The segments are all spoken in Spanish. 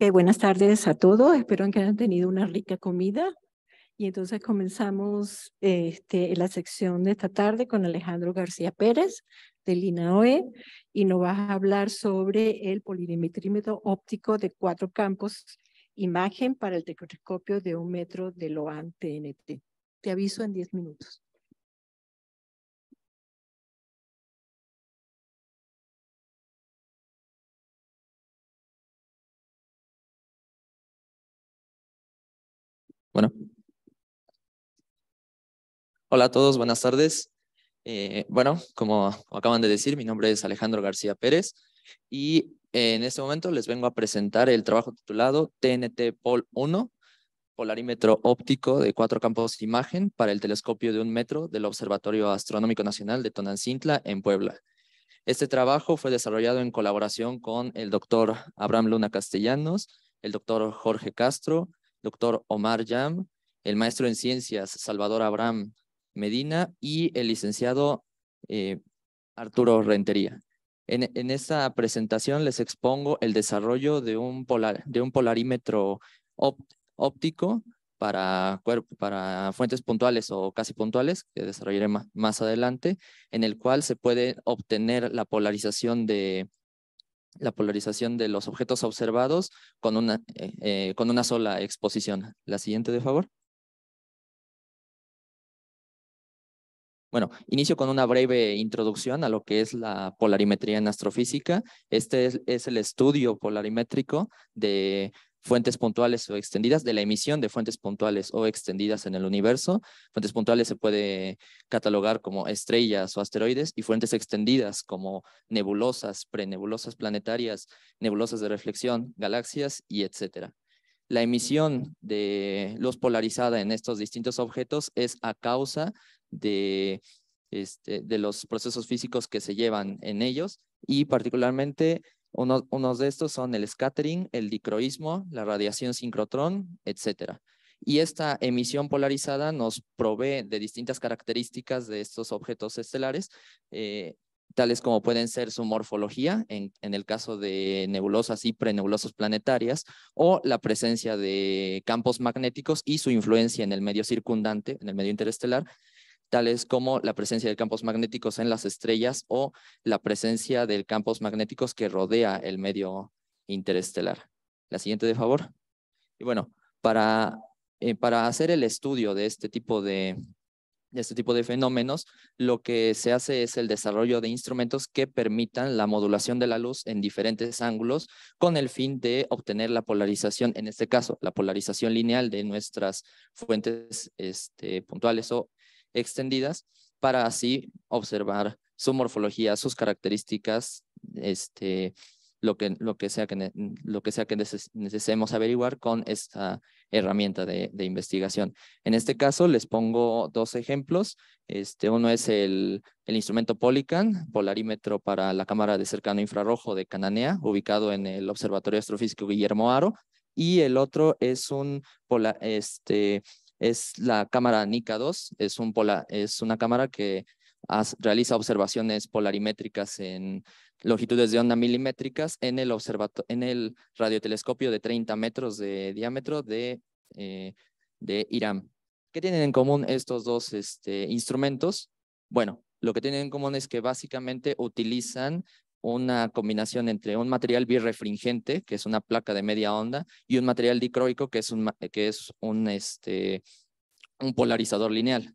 Eh, buenas tardes a todos, espero que hayan tenido una rica comida. Y entonces comenzamos este, la sección de esta tarde con Alejandro García Pérez del INAOE y nos va a hablar sobre el polinimetrímetro óptico de cuatro campos imagen para el telescopio de un metro de Loan TNT. Te aviso en diez minutos. Bueno. Hola a todos, buenas tardes. Eh, bueno, como acaban de decir, mi nombre es Alejandro García Pérez y eh, en este momento les vengo a presentar el trabajo titulado TNT Pol 1, polarímetro óptico de cuatro campos de imagen para el telescopio de un metro del Observatorio Astronómico Nacional de Tonancintla en Puebla. Este trabajo fue desarrollado en colaboración con el doctor Abraham Luna Castellanos, el doctor Jorge Castro, doctor Omar Yam, el maestro en ciencias Salvador Abraham Medina y el licenciado eh, Arturo Rentería. En, esta presentación les expongo el desarrollo de un, polarímetro óptico para, fuentes puntuales o casi puntuales, que desarrollaré más adelante, en el cual se puede obtener la polarización de la polarización de los objetos observados eh, eh, con una, sola exposición. La siguiente, de favor. Bueno, inicio con una breve introducción a lo que es la polarimetría en astrofísica. Este es el estudio polarimétrico de fuentes puntuales o extendidas, de la emisión de fuentes puntuales o extendidas en el universo. Fuentes puntuales se puede catalogar como estrellas o asteroides y fuentes extendidas como nebulosas, prenebulosas planetarias, nebulosas de reflexión, galaxias y etcétera. La emisión de luz polarizada en estos distintos objetos es a causa de, este, de los procesos físicos que se llevan en ellos y particularmente unos de estos son el scattering, el dicroísmo, la radiación sincrotrón, etc. Y esta emisión polarizada nos provee de distintas características de estos objetos estelares, eh, tales como pueden ser su morfología, en, en el caso de nebulosas y prenebulosas planetarias, o la presencia de campos magnéticos y su influencia en el medio circundante, en el medio interestelar, tales como la presencia de campos magnéticos en las estrellas o la presencia de campos magnéticos que rodea el medio interestelar. La siguiente, de favor. Y bueno, para, eh, para hacer el estudio de este tipo de, de este tipo de fenómenos, lo que se hace es el desarrollo de instrumentos que permitan la modulación de la luz en diferentes ángulos con el fin de obtener la polarización, en este caso, la polarización lineal de nuestras fuentes este, puntuales o extendidas para así observar su morfología, sus características, este, lo, que, lo, que sea que, lo que sea que necesitemos averiguar con esta herramienta de, investigación. En este caso les pongo dos ejemplos. Este, uno es el, instrumento POLICAN, polarímetro para la cámara de cercano infrarrojo de Cananea, ubicado en el Observatorio Astrofísico Guillermo Aro, y el otro es un pola, este, es la cámara nica 2, es, un es una cámara que realiza observaciones polarimétricas en longitudes de onda milimétricas en el, en el radiotelescopio de 30 metros de diámetro de, eh, de Irán. ¿Qué tienen en común estos dos este, instrumentos? Bueno, lo que tienen en común es que básicamente utilizan una combinación entre un material birrefringente, que es una placa de media onda, y un material dicroico, que es un, que es un, este, un polarizador lineal.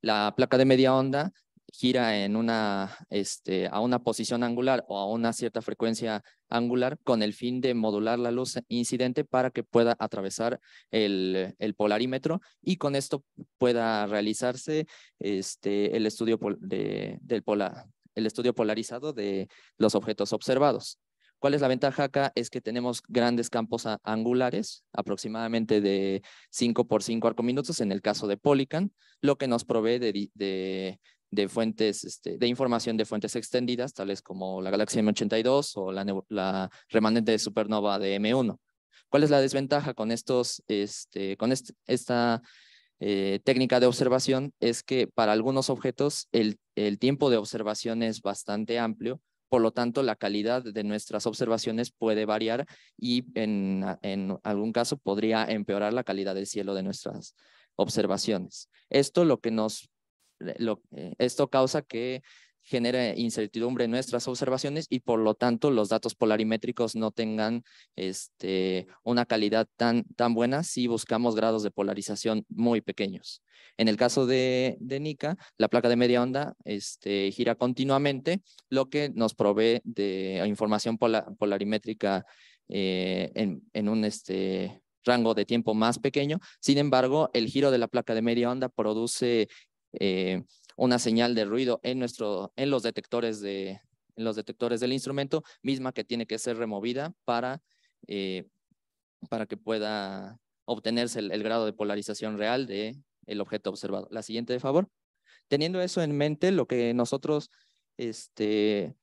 La placa de media onda gira en una, este, a una posición angular o a una cierta frecuencia angular con el fin de modular la luz incidente para que pueda atravesar el, el polarímetro y con esto pueda realizarse este, el estudio de, del, polarímetro el estudio polarizado de los objetos observados. ¿Cuál es la ventaja acá? Es que tenemos grandes campos angulares, aproximadamente de 5 por 5 arcominutos en el caso de POLiCAN, lo que nos provee de, fuentes, este, de información de fuentes extendidas, tales como la galaxia M82 o la, remanente de supernova de M1. ¿Cuál es la desventaja con estos, este, con esta eh, técnica de observación es que para algunos objetos el, tiempo de observación es bastante amplio, por lo tanto la calidad de nuestras observaciones puede variar y en, algún caso podría empeorar la calidad del cielo de nuestras observaciones. Esto lo que nos lo, eh, esto causa que genera incertidumbre en nuestras observaciones y por lo tanto los datos polarimétricos no tengan este, una calidad tan, tan buena si buscamos grados de polarización muy pequeños. En el caso de, de NICA, la placa de media onda este, gira continuamente, lo que nos provee de información polarimétrica eh, en, un este, rango de tiempo más pequeño. Sin embargo, el giro de la placa de media onda produce... Eh, una señal de ruido en, nuestro, en, los, detectores de, en los detectores del instrumento, misma que tiene que ser removida para, eh, para que pueda obtenerse el, grado de polarización real del el objeto observado. La siguiente, de favor. Teniendo eso en mente, lo que nosotros este,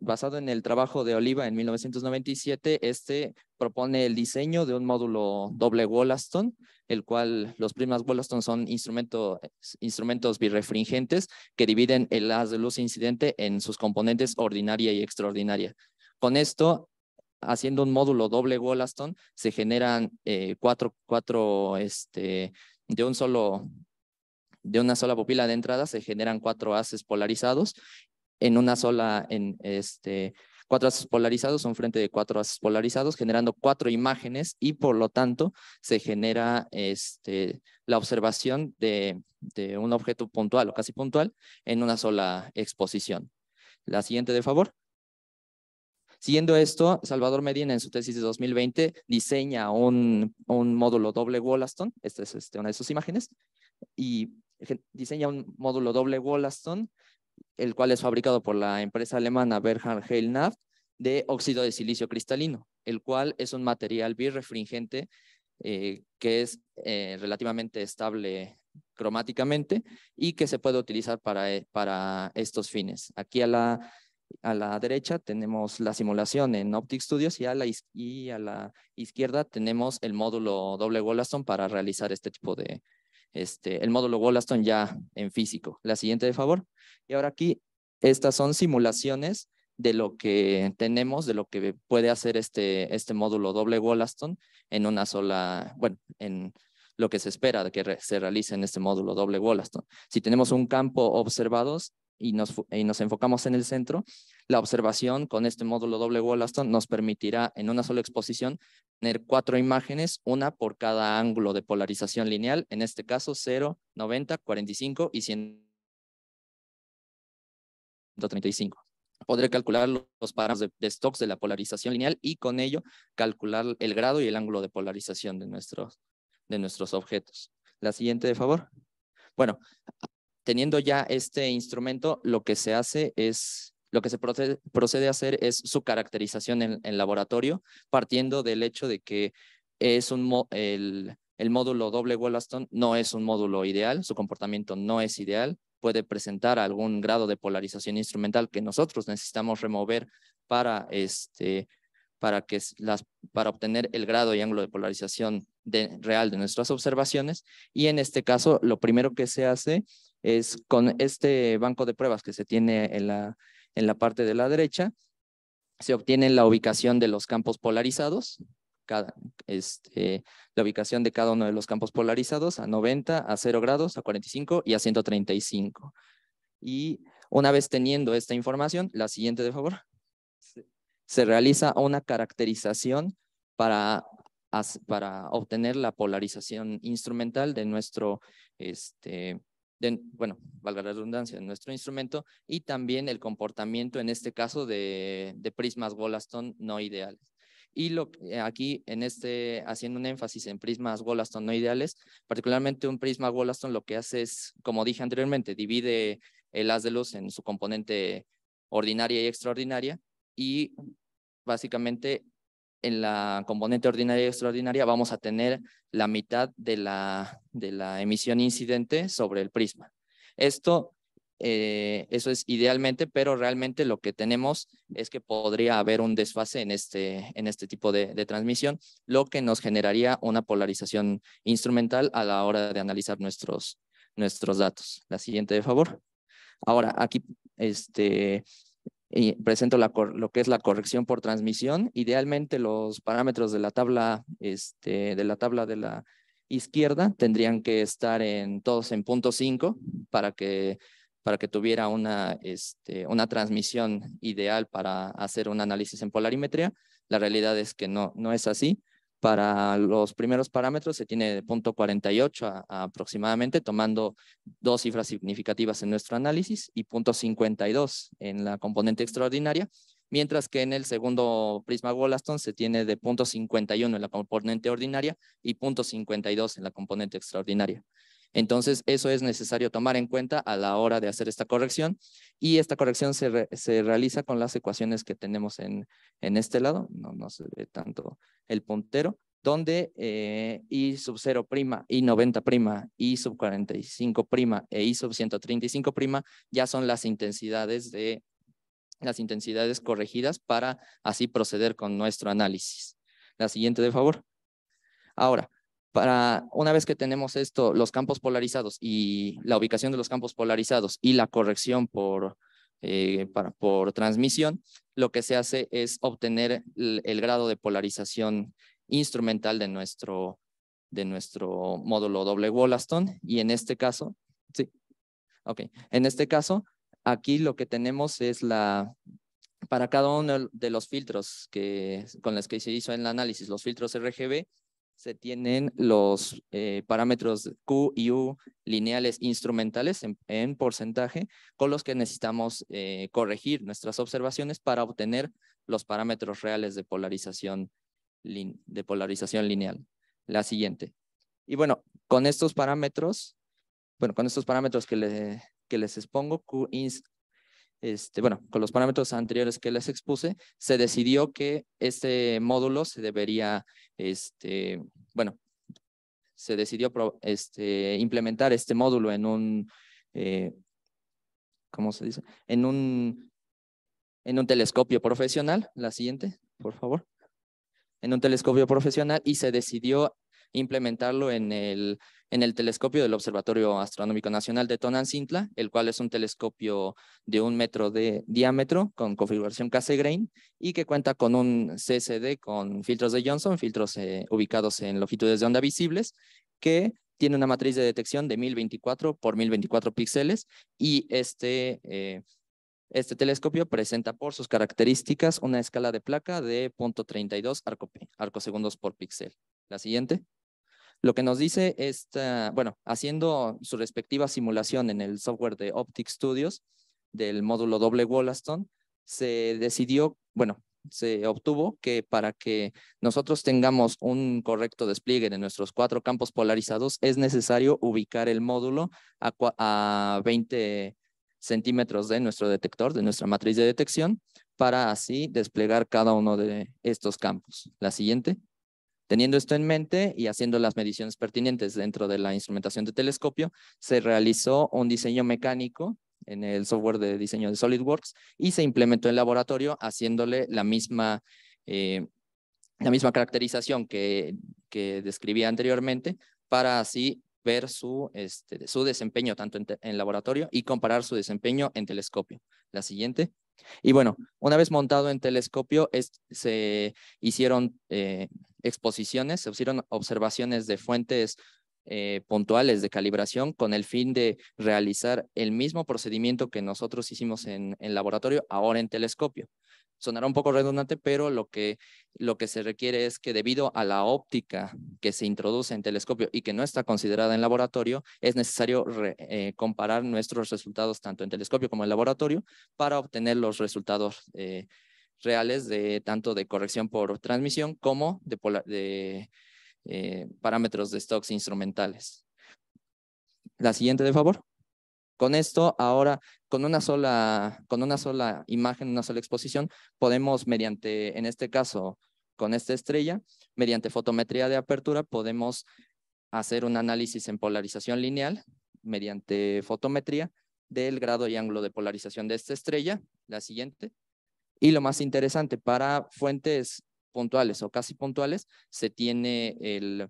basado en el trabajo de Oliva en 1997, este propone el diseño de un módulo doble Wollaston, el cual los primas Wollaston son instrumento, instrumentos birrefringentes que dividen el haz de luz incidente en sus componentes ordinaria y extraordinaria. Con esto, haciendo un módulo doble Wollaston, se generan eh, cuatro, cuatro este, de un solo de una sola pupila de entrada se generan cuatro haces polarizados en una sola, en este, cuatro haces polarizados, un frente de cuatro haces polarizados, generando cuatro imágenes y por lo tanto se genera este, la observación de, un objeto puntual o casi puntual en una sola exposición. La siguiente, de favor. Siguiendo esto, Salvador Medina en su tesis de 2020 diseña un, módulo doble Wollaston, esta es este, una de sus imágenes, y diseña un módulo doble Wollaston el cual es fabricado por la empresa alemana Berhard Heilnaft de óxido de silicio cristalino, el cual es un material birrefringente eh, que es eh, relativamente estable cromáticamente y que se puede utilizar para, eh, estos fines. Aquí a la, derecha tenemos la simulación en Optic Studios y a la, izquierda tenemos el módulo doble Wollaston para realizar este tipo de, este, el módulo Wollaston ya en físico. La siguiente, de favor. Y ahora aquí, estas son simulaciones de lo que tenemos, de lo que puede hacer este, este módulo doble Wollaston en una sola, bueno, en lo que se espera de que se realice en este módulo doble Wollaston. Si tenemos un campo observados, y nos, enfocamos en el centro, la observación con este módulo doble Wollaston nos permitirá en una sola exposición tener cuatro imágenes, una por cada ángulo de polarización lineal, en este caso 0, 90, 45 y 135 podré calcular los parámetros de, stocks de la polarización lineal y con ello calcular el grado y el ángulo de polarización de nuestros, de nuestros objetos. La siguiente, de favor. Bueno, teniendo ya este instrumento, lo que se hace es lo que se procede, a hacer es su caracterización en, laboratorio, partiendo del hecho de que es un, el, módulo doble Wollaston no es un módulo ideal, su comportamiento no es ideal, puede presentar algún grado de polarización instrumental que nosotros necesitamos remover para, este, para, que las, para obtener el grado y ángulo de polarización real de nuestras observaciones. Y en este caso, lo primero que se hace es con este banco de pruebas que se tiene en la, parte de la derecha, se obtiene la ubicación de los campos polarizados, este, la ubicación de cada uno de los campos polarizados a 90, a 0 grados, a 45 y a 135. Y una vez teniendo esta información, la siguiente de favor, se realiza una caracterización para, para obtener la polarización instrumental de nuestro, este, bueno, valga la redundancia, en nuestro instrumento y también el comportamiento, en este caso, de, prismas Wollaston no ideales. Y lo, aquí, en este, haciendo un énfasis en prismas Wollaston no ideales, particularmente un prisma Wollaston lo que hace es, como dije anteriormente, divide el haz de luz en su componente ordinaria y extraordinaria y básicamente en la componente ordinaria y extraordinaria vamos a tener la mitad de la, de la emisión incidente sobre el prisma. Esto, eh, eso es idealmente, pero realmente lo que tenemos es que podría haber un desfase en este, en este tipo de, de transmisión, lo que nos generaría una polarización instrumental a la hora de analizar nuestros, nuestros datos. La siguiente, de favor. Ahora, aquí este, presento lo que es la corrección por transmisión. Idealmente los parámetros de la tabla, este, de la tabla de la izquierda tendrían que estar en todos en punto 5 para que, para que tuviera una, este, una transmisión ideal para hacer un análisis en polarimetría. La realidad es que no, no es así. Para los primeros parámetros se tiene de 0.48 48 aproximadamente, tomando dos cifras significativas en nuestro análisis y .52 en la componente extraordinaria, mientras que en el segundo prisma Wollaston se tiene de 0.51 en la componente ordinaria y .52 en la componente extraordinaria. Entonces, eso es necesario tomar en cuenta a la hora de hacer esta corrección y esta corrección se, realiza con las ecuaciones que tenemos en, este lado, no, no se ve tanto el puntero, donde eh, I sub 0 prima, I 90 prima, I sub 45 prima e I sub 135 prima ya son las intensidades de las intensidades corregidas para así proceder con nuestro análisis. La siguiente, de favor. Ahora, para una vez que tenemos esto, los campos polarizados y la ubicación de los campos polarizados y la corrección por, eh, por transmisión, lo que se hace es obtener el, grado de polarización instrumental de nuestro, de nuestro módulo doble Wollaston. Y en este caso, sí, ok, en este caso, aquí lo que tenemos es la, para cada uno de los filtros que, con los que se hizo el análisis, los filtros RGB, se tienen los eh, parámetros Q y U lineales instrumentales en, porcentaje con los que necesitamos eh, corregir nuestras observaciones para obtener los parámetros reales de polarización, de polarización lineal. La siguiente. Y bueno, con estos parámetros, bueno, con estos parámetros que, le, que les expongo, Q este, bueno, con los parámetros anteriores que les expuse, se decidió que este módulo se debería, este, bueno, se decidió este, implementar este módulo en un, eh, ¿cómo se dice? En un, en un telescopio profesional, la siguiente, por favor, en un telescopio profesional y se decidió implementarlo en el en el telescopio del Observatorio Astronómico Nacional de Tonantzintla, el cual es un telescopio de un metro de diámetro con configuración Cassegrain y que cuenta con un CCD con filtros de Johnson, filtros eh, ubicados en longitudes de onda visibles, que tiene una matriz de detección de 1024 por 1024 píxeles y este... Eh, este telescopio presenta por sus características una escala de placa de 0.32 arcosegundos por píxel. La siguiente. Lo que nos dice esta, bueno, haciendo su respectiva simulación en el software de Optic Studios del módulo doble Wollaston, se decidió, bueno, se obtuvo que para que nosotros tengamos un correcto despliegue de nuestros cuatro campos polarizados es necesario ubicar el módulo a 20 centímetros de nuestro detector, de nuestra matriz de detección, para así desplegar cada uno de estos campos. La siguiente. Teniendo esto en mente y haciendo las mediciones pertinentes dentro de la instrumentación de telescopio, se realizó un diseño mecánico en el software de diseño de SolidWorks y se implementó en laboratorio haciéndole la misma, eh, la misma caracterización que, que describía anteriormente para así ver su, este, su desempeño tanto en, laboratorio y comparar su desempeño en telescopio. La siguiente. Y bueno, una vez montado en telescopio, se hicieron eh, exposiciones, se hicieron observaciones de fuentes eh, puntuales de calibración con el fin de realizar el mismo procedimiento que nosotros hicimos en, en laboratorio, ahora en telescopio. Sonará un poco redundante, pero lo que, lo que se requiere es que debido a la óptica que se introduce en telescopio y que no está considerada en laboratorio, es necesario eh, comparar nuestros resultados tanto en telescopio como en laboratorio para obtener los resultados eh, reales de tanto de corrección por transmisión como de, eh, parámetros de stocks instrumentales. La siguiente, de favor. Con esto, ahora, con una sola, con una sola imagen, una sola exposición, podemos mediante, en este caso, con esta estrella, mediante fotometría de apertura, podemos hacer un análisis en polarización lineal mediante fotometría del grado y ángulo de polarización de esta estrella. La siguiente. Y lo más interesante, para fuentes puntuales o casi puntuales, se tiene el...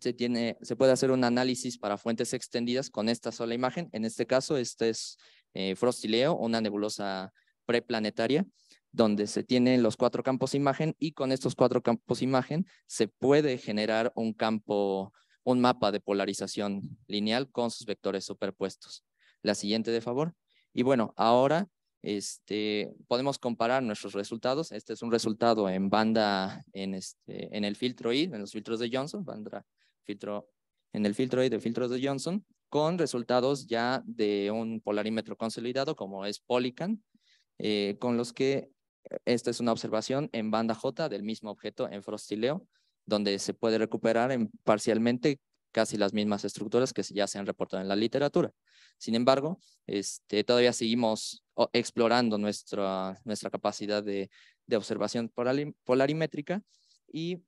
Se, tiene, se puede hacer un análisis para fuentes extendidas con esta sola imagen. En este caso, este es eh, Frostileo, una nebulosa preplanetaria, donde se tienen los cuatro campos imagen y con estos cuatro campos imagen se puede generar un campo, un mapa de polarización lineal con sus vectores superpuestos. La siguiente, de favor. Y bueno, ahora este, podemos comparar nuestros resultados. Este es un resultado en banda, en, este, en el filtro I, en los filtros de Johnson, banda, filtro, en el filtro I de filtros de Johnson, con resultados ya de un polarímetro consolidado como es polican eh, con los que esta es una observación en banda J del mismo objeto en frostileo, donde se puede recuperar en, parcialmente casi las mismas estructuras que ya se han reportado en la literatura. Sin embargo, este, todavía seguimos explorando nuestra, nuestra capacidad de, observación polarimétrica y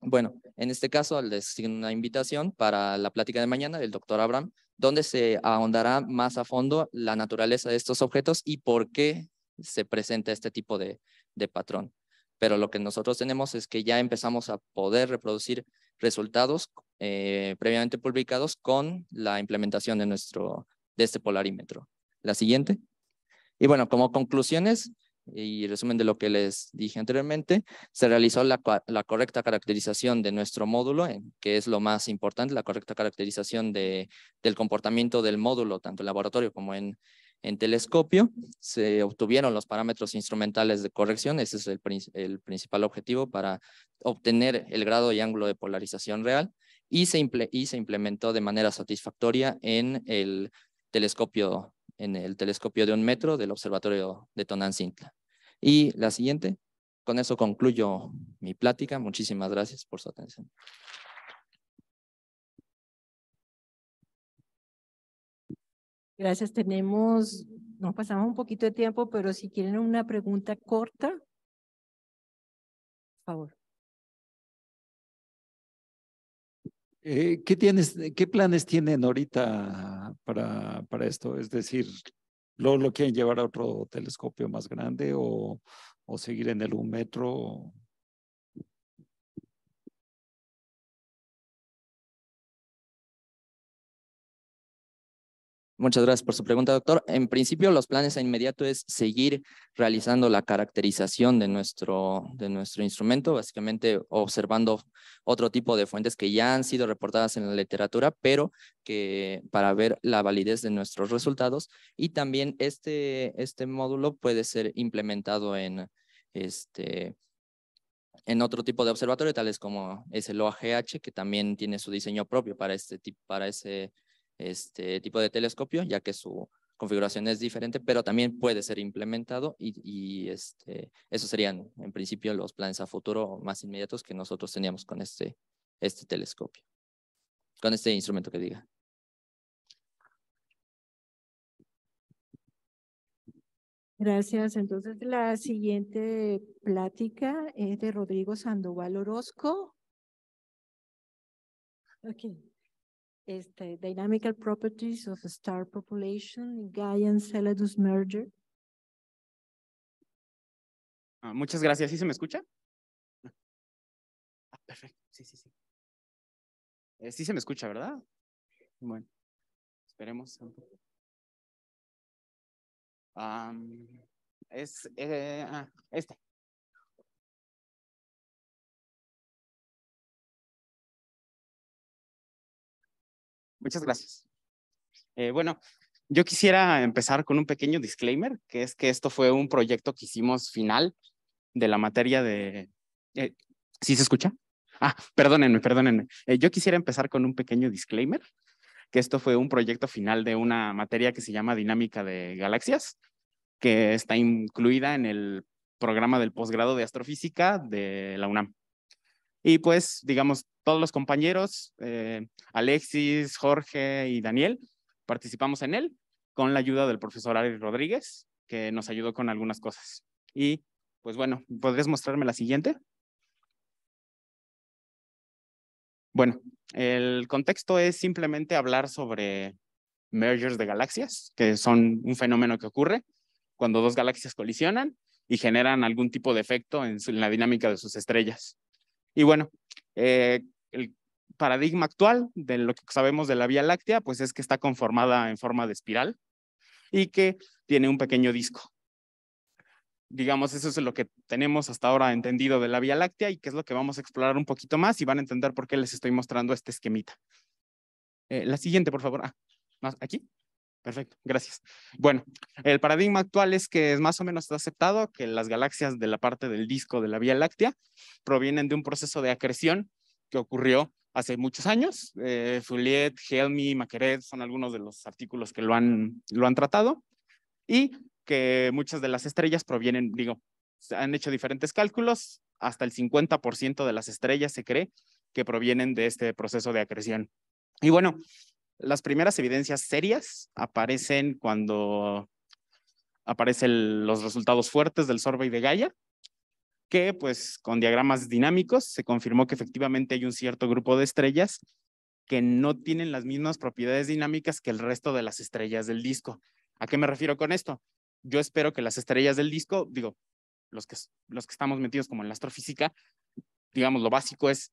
bueno, en este caso les signo una invitación para la plática de mañana del doctor Abraham, donde se ahondará más a fondo la naturaleza de estos objetos y por qué se presenta este tipo de, de patrón. Pero lo que nosotros tenemos es que ya empezamos a poder reproducir resultados eh, previamente publicados con la implementación de, nuestro, de este polarímetro. La siguiente. Y bueno, como conclusiones y resumen de lo que les dije anteriormente, se realizó la, correcta caracterización de nuestro módulo, que es lo más importante, la correcta caracterización de, del comportamiento del módulo, tanto en laboratorio como en, en telescopio, se obtuvieron los parámetros instrumentales de corrección, ese es el, principal objetivo para obtener el grado y ángulo de polarización real, y se, implementó de manera satisfactoria en el telescopio, en el telescopio de un metro del observatorio de Tonantzintla. Y la siguiente, con eso concluyo mi plática. Muchísimas gracias por su atención. Gracias. Tenemos, nos pasamos un poquito de tiempo, pero si quieren una pregunta corta, por favor. Eh, ¿qué, tienes, ¿Qué planes tienen ahorita para, para esto? Es decir, ¿lo, quieren llevar a otro telescopio más grande o, o seguir en el un metro? Muchas gracias por su pregunta, doctor. En principio, los planes a inmediato es seguir realizando la caracterización de nuestro, de nuestro instrumento, básicamente observando otro tipo de fuentes que ya han sido reportadas en la literatura, pero que para ver la validez de nuestros resultados. Y también este, este módulo puede ser implementado en, este, en otro tipo de observatorio, tales como es el OAGH, que también tiene su diseño propio para este tipo, para ese este tipo de telescopio, ya que su configuración es diferente, pero también puede ser implementado y, este, esos serían en principio los planes a futuro más inmediatos que nosotros teníamos con este, este telescopio, con este instrumento que diga. Gracias. Entonces, la siguiente plática es de Rodrigo Sandoval Orozco este, Dynamical Properties of Star Population, Gaia Celadus Merger. Ah, muchas gracias. ¿Sí se me escucha? Ah, perfecto. Sí, sí, sí. Eh, sí se me escucha, ¿verdad? Bueno, esperemos un poco. Um, es este. Muchas gracias. Eh, bueno, yo quisiera empezar con un pequeño disclaimer, que es que esto fue un proyecto que hicimos final de la materia de... Eh, ¿Sí se escucha? Ah, perdónenme, perdónenme. Eh, yo quisiera empezar con un pequeño disclaimer, que esto fue un proyecto final de una materia que se llama Dinámica de Galaxias, que está incluida en el programa del posgrado de astrofísica de la UNAM. Y pues, digamos, todos los compañeros, eh, Alexis, Jorge y Daniel, participamos en él con la ayuda del profesor Ari Rodríguez, que nos ayudó con algunas cosas. Y pues bueno, ¿podrías mostrarme la siguiente? Bueno, el contexto es simplemente hablar sobre mergers de galaxias, que son un fenómeno que ocurre cuando dos galaxias colisionan y generan algún tipo de efecto en la dinámica de sus estrellas. Y bueno, eh, el paradigma actual de lo que sabemos de la Vía Láctea, pues es que está conformada en forma de espiral y que tiene un pequeño disco. Digamos, eso es lo que tenemos hasta ahora entendido de la Vía Láctea y que es lo que vamos a explorar un poquito más y van a entender por qué les estoy mostrando este esquemita. Eh, la siguiente, por favor. Ah, ¿Aquí? Perfecto, gracias. Bueno, el paradigma actual es que es más o menos aceptado que las galaxias de la parte del disco de la Vía Láctea provienen de un proceso de acreción que ocurrió hace muchos años. Eh, Helmi, Helmy, son algunos de los artículos que lo han, lo han tratado y que muchas de las estrellas provienen, digo, se han hecho diferentes cálculos, hasta el 50% de las estrellas se cree que provienen de este proceso de acreción. Y bueno, las primeras evidencias serias aparecen cuando aparecen los resultados fuertes del survey de Gaia, que pues con diagramas dinámicos se confirmó que efectivamente hay un cierto grupo de estrellas que no tienen las mismas propiedades dinámicas que el resto de las estrellas del disco. ¿A qué me refiero con esto? Yo espero que las estrellas del disco, digo, los que, los que estamos metidos como en la astrofísica, digamos, lo básico es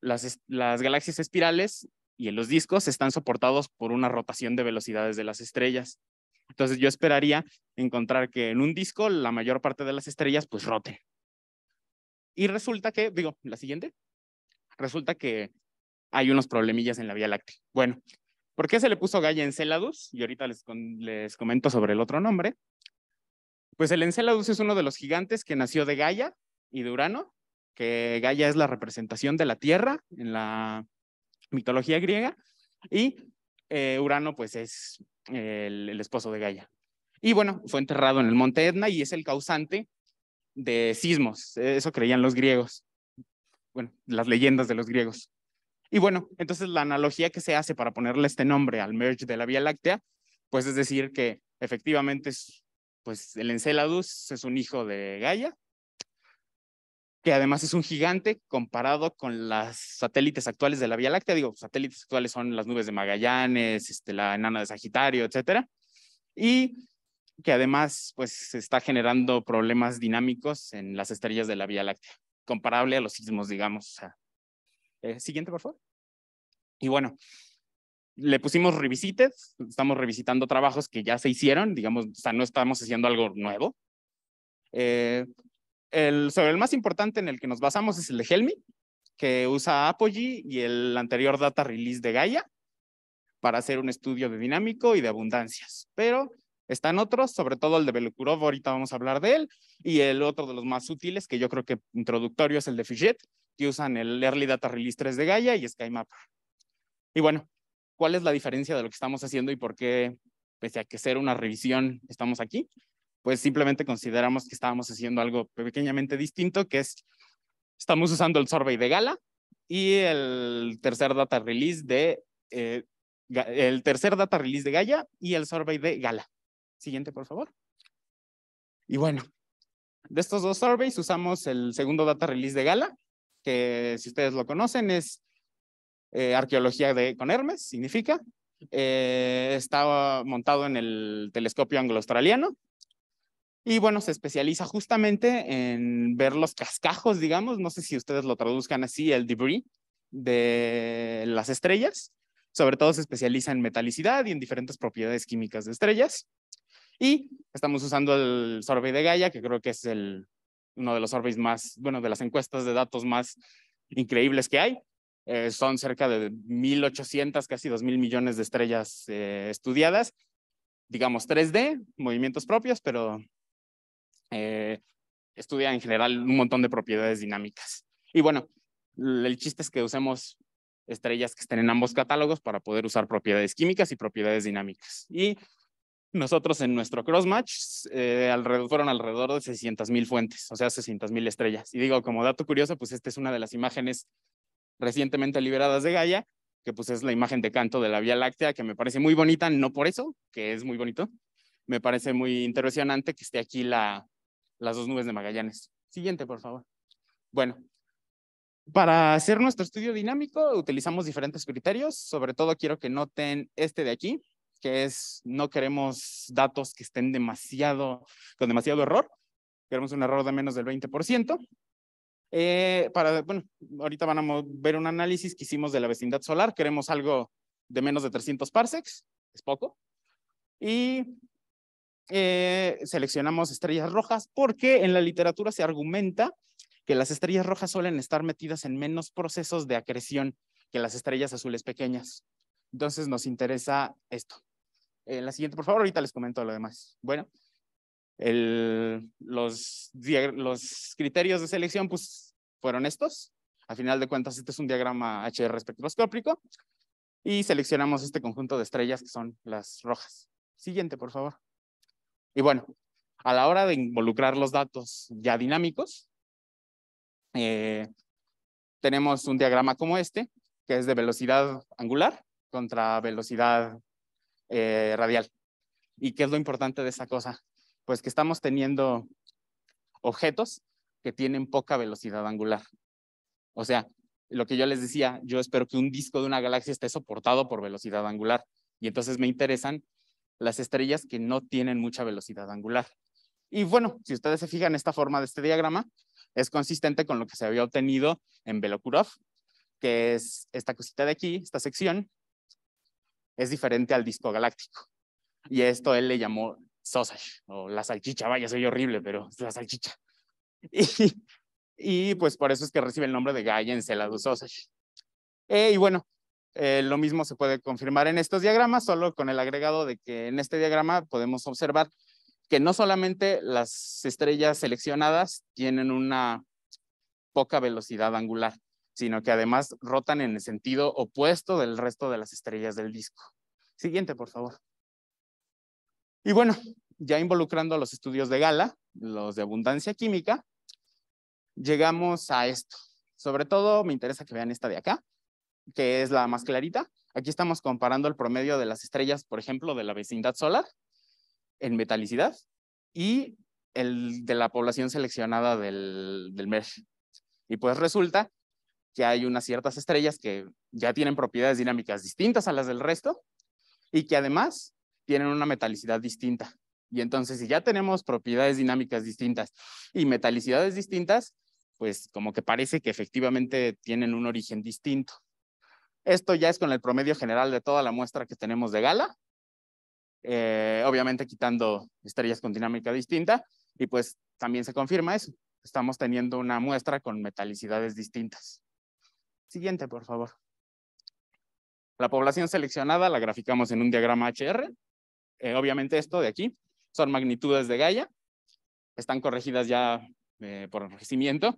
las, las galaxias espirales y en los discos están soportados por una rotación de velocidades de las estrellas. Entonces yo esperaría encontrar que en un disco la mayor parte de las estrellas pues rote. Y resulta que, digo, la siguiente, resulta que hay unos problemillas en la Vía Láctea. Bueno, ¿por qué se le puso Gaia Enceladus? Y ahorita les, les comento sobre el otro nombre. Pues el Enceladus es uno de los gigantes que nació de Gaia y de Urano, que Gaia es la representación de la Tierra en la mitología griega, y eh, Urano pues es el, esposo de Gaia. Y bueno, fue enterrado en el monte Etna y es el causante de sismos, e, eso creían los griegos, bueno, las leyendas de los griegos. Y bueno, entonces la analogía que se hace para ponerle este nombre al merge de la Vía Láctea, pues es decir que efectivamente es, pues el Enceladus es un hijo de Gaia que además es un gigante comparado con los satélites actuales de la Vía Láctea. Digo, satélites actuales son las nubes de Magallanes, este, la enana de Sagitario, etcétera. Y que además pues está generando problemas dinámicos en las estrellas de la Vía Láctea, comparable a los sismos, digamos. Eh, siguiente, por favor. Y bueno, le pusimos revisites, estamos revisitando trabajos que ya se hicieron, digamos, o sea, no estamos haciendo algo nuevo. Eh, el, sobre el más importante en el que nos basamos es el de Helmi, que usa Apogee y el anterior data release de Gaia para hacer un estudio de dinámico y de abundancias. Pero están otros, sobre todo el de Velocurov, ahorita vamos a hablar de él, y el otro de los más útiles, que yo creo que introductorio, es el de Fichet, que usan el Early Data Release 3 de Gaia y SkyMap Y bueno, ¿cuál es la diferencia de lo que estamos haciendo y por qué, pese a que ser una revisión, estamos aquí? pues simplemente consideramos que estábamos haciendo algo pequeñamente distinto, que es, estamos usando el survey de Gala y el tercer data release de, eh, el tercer data release de Gaia y el survey de Gala. Siguiente, por favor. Y bueno, de estos dos surveys usamos el segundo data release de Gala, que si ustedes lo conocen es eh, arqueología de, con Hermes, significa. estaba eh, está montado en el telescopio anglo-australiano y bueno, se especializa justamente en ver los cascajos, digamos, no sé si ustedes lo traduzcan así, el debris de las estrellas. Sobre todo se especializa en metalicidad y en diferentes propiedades químicas de estrellas. Y estamos usando el Survey de Gaia, que creo que es el, uno de los surveys más, bueno, de las encuestas de datos más increíbles que hay. Eh, son cerca de 1.800, casi 2.000 millones de estrellas eh, estudiadas digamos, 3D, movimientos propios, pero eh, estudia en general un montón de propiedades dinámicas. Y bueno, el chiste es que usemos estrellas que estén en ambos catálogos para poder usar propiedades químicas y propiedades dinámicas. Y nosotros en nuestro crossmatch eh, alrededor, fueron alrededor de 600.000 fuentes, o sea, 600.000 estrellas. Y digo, como dato curioso, pues esta es una de las imágenes recientemente liberadas de Gaia, que pues es la imagen de canto de la Vía Láctea, que me parece muy bonita, no por eso, que es muy bonito, me parece muy impresionante que esté aquí la, las dos nubes de Magallanes. Siguiente, por favor. Bueno, para hacer nuestro estudio dinámico utilizamos diferentes criterios. Sobre todo quiero que noten este de aquí, que es no queremos datos que estén demasiado, con demasiado error. Queremos un error de menos del 20%. Eh, para, bueno, ahorita van a ver un análisis que hicimos de la vecindad solar. Queremos algo de menos de 300 parsecs, es poco. Y eh, seleccionamos estrellas rojas porque en la literatura se argumenta que las estrellas rojas suelen estar metidas en menos procesos de acreción que las estrellas azules pequeñas. Entonces nos interesa esto. Eh, la siguiente, por favor, ahorita les comento lo demás. Bueno, los, los criterios de selección pues, fueron estos. a final de cuentas, este es un diagrama HR espectroscópico y seleccionamos este conjunto de estrellas que son las rojas. Siguiente, por favor. Y bueno, a la hora de involucrar los datos ya dinámicos, eh, tenemos un diagrama como este, que es de velocidad angular contra velocidad eh, radial. ¿Y qué es lo importante de esa cosa? Pues que estamos teniendo objetos que tienen poca velocidad angular. O sea, lo que yo les decía, yo espero que un disco de una galaxia esté soportado por velocidad angular. Y entonces me interesan las estrellas que no tienen mucha velocidad angular. Y bueno, si ustedes se fijan, esta forma de este diagrama es consistente con lo que se había obtenido en Belokurov, que es esta cosita de aquí, esta sección, es diferente al disco galáctico. Y esto él le llamó sausage o la salchicha. Vaya, soy horrible, pero es la salchicha. Y, pues por eso es que recibe el nombre de Gaia en Celadu Sausage. Eh, y bueno, eh, lo mismo se puede confirmar en estos diagramas, solo con el agregado de que en este diagrama podemos observar que no solamente las estrellas seleccionadas tienen una poca velocidad angular, sino que además rotan en el sentido opuesto del resto de las estrellas del disco. Siguiente, por favor. Y bueno, ya involucrando los estudios de Gala, los de abundancia química, llegamos a esto. Sobre todo me interesa que vean esta de acá, que es la más clarita. Aquí estamos comparando el promedio de las estrellas, por ejemplo, de la vecindad solar en metalicidad y el de la población seleccionada del, del Y pues resulta que hay unas ciertas estrellas que ya tienen propiedades dinámicas distintas a las del resto y que además tienen una metalicidad distinta. Y entonces, si ya tenemos propiedades dinámicas distintas y metalicidades distintas, pues como que parece que efectivamente tienen un origen distinto. Esto ya es con el promedio general de toda la muestra que tenemos de gala, eh, obviamente quitando estrellas con dinámica distinta, y pues también se confirma eso. Estamos teniendo una muestra con metalicidades distintas. Siguiente, por favor. La población seleccionada la graficamos en un diagrama HR. Eh, obviamente esto de aquí son magnitudes de Gaia. Están corregidas ya eh, por envejecimiento.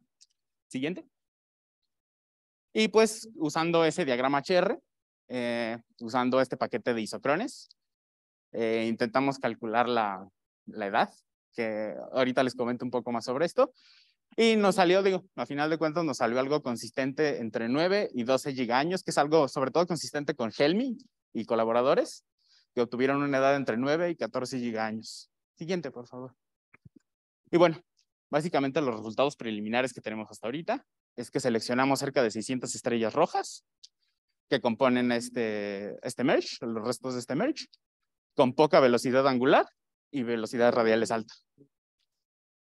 Siguiente. Y pues usando ese diagrama HR, eh, usando este paquete de isocrones, eh, intentamos calcular la, edad, que ahorita les comento un poco más sobre esto. Y nos salió, digo, a final de cuentas nos salió algo consistente entre 9 y 12 años, que es algo sobre todo consistente con Helmi y colaboradores, que obtuvieron una edad entre 9 y 14 años. Siguiente, por favor. Y bueno, básicamente los resultados preliminares que tenemos hasta ahorita es que seleccionamos cerca de 600 estrellas rojas que componen este, este merge, los restos de este merge, con poca velocidad angular y velocidades radiales alta.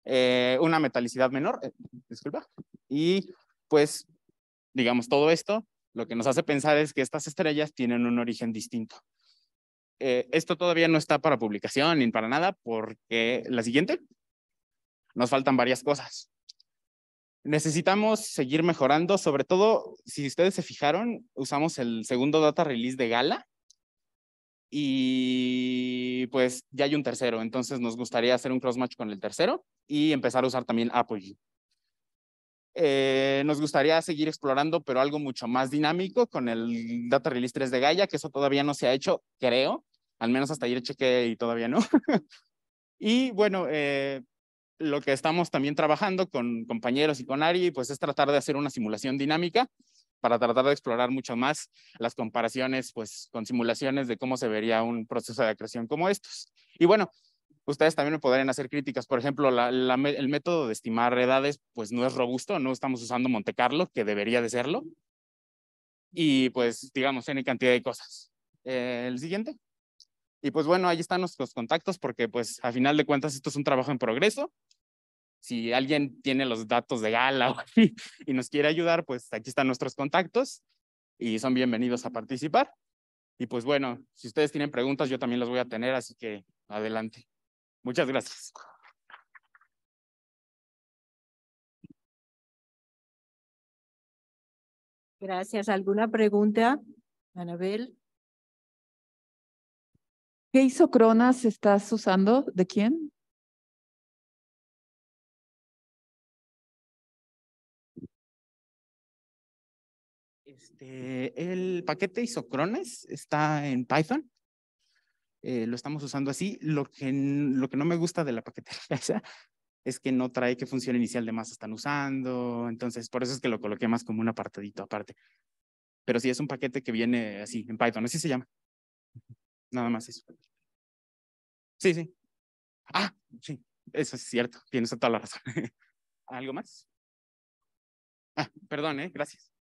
Eh, una metalicidad menor, eh, disculpa, y pues, digamos, todo esto lo que nos hace pensar es que estas estrellas tienen un origen distinto. Eh, esto todavía no está para publicación ni para nada, porque la siguiente, nos faltan varias cosas necesitamos seguir mejorando, sobre todo si ustedes se fijaron, usamos el segundo data release de Gala y pues ya hay un tercero, entonces nos gustaría hacer un cross match con el tercero y empezar a usar también Apogee. Eh, nos gustaría seguir explorando, pero algo mucho más dinámico con el Data Release 3 de Gaia, que eso todavía no se ha hecho, creo. Al menos hasta ayer chequé y todavía no. y bueno, eh, lo que estamos también trabajando con compañeros y con Ari, pues es tratar de hacer una simulación dinámica para tratar de explorar mucho más las comparaciones pues con simulaciones de cómo se vería un proceso de acreción como estos. Y bueno, ustedes también me podrían hacer críticas. Por ejemplo, el método de estimar edades pues no es robusto, no estamos usando Monte Carlo, que debería de serlo. Y pues digamos, tiene cantidad de cosas. Eh, el siguiente. Y pues bueno, ahí están nuestros contactos porque pues a final de cuentas esto es un trabajo en progreso si alguien tiene los datos de Gala y nos quiere ayudar, pues aquí están nuestros contactos y son bienvenidos a participar. Y pues bueno, si ustedes tienen preguntas, yo también las voy a tener, así que adelante. Muchas gracias. Gracias. ¿Alguna pregunta, Anabel? ¿Qué isocronas estás usando? ¿De quién? Eh, el paquete isocrones está en Python. Eh, lo estamos usando así. Lo que, no me gusta de la paquetería es que no trae qué función inicial de masa están usando. Entonces, por eso es que lo coloqué más como un apartadito aparte. Pero sí, es un paquete que viene así, en Python. Así se llama. Nada más eso. Sí, sí. Ah, sí. Eso es cierto. Tienes toda la razón. ¿Algo más? Ah, perdón, ¿eh? Gracias.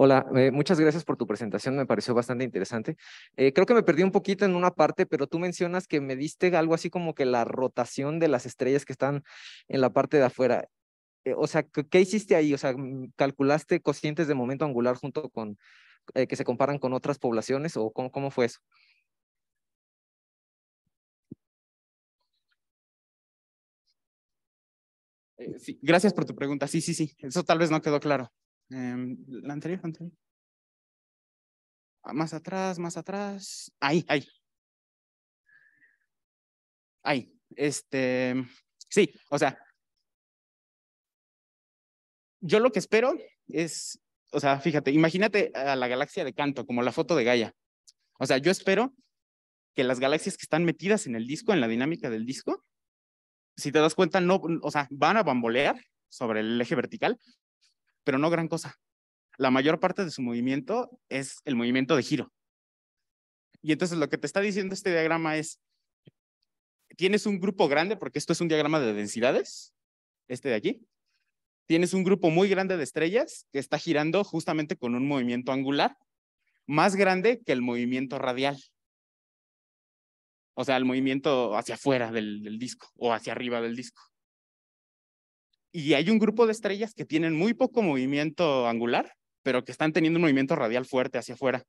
Hola, eh, muchas gracias por tu presentación, me pareció bastante interesante. Eh, creo que me perdí un poquito en una parte, pero tú mencionas que me diste algo así como que la rotación de las estrellas que están en la parte de afuera. Eh, o sea, ¿qué, hiciste ahí? O sea, mm, ¿calculaste cocientes de momento angular junto con que se comparan con otras poblaciones o cómo, fue eso? gracias por tu pregunta. Sí, sí, sí. Eso tal vez no quedó claro. Em, la anterior, ah, Más atrás, más atrás. Ahí, ahí. Ahí. Este, sí, o sea, yo lo que espero es, o sea, fíjate, imagínate a la galaxia de Canto, como la foto de Gaia. O sea, yo espero que las galaxias que están metidas en el disco, en la dinámica del disco, si te das cuenta, no, o sea, van a bambolear sobre el eje vertical, pero no gran cosa. La mayor parte de su movimiento es el movimiento de giro. Y entonces lo que te está diciendo este diagrama es, tienes un grupo grande, porque esto es un diagrama de densidades, este de aquí, tienes un grupo muy grande de estrellas que está girando justamente con un movimiento angular más grande que el movimiento radial. O sea, el movimiento hacia afuera del, del disco o hacia arriba del disco. Y hay un grupo de estrellas que tienen muy poco movimiento angular, pero que están teniendo un movimiento radial fuerte hacia afuera.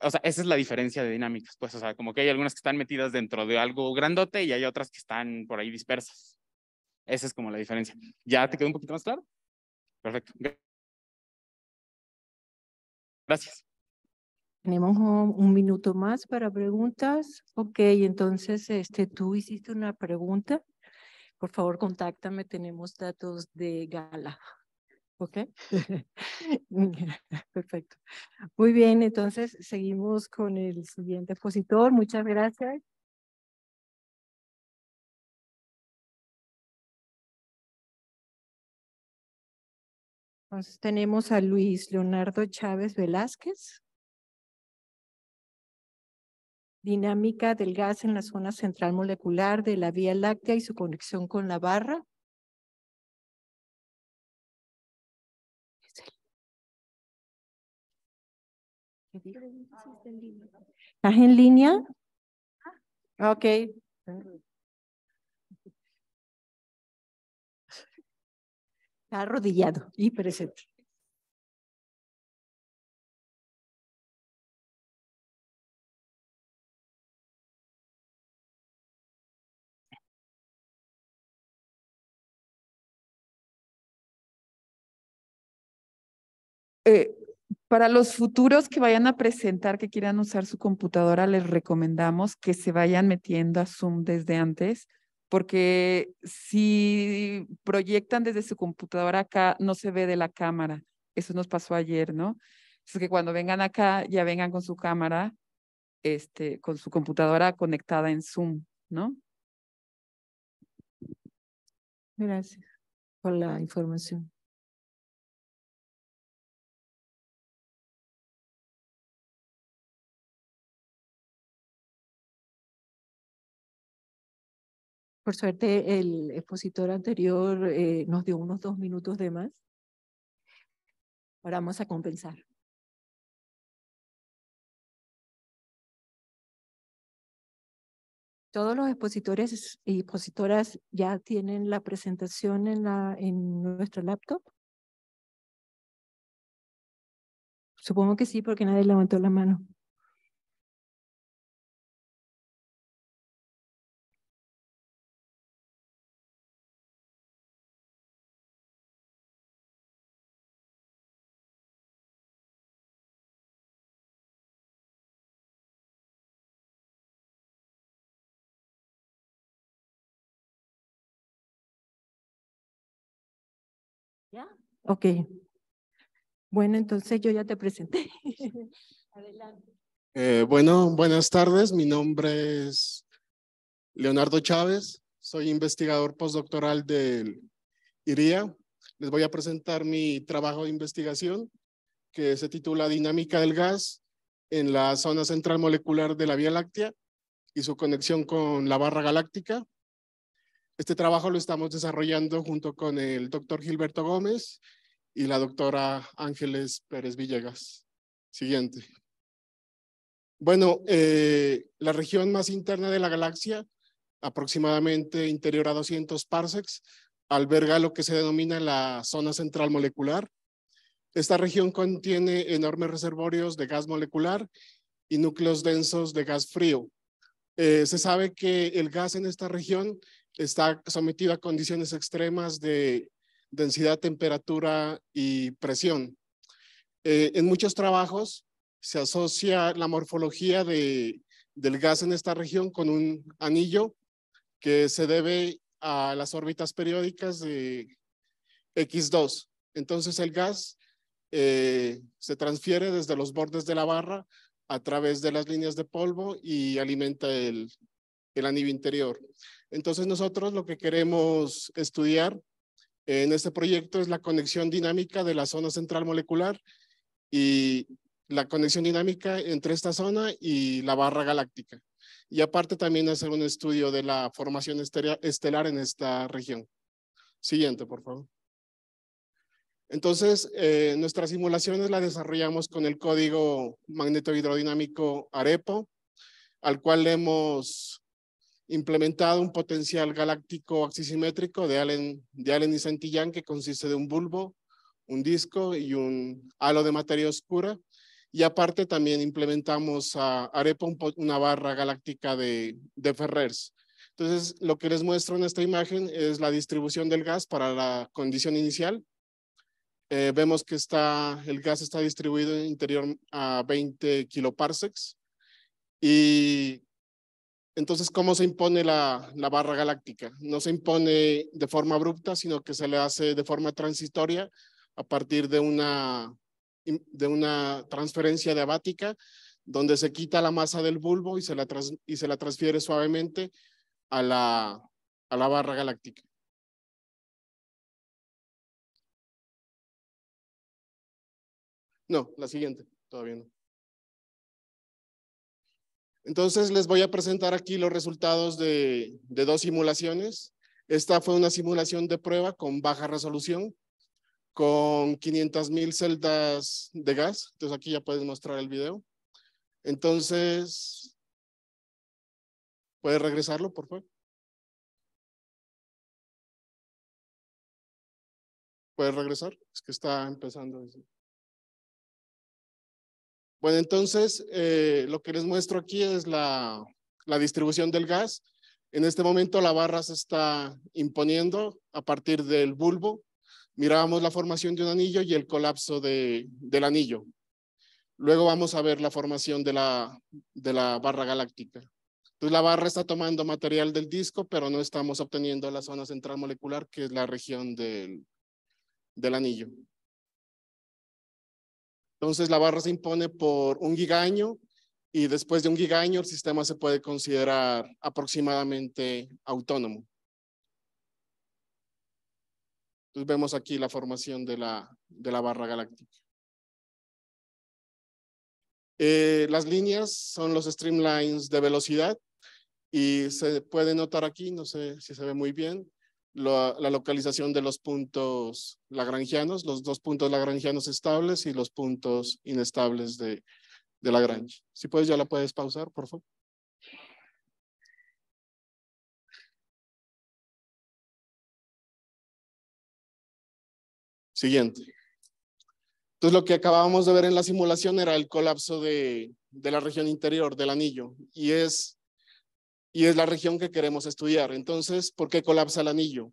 O sea, esa es la diferencia de dinámicas, pues, o sea, como que hay algunas que están metidas dentro de algo grandote y hay otras que están por ahí dispersas. Esa es como la diferencia. ¿Ya te quedó un poquito más claro? Perfecto. Gracias. Tenemos un minuto más para preguntas. Ok, entonces este, tú hiciste una pregunta por favor contáctame, tenemos datos de gala. ¿Ok? Perfecto. Muy bien, entonces seguimos con el siguiente expositor. Muchas gracias. Entonces tenemos a Luis Leonardo Chávez Velázquez dinámica del gas en la zona central molecular de la vía láctea y su conexión con la barra. ¿Estás en línea? Ah. Ok. Está arrodillado y presente. Eh, para los futuros que vayan a presentar, que quieran usar su computadora, les recomendamos que se vayan metiendo a Zoom desde antes, porque si proyectan desde su computadora acá, no se ve de la cámara. Eso nos pasó ayer, ¿no? Es que cuando vengan acá, ya vengan con su cámara, este, con su computadora conectada en Zoom, ¿no? Gracias por la información. Por suerte, el expositor anterior eh, nos dio unos dos minutos de más. Ahora vamos a compensar. Todos los expositores y expositoras ya tienen la presentación en nuestro laptop. Supongo que sí, porque nadie levantó la mano. Ok. Bueno, entonces yo ya te presenté. Adelante. Eh, bueno, buenas tardes. Mi nombre es Leonardo Chávez. Soy investigador postdoctoral del IRIA. Les voy a presentar mi trabajo de investigación que se titula Dinámica del gas en la zona central molecular de la Vía Láctea y su conexión con la barra galáctica. Este trabajo lo estamos desarrollando junto con el doctor Gilberto Gómez y la doctora Ángeles Pérez Villegas. Siguiente. Bueno, eh, la región más interna de la galaxia, aproximadamente interior a 200 parsecs, alberga lo que se denomina la zona central molecular. Esta región contiene enormes reservorios de gas molecular y núcleos densos de gas frío. Eh, se sabe que el gas en esta región está sometido a condiciones extremas de densidad, temperatura y presión. Eh, en muchos trabajos se asocia la morfología del gas en esta región con un anillo que se debe a las órbitas periódicas de X2. Entonces el gas eh, se transfiere desde los bordes de la barra a través de las líneas de polvo y alimenta el anillo interior. Entonces nosotros lo que queremos estudiar en este proyecto es la conexión dinámica de la zona central molecular y la conexión dinámica entre esta zona y la barra galáctica. Y aparte también hacer un estudio de la formación estelar en esta región. Siguiente, por favor. Entonces, eh, nuestras simulaciones las desarrollamos con el código magnetohidrodinámico AREPO, al cual le hemos implementado un potencial galáctico axisimétrico de Allen, de Allen y Santillán que consiste de un bulbo, un disco y un halo de materia oscura. Y aparte también implementamos a Arepa una barra galáctica de, de Ferrers. Entonces, lo que les muestro en esta imagen es la distribución del gas para la condición inicial. Eh, vemos que está, el gas está distribuido en interior a 20 kiloparsecs y entonces, ¿cómo se impone la, barra galáctica? No se impone de forma abrupta, sino que se le hace de forma transitoria a partir de una, transferencia de donde se quita la masa del bulbo y se la, transfiere suavemente a la, a la barra galáctica. No, la siguiente, todavía no. Entonces les voy a presentar aquí los resultados de, dos simulaciones. Esta fue una simulación de prueba con baja resolución, con 500.000 celdas de gas. Entonces aquí ya puedes mostrar el video. Entonces, ¿puedes regresarlo, por favor? ¿Puedes regresar? Es que está empezando. Bueno, entonces eh, lo que les muestro aquí es la, distribución del gas. En este momento la barra se está imponiendo a partir del bulbo. Mirábamos la formación de un anillo y el colapso del anillo. Luego vamos a ver la formación de la, barra galáctica. Entonces la barra está tomando material del disco, pero no estamos obteniendo la zona central molecular, que es la región del anillo. Entonces la barra se impone por un gigaño y después de un gigaño el sistema se puede considerar aproximadamente autónomo. Entonces vemos aquí la formación de la, de la barra galáctica. Eh, las líneas son los streamlines de velocidad y se puede notar aquí, no sé si se ve muy bien, la, localización de los puntos lagrangianos, los dos puntos lagrangianos estables y los puntos inestables de, de Lagrange. Si puedes, ya la puedes pausar, por favor. Siguiente. Entonces, lo que acabábamos de ver en la simulación era el colapso de, de la región interior del anillo y es y es la región que queremos estudiar. Entonces, ¿por qué colapsa el anillo?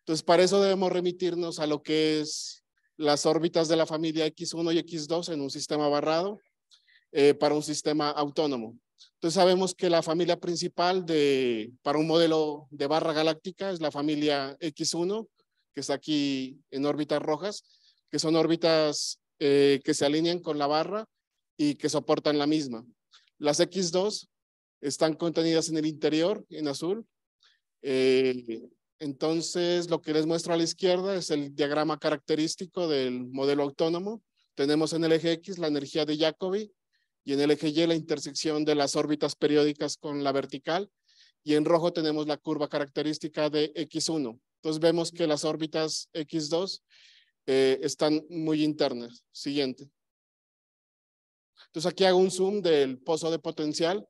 Entonces, para eso debemos remitirnos a lo que es las órbitas de la familia X1 y X2 en un sistema barrado eh, para un sistema autónomo. Entonces, sabemos que la familia principal de, para un modelo de barra galáctica es la familia X1, que está aquí en órbitas rojas, que son órbitas eh, que se alinean con la barra y que soportan la misma. Las X2 están contenidas en el interior, en azul. Eh, entonces, lo que les muestro a la izquierda es el diagrama característico del modelo autónomo. Tenemos en el eje X la energía de Jacobi y en el eje Y la intersección de las órbitas periódicas con la vertical. Y en rojo tenemos la curva característica de X1. Entonces vemos que las órbitas X2 eh, están muy internas. Siguiente. Entonces aquí hago un zoom del pozo de potencial.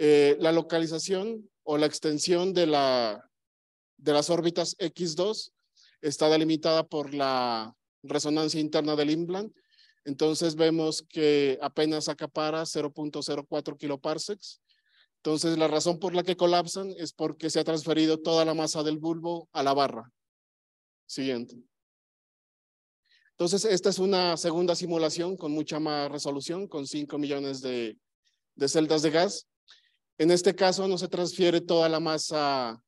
Eh, la localización o la extensión de, las órbitas X2 está delimitada por la resonancia interna del implant. Entonces vemos que apenas acapara 0.04 kiloparsecs. Entonces la razón por la que colapsan es porque se ha transferido toda la masa del bulbo a la barra. Siguiente. Entonces esta es una segunda simulación con mucha más resolución, con 5 millones de celdas de gas. En este caso no se transfiere toda la masa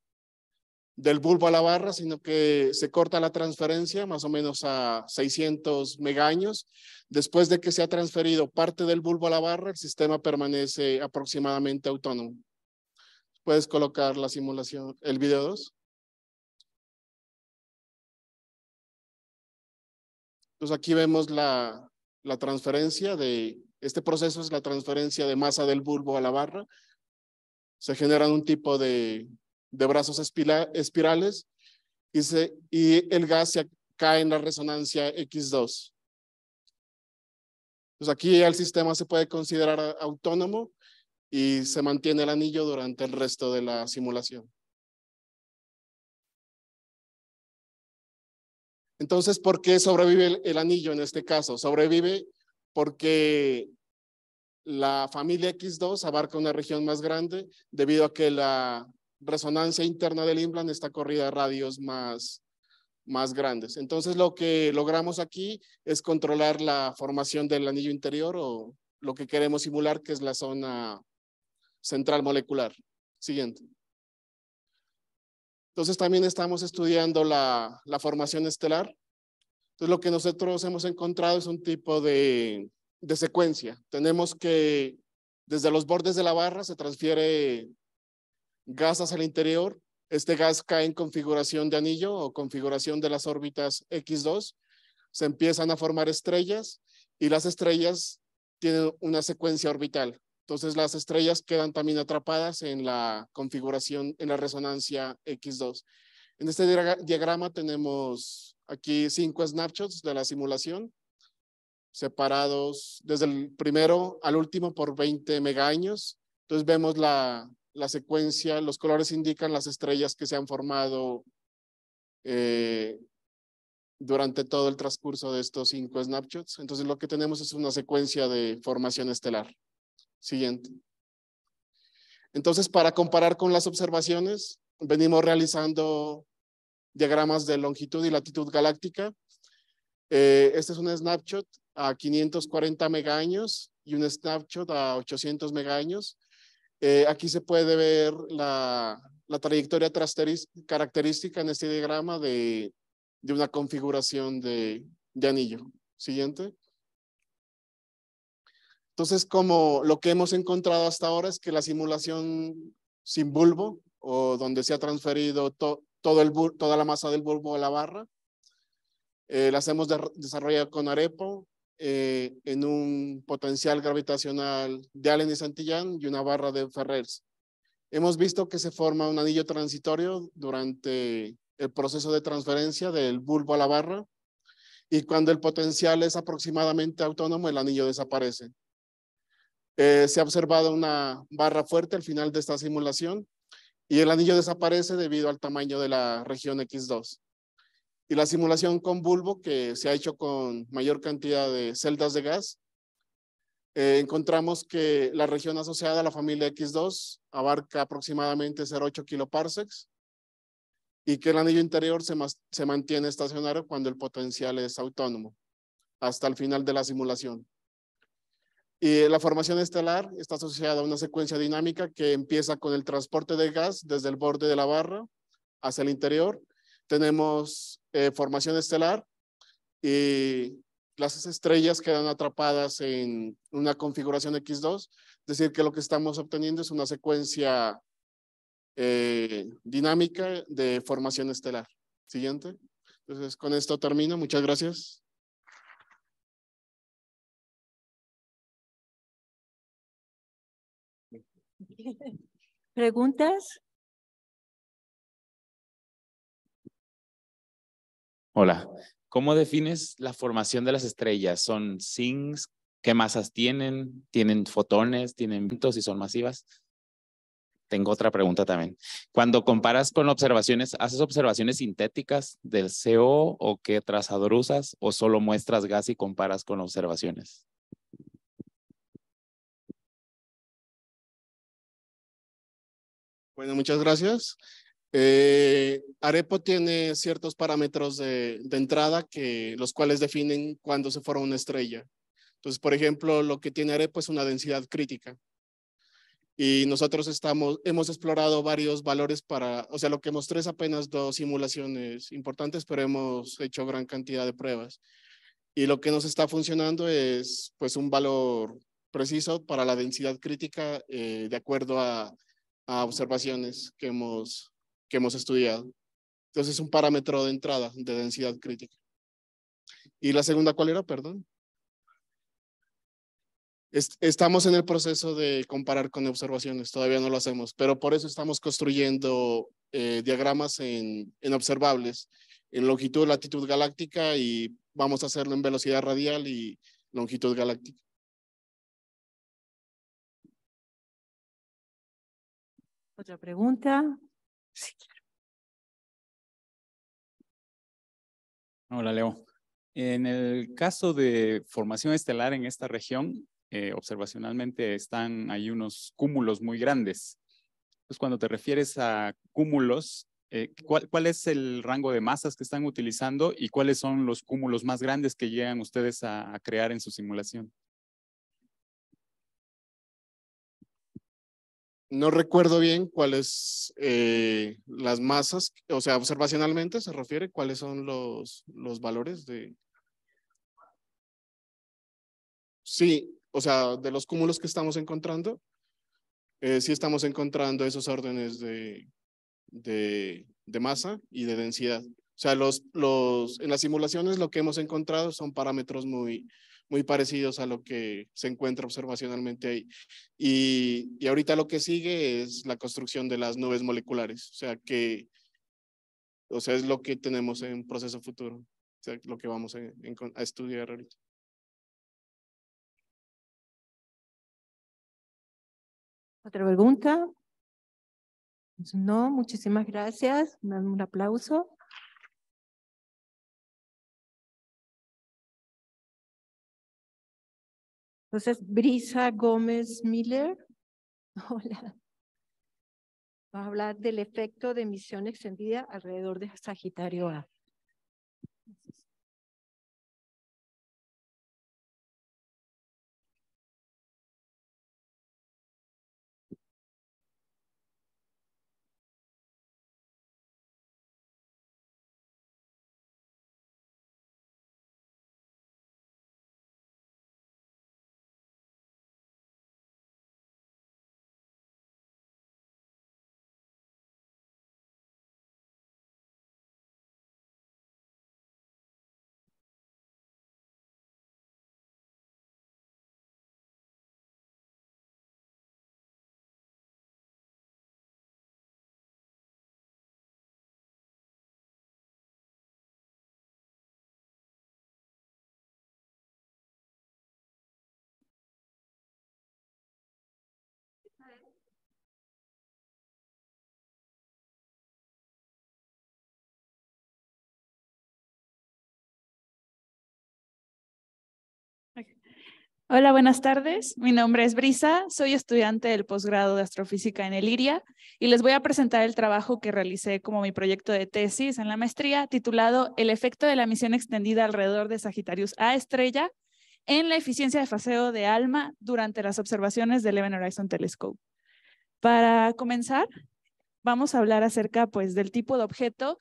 del bulbo a la barra, sino que se corta la transferencia más o menos a 600 megaños. Después de que se ha transferido parte del bulbo a la barra, el sistema permanece aproximadamente autónomo. Puedes colocar la simulación, el video 2. Entonces pues aquí vemos la, la transferencia de, este proceso es la transferencia de masa del bulbo a la barra se generan un tipo de, de brazos espirales y, se, y el gas se cae en la resonancia X2. Entonces pues aquí el sistema se puede considerar autónomo y se mantiene el anillo durante el resto de la simulación. Entonces, ¿por qué sobrevive el anillo en este caso? Sobrevive porque la familia X2 abarca una región más grande debido a que la resonancia interna del implant está corrida a radios más, más grandes. Entonces lo que logramos aquí es controlar la formación del anillo interior o lo que queremos simular que es la zona central molecular. Siguiente. Entonces también estamos estudiando la, la formación estelar. Entonces lo que nosotros hemos encontrado es un tipo de de secuencia. Tenemos que desde los bordes de la barra se transfiere gas hacia el interior. Este gas cae en configuración de anillo o configuración de las órbitas X2. Se empiezan a formar estrellas y las estrellas tienen una secuencia orbital. Entonces las estrellas quedan también atrapadas en la configuración, en la resonancia X2. En este diagrama tenemos aquí cinco snapshots de la simulación separados desde el primero al último por 20 años Entonces vemos la, la secuencia, los colores indican las estrellas que se han formado eh, durante todo el transcurso de estos cinco snapshots. Entonces lo que tenemos es una secuencia de formación estelar. Siguiente. Entonces, para comparar con las observaciones, venimos realizando diagramas de longitud y latitud galáctica. Eh, este es un snapshot a 540 megaños y un snapshot a 800 megaños. Eh, aquí se puede ver la, la trayectoria característica en este diagrama de, de una configuración de, de anillo. Siguiente. Entonces, como lo que hemos encontrado hasta ahora es que la simulación sin bulbo o donde se ha transferido todo el, toda la masa del bulbo a la barra, eh, la hacemos hemos con Arepo, eh, en un potencial gravitacional de Allen y Santillán y una barra de Ferrers. Hemos visto que se forma un anillo transitorio durante el proceso de transferencia del bulbo a la barra y cuando el potencial es aproximadamente autónomo, el anillo desaparece. Eh, se ha observado una barra fuerte al final de esta simulación y el anillo desaparece debido al tamaño de la región X2 y la simulación con bulbo que se ha hecho con mayor cantidad de celdas de gas, eh, encontramos que la región asociada a la familia X2 abarca aproximadamente 0,8 kiloparsecs y que el anillo interior se, se mantiene estacionario cuando el potencial es autónomo hasta el final de la simulación. Y la formación estelar está asociada a una secuencia dinámica que empieza con el transporte de gas desde el borde de la barra hacia el interior. Tenemos eh, formación estelar y eh, las estrellas quedan atrapadas en una configuración X2, es decir, que lo que estamos obteniendo es una secuencia eh, dinámica de formación estelar. Siguiente. Entonces, con esto termino. Muchas gracias. ¿Preguntas? Hola. ¿Cómo defines la formación de las estrellas? ¿Son zincs? ¿Qué masas tienen? ¿Tienen fotones? ¿Tienen vientos y son masivas? Tengo otra pregunta también. Cuando comparas con observaciones, ¿haces observaciones sintéticas del CO o qué trazador usas o solo muestras gas y comparas con observaciones? Bueno, muchas gracias. Eh, Arepo tiene ciertos parámetros de, entrada que los cuales definen cuándo se forma una estrella. Entonces, por ejemplo, lo que tiene Arepo es una densidad crítica. Y nosotros estamos, hemos explorado varios valores para, o sea, lo que mostré es apenas dos simulaciones importantes, pero hemos hecho gran cantidad de pruebas. Y lo que nos está funcionando es pues un valor preciso para la densidad crítica eh, de acuerdo a observaciones que hemos que hemos estudiado. Entonces es un parámetro de entrada de densidad crítica. ¿Y la segunda cuál era? Perdón. estamos en el proceso de comparar con observaciones, todavía no lo hacemos, pero por eso estamos construyendo eh, diagramas en, en observables, en longitud, latitud galáctica y vamos a hacerlo en velocidad radial y longitud galáctica. Otra pregunta. Hola, Leo. En el caso de formación estelar en esta región, eh, observacionalmente están hay unos cúmulos muy grandes. entonces pues, cuando te refieres a cúmulos, eh, ¿cuál, es el rango de masas que están utilizando y cuáles son los cúmulos más grandes que llegan ustedes a crear en su simulación? no recuerdo bien cuáles eh, las masas, o sea, observacionalmente se refiere, cuáles son los, los valores de... Sí, o sea, de los cúmulos que estamos encontrando, eh, sí estamos encontrando esos órdenes de, de, de, masa y de densidad. O sea, los, los, en las simulaciones lo que hemos encontrado son parámetros muy, muy parecidos a lo que se encuentra observacionalmente ahí. Y, y ahorita lo que sigue es la construcción de las nubes moleculares, o sea que o sea, es lo que tenemos en proceso futuro, o sea, lo que vamos a, a estudiar ahorita. ¿Otra pregunta? Pues no, muchísimas gracias. Un aplauso. Entonces, Brisa Gómez Miller, hola, va a hablar del efecto de emisión extendida alrededor de Sagitario A. Hola, buenas tardes. Mi nombre es Brisa, soy estudiante del posgrado de astrofísica en el y les voy a presentar el trabajo que realicé como mi proyecto de tesis en la maestría titulado El efecto de la misión extendida alrededor de Sagittarius A estrella en la eficiencia de faseo de ALMA durante las observaciones del Event Horizon Telescope. Para comenzar, vamos a hablar acerca pues, del tipo de objeto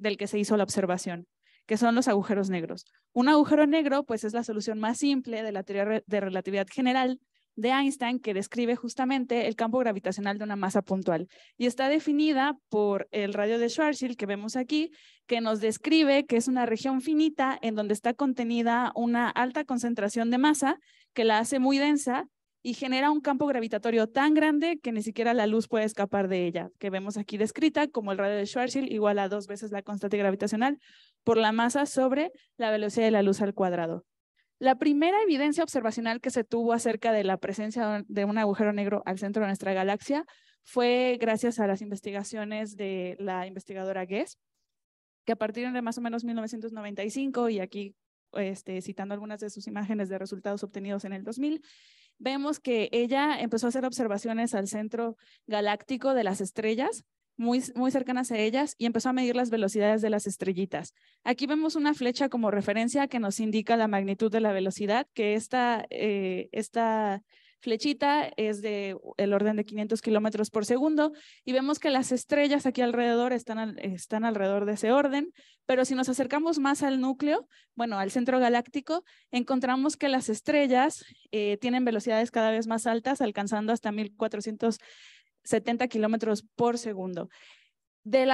del que se hizo la observación que son los agujeros negros. Un agujero negro, pues, es la solución más simple de la teoría de relatividad general de Einstein que describe justamente el campo gravitacional de una masa puntual. Y está definida por el radio de Schwarzschild que vemos aquí, que nos describe que es una región finita en donde está contenida una alta concentración de masa que la hace muy densa y genera un campo gravitatorio tan grande que ni siquiera la luz puede escapar de ella, que vemos aquí descrita como el radio de Schwarzschild igual a dos veces la constante gravitacional por la masa sobre la velocidad de la luz al cuadrado. La primera evidencia observacional que se tuvo acerca de la presencia de un agujero negro al centro de nuestra galaxia fue gracias a las investigaciones de la investigadora Guess, que a partir de más o menos 1995, y aquí este, citando algunas de sus imágenes de resultados obtenidos en el 2000, vemos que ella empezó a hacer observaciones al centro galáctico de las estrellas, muy, muy cercanas a ellas, y empezó a medir las velocidades de las estrellitas. Aquí vemos una flecha como referencia que nos indica la magnitud de la velocidad que esta, eh, esta flechita es de el orden de 500 kilómetros por segundo y vemos que las estrellas aquí alrededor están, están alrededor de ese orden, pero si nos acercamos más al núcleo, bueno, al centro galáctico, encontramos que las estrellas eh, tienen velocidades cada vez más altas, alcanzando hasta 1470 kilómetros por segundo. De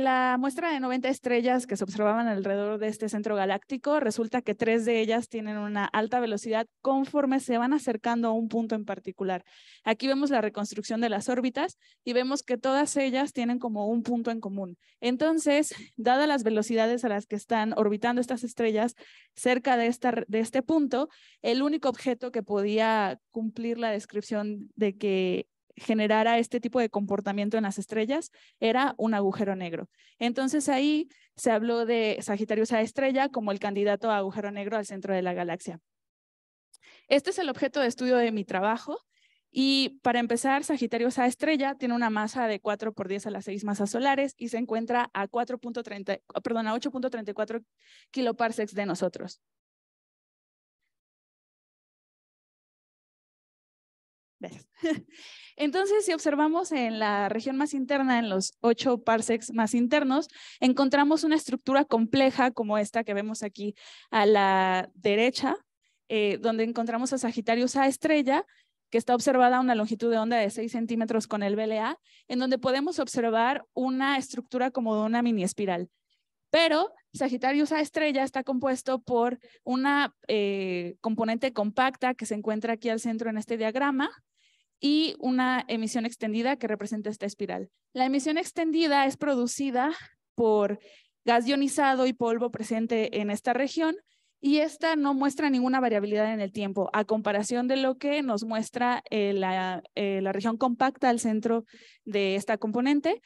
la, muestra de 90 estrellas que se observaban alrededor de este centro galáctico, resulta que tres de ellas tienen una alta velocidad conforme se van acercando a un punto en particular. Aquí vemos la reconstrucción de las órbitas y vemos que todas ellas tienen como un punto en común. Entonces, dadas las velocidades a las que están orbitando estas estrellas cerca de este punto, el único objeto que podía cumplir la descripción de que generara este tipo de comportamiento en las estrellas era un agujero negro. Entonces ahí se habló de Sagitario a estrella como el candidato a agujero negro al centro de la galaxia. Este es el objeto de estudio de mi trabajo y para empezar, Sagitario A estrella tiene una masa de 4 por 10 a las 6 masas solares y se encuentra a 4.30, perdón, a 8.34 kiloparsecs de nosotros. Entonces, si observamos en la región más interna, en los ocho parsecs más internos, encontramos una estructura compleja como esta que vemos aquí a la derecha, eh, donde encontramos a Sagitarius A estrella, que está observada a una longitud de onda de 6 centímetros con el VLA, en donde podemos observar una estructura como una mini espiral. Pero Sagittarius A estrella está compuesto por una eh, componente compacta que se encuentra aquí al centro en este diagrama y una emisión extendida que representa esta espiral. La emisión extendida es producida por gas ionizado y polvo presente en esta región y esta no muestra ninguna variabilidad en el tiempo a comparación de lo que nos muestra eh, eh, la región compacta al centro de esta componente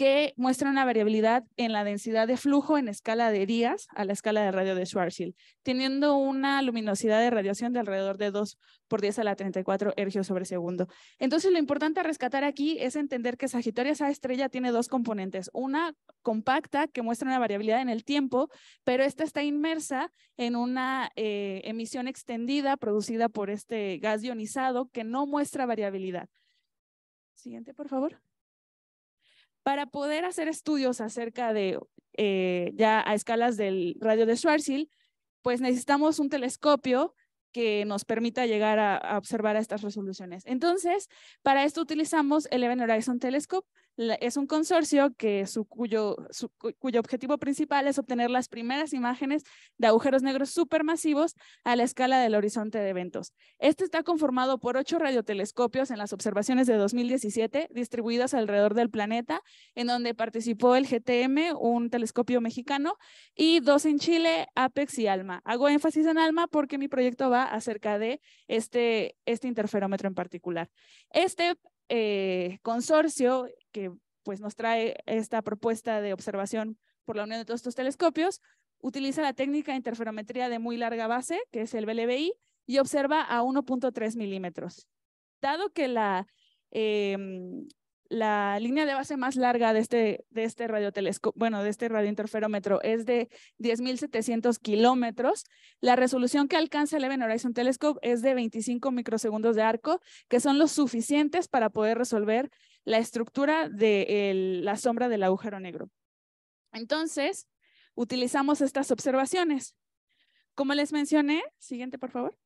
que muestra una variabilidad en la densidad de flujo en escala de días a la escala de radio de Schwarzschild, teniendo una luminosidad de radiación de alrededor de 2 por 10 a la 34 ergios sobre segundo. Entonces, lo importante a rescatar aquí es entender que Sagitario, A estrella tiene dos componentes. Una compacta, que muestra una variabilidad en el tiempo, pero esta está inmersa en una eh, emisión extendida producida por este gas ionizado que no muestra variabilidad. Siguiente, por favor para poder hacer estudios acerca de, eh, ya a escalas del radio de Schwarzschild, pues necesitamos un telescopio que nos permita llegar a, observar estas resoluciones. Entonces, para esto utilizamos el Event Horizon Telescope. es un consorcio que su, cuyo, cuyo objetivo principal es obtener las primeras imágenes de agujeros negros supermasivos a la escala del horizonte de eventos. Este está conformado por ocho radiotelescopios en las observaciones de 2017 distribuidas alrededor del planeta, en donde participó el GTM, un telescopio mexicano, y dos en Chile, Apex y ALMA. Hago énfasis en ALMA porque mi proyecto va acerca de este, este interferómetro en particular. Este eh, consorcio que pues, nos trae esta propuesta de observación por la unión de todos estos telescopios utiliza la técnica de interferometría de muy larga base, que es el BLBI, y observa a 1.3 milímetros. Dado que la, em, la línea de base más larga de este, de este bueno, de este radiointerferómetro es de 10.700 kilómetros. La resolución que alcanza el Event Horizon Telescope es de 25 microsegundos de arco, que son los suficientes para poder resolver la estructura de la sombra del agujero negro. Entonces, utilizamos estas observaciones. Como les mencioné, siguiente por favor.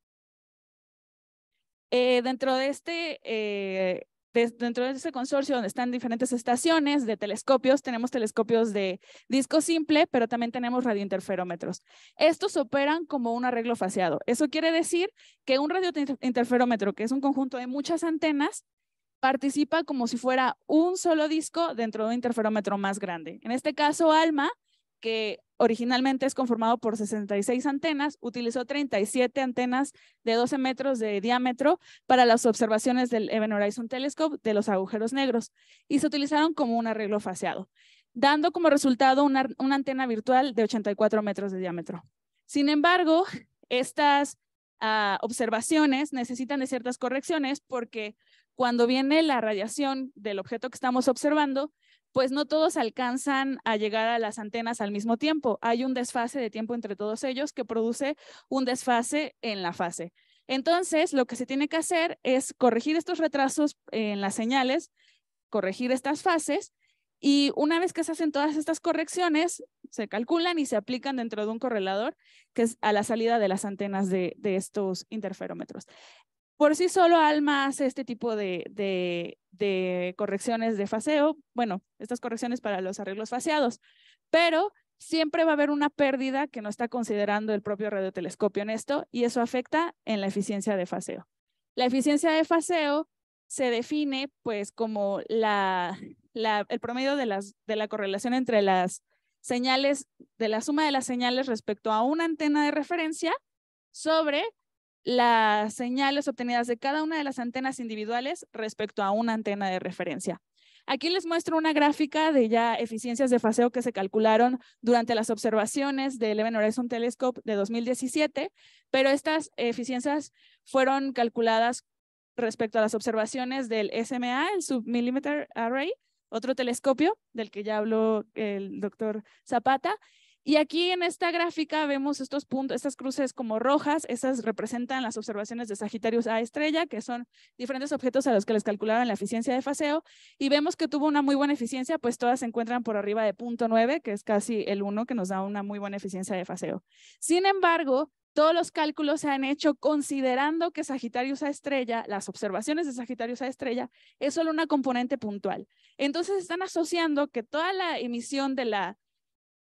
Eh, dentro de este eh, dentro de ese consorcio donde están diferentes estaciones de telescopios, tenemos telescopios de disco simple, pero también tenemos radiointerferómetros. Estos operan como un arreglo faseado. Eso quiere decir que un radiointerferómetro, que es un conjunto de muchas antenas, participa como si fuera un solo disco dentro de un interferómetro más grande. En este caso, ALMA, que originalmente es conformado por 66 antenas, utilizó 37 antenas de 12 metros de diámetro para las observaciones del Event Horizon Telescope de los agujeros negros y se utilizaron como un arreglo faseado, dando como resultado una, antena virtual de 84 metros de diámetro. Sin embargo, estas ah, observaciones necesitan de ciertas correcciones porque cuando viene la radiación del objeto que estamos observando, pues no todos alcanzan a llegar a las antenas al mismo tiempo. Hay un desfase de tiempo entre todos ellos que produce un desfase en la fase. Entonces, lo que se tiene que hacer es corregir estos retrasos en las señales, corregir estas fases y una vez que se hacen todas estas correcciones, se calculan y se aplican dentro de un correlador que es a la salida de las antenas de, estos interferómetros por sí solo Alma hace este tipo de, de, correcciones de faseo, bueno, estas correcciones para los arreglos faseados, pero siempre va a haber una pérdida que no está considerando el propio radiotelescopio en esto y eso afecta en la eficiencia de faseo. La eficiencia de faseo se define pues como la, el promedio de, las, de la correlación entre las señales, de la suma de las señales respecto a una antena de referencia sobre las señales obtenidas de cada una de las antenas individuales respecto a una antena de referencia. Aquí les muestro una gráfica de ya eficiencias de faseo que se calcularon durante las observaciones del Eleven Horizon Telescope de 2017, pero estas eficiencias fueron calculadas respecto a las observaciones del SMA, el Submillimeter Array, otro telescopio del que ya habló el doctor Zapata, y aquí en esta gráfica vemos estos puntos, estas cruces como rojas, esas representan las observaciones de Sagitarius A estrella, que son diferentes objetos a los que les calcularon la eficiencia de faseo, y vemos que tuvo una muy buena eficiencia, pues todas se encuentran por arriba de punto 0.9, que es casi el 1 que nos da una muy buena eficiencia de faseo. Sin embargo, todos los cálculos se han hecho considerando que Sagitarius A estrella, las observaciones de Sagitarius A estrella, es solo una componente puntual. Entonces están asociando que toda la emisión de la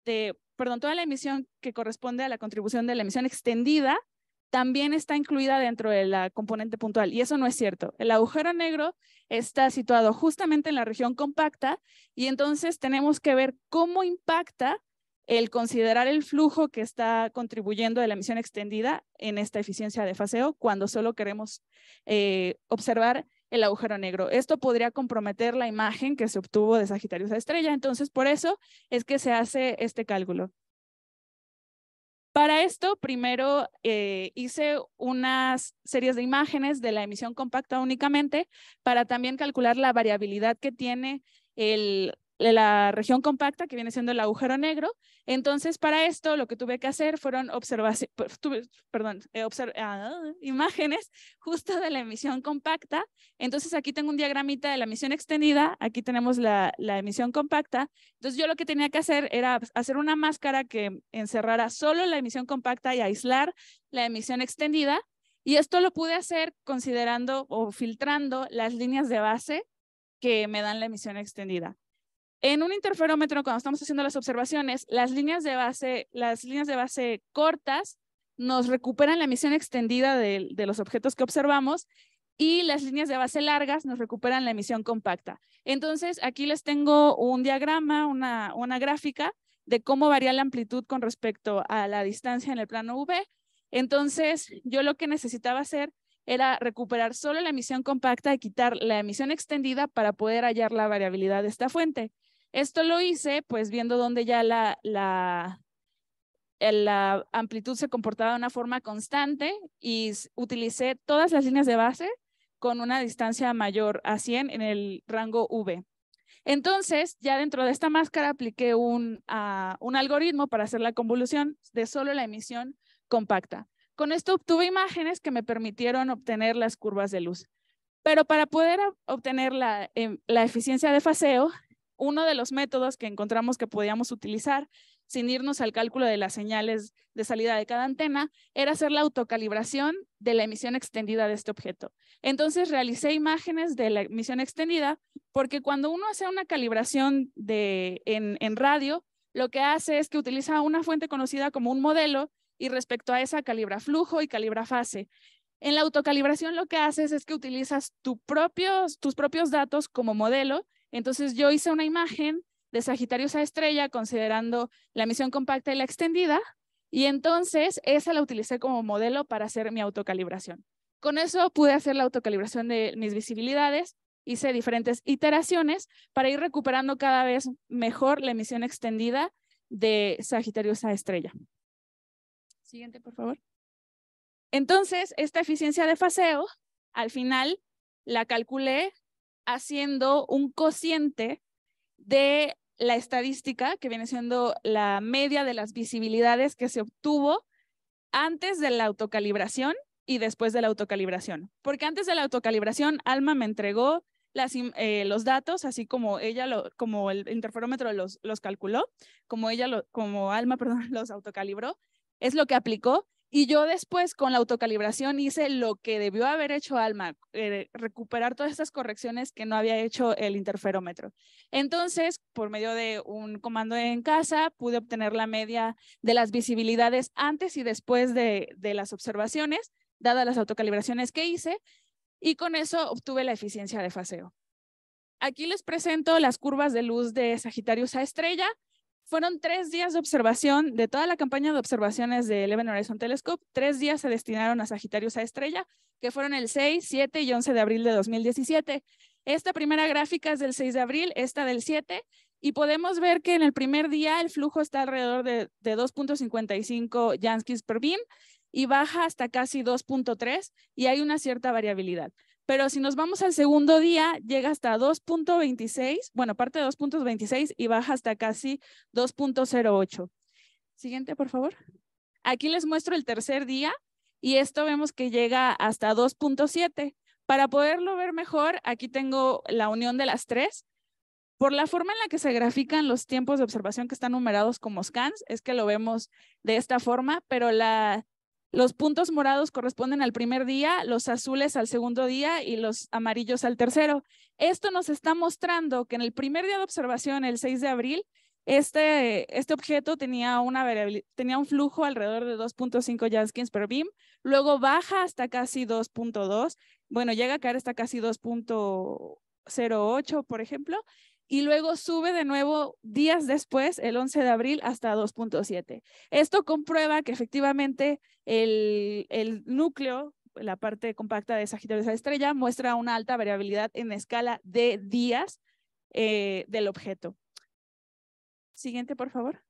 de perdón, toda la emisión que corresponde a la contribución de la emisión extendida también está incluida dentro de la componente puntual y eso no es cierto. El agujero negro está situado justamente en la región compacta y entonces tenemos que ver cómo impacta el considerar el flujo que está contribuyendo de la emisión extendida en esta eficiencia de faseo cuando solo queremos eh, observar el agujero negro. Esto podría comprometer la imagen que se obtuvo de Sagitario a estrella. Entonces, por eso es que se hace este cálculo. Para esto, primero eh, hice unas series de imágenes de la emisión compacta únicamente para también calcular la variabilidad que tiene el la región compacta, que viene siendo el agujero negro. Entonces, para esto, lo que tuve que hacer fueron tuve, perdón, eh, ah, imágenes justo de la emisión compacta. Entonces, aquí tengo un diagramita de la emisión extendida, aquí tenemos la, la emisión compacta. Entonces, yo lo que tenía que hacer era hacer una máscara que encerrara solo la emisión compacta y aislar la emisión extendida. Y esto lo pude hacer considerando o filtrando las líneas de base que me dan la emisión extendida. En un interferómetro, cuando estamos haciendo las observaciones, las líneas de base, cortas nos recuperan la emisión extendida de, los objetos que observamos y las líneas de base largas nos recuperan la emisión compacta. Entonces, aquí les tengo un diagrama, una, una gráfica de cómo varía la amplitud con respecto a la distancia en el plano V. Entonces, yo lo que necesitaba hacer era recuperar solo la emisión compacta y quitar la emisión extendida para poder hallar la variabilidad de esta fuente. Esto lo hice pues viendo donde ya la, la, amplitud se comportaba de una forma constante y utilicé todas las líneas de base con una distancia mayor a 100 en el rango V. Entonces, ya dentro de esta máscara apliqué ah, un, algoritmo para hacer la convolución de solo la emisión compacta. Con esto obtuve imágenes que me permitieron obtener las curvas de luz. Pero para poder obtener em, la eficiencia de faseo, uno de los métodos que encontramos que podíamos utilizar, sin irnos al cálculo de las señales de salida de cada antena, era hacer la autocalibración de la emisión extendida de este objeto. Entonces realicé imágenes de la emisión extendida, porque cuando uno hace una calibración en, radio, lo que hace es que utiliza una fuente conocida como un modelo y respecto a esa calibra flujo y calibra fase. En la autocalibración lo que haces es que utilizas tus propios datos como modelo entonces yo hice una imagen de Sagitarios a estrella considerando la emisión compacta y la extendida y entonces esa la utilicé como modelo para hacer mi autocalibración. Con eso pude hacer la autocalibración de mis visibilidades, hice diferentes iteraciones para ir recuperando cada vez mejor la emisión extendida de Sagitarios a estrella. Siguiente, por favor. Entonces, esta eficiencia de faseo, al final la calculé haciendo un cociente de la estadística, que viene siendo la media de las visibilidades que se obtuvo antes de la autocalibración y después de la autocalibración. Porque antes de la autocalibración, Alma me entregó eh, los datos, así como ella, como el interferómetro los, calculó, como ella, como Alma, los autocalibró, es lo que aplicó. Y yo después con la autocalibración hice lo que debió haber hecho Alma, eh, recuperar todas estas correcciones que no había hecho el interferómetro. Entonces, por medio de un comando en casa, pude obtener la media de las visibilidades antes y después de, de las observaciones, dadas las autocalibraciones que hice, y con eso obtuve la eficiencia de faseo. Aquí les presento las curvas de luz de Sagitarius a estrella. Fueron tres días de observación de toda la campaña de observaciones del Eleven Horizon Telescope. Tres días se destinaron a Sagitarios a Estrella, que fueron el 6, 7 y 11 de abril de 2017. Esta primera gráfica es del 6 de abril, esta del 7, y podemos ver que en el primer día el flujo está alrededor de, 2.55 Janskis per beam y baja hasta casi 2.3 y hay una cierta variabilidad. Pero si nos vamos al segundo día, llega hasta 2.26, bueno, parte de 2.26 y baja hasta casi 2.08. Siguiente, por favor. Aquí les muestro el tercer día y esto vemos que llega hasta 2.7. Para poderlo ver mejor, aquí tengo la unión de las tres. Por la forma en la que se grafican los tiempos de observación que están numerados como scans, es que lo vemos de esta forma, pero la, los puntos morados corresponden al primer día, los azules al segundo día y los amarillos al tercero. Esto nos está mostrando que en el primer día de observación, el 6 de abril, este, este objeto tenía, un flujo alrededor de 2.5 Jaskins per beam, luego baja hasta casi 2.2, bueno, llega a caer hasta casi 2.08, por ejemplo, y luego sube de nuevo días después, el 11 de abril, hasta 2.7. Esto comprueba que efectivamente el, núcleo la parte compacta de Sagitario de estrella muestra una alta variabilidad en escala de días eh, del objeto. Siguiente, por favor.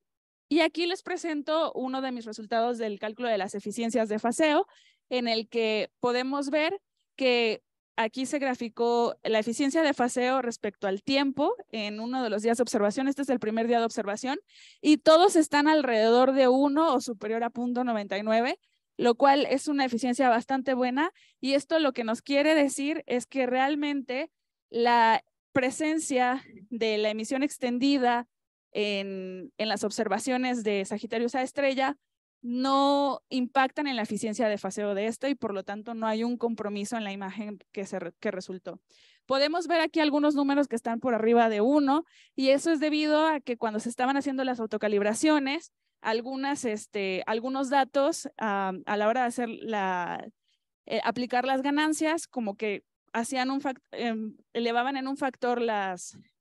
Y aquí les presento uno de mis resultados del cálculo de las eficiencias de faseo, en el que podemos ver que Aquí se graficó la eficiencia de faseo respecto al tiempo en uno de los días de observación. Este es el primer día de observación y todos están alrededor de 1 o superior a 0.99, lo cual es una eficiencia bastante buena. Y esto lo que nos quiere decir es que realmente la presencia de la emisión extendida en, las observaciones de Sagitario a estrella no impactan en la eficiencia de faseo de esto, y por lo tanto no hay un compromiso en la imagen que, resultó. Podemos ver aquí algunos números que están por arriba de uno y eso es debido a que cuando se estaban haciendo las autocalibraciones, algunas, este, algunos datos a la hora de hacer la, eh, aplicar las ganancias, como que hacían un em, elevaban en un factor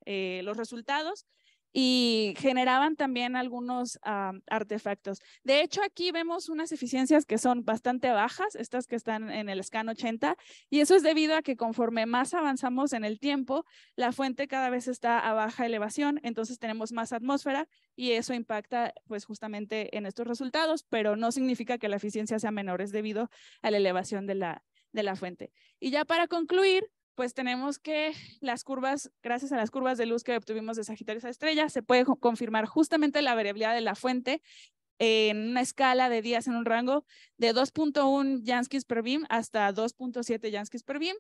eh, los resultados y generaban también algunos artefactos. De hecho, aquí vemos unas eficiencias que son bastante bajas, estas que están en el SCAN 80, y eso es debido a que conforme más avanzamos en el tiempo, la fuente cada vez está a baja elevación, entonces tenemos más atmósfera y eso impacta pues justamente en estos resultados, pero no significa que la eficiencia sea menor, es debido a la elevación de la, de la fuente. Y ya para concluir, pues tenemos que las curvas, gracias a las curvas de luz que obtuvimos de Sagitario a estrella, se puede confirmar justamente la variabilidad de la fuente en una escala de días en un rango de 2.1 Janskis per beam hasta 2.7 Janskis per beam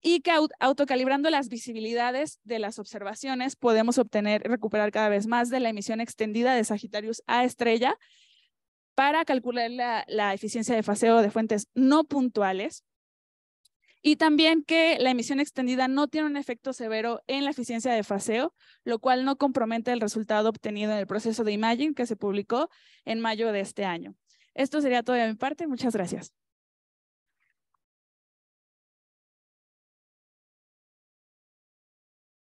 y que autocalibrando las visibilidades de las observaciones podemos obtener recuperar cada vez más de la emisión extendida de Sagittarius A estrella para calcular la eficiencia de faseo de fuentes no puntuales y también que la emisión extendida no tiene un efecto severo en la eficiencia de faseo, lo cual no compromete el resultado obtenido en el proceso de imaging que se publicó en mayo de este año. Esto sería todo de mi parte. Muchas gracias.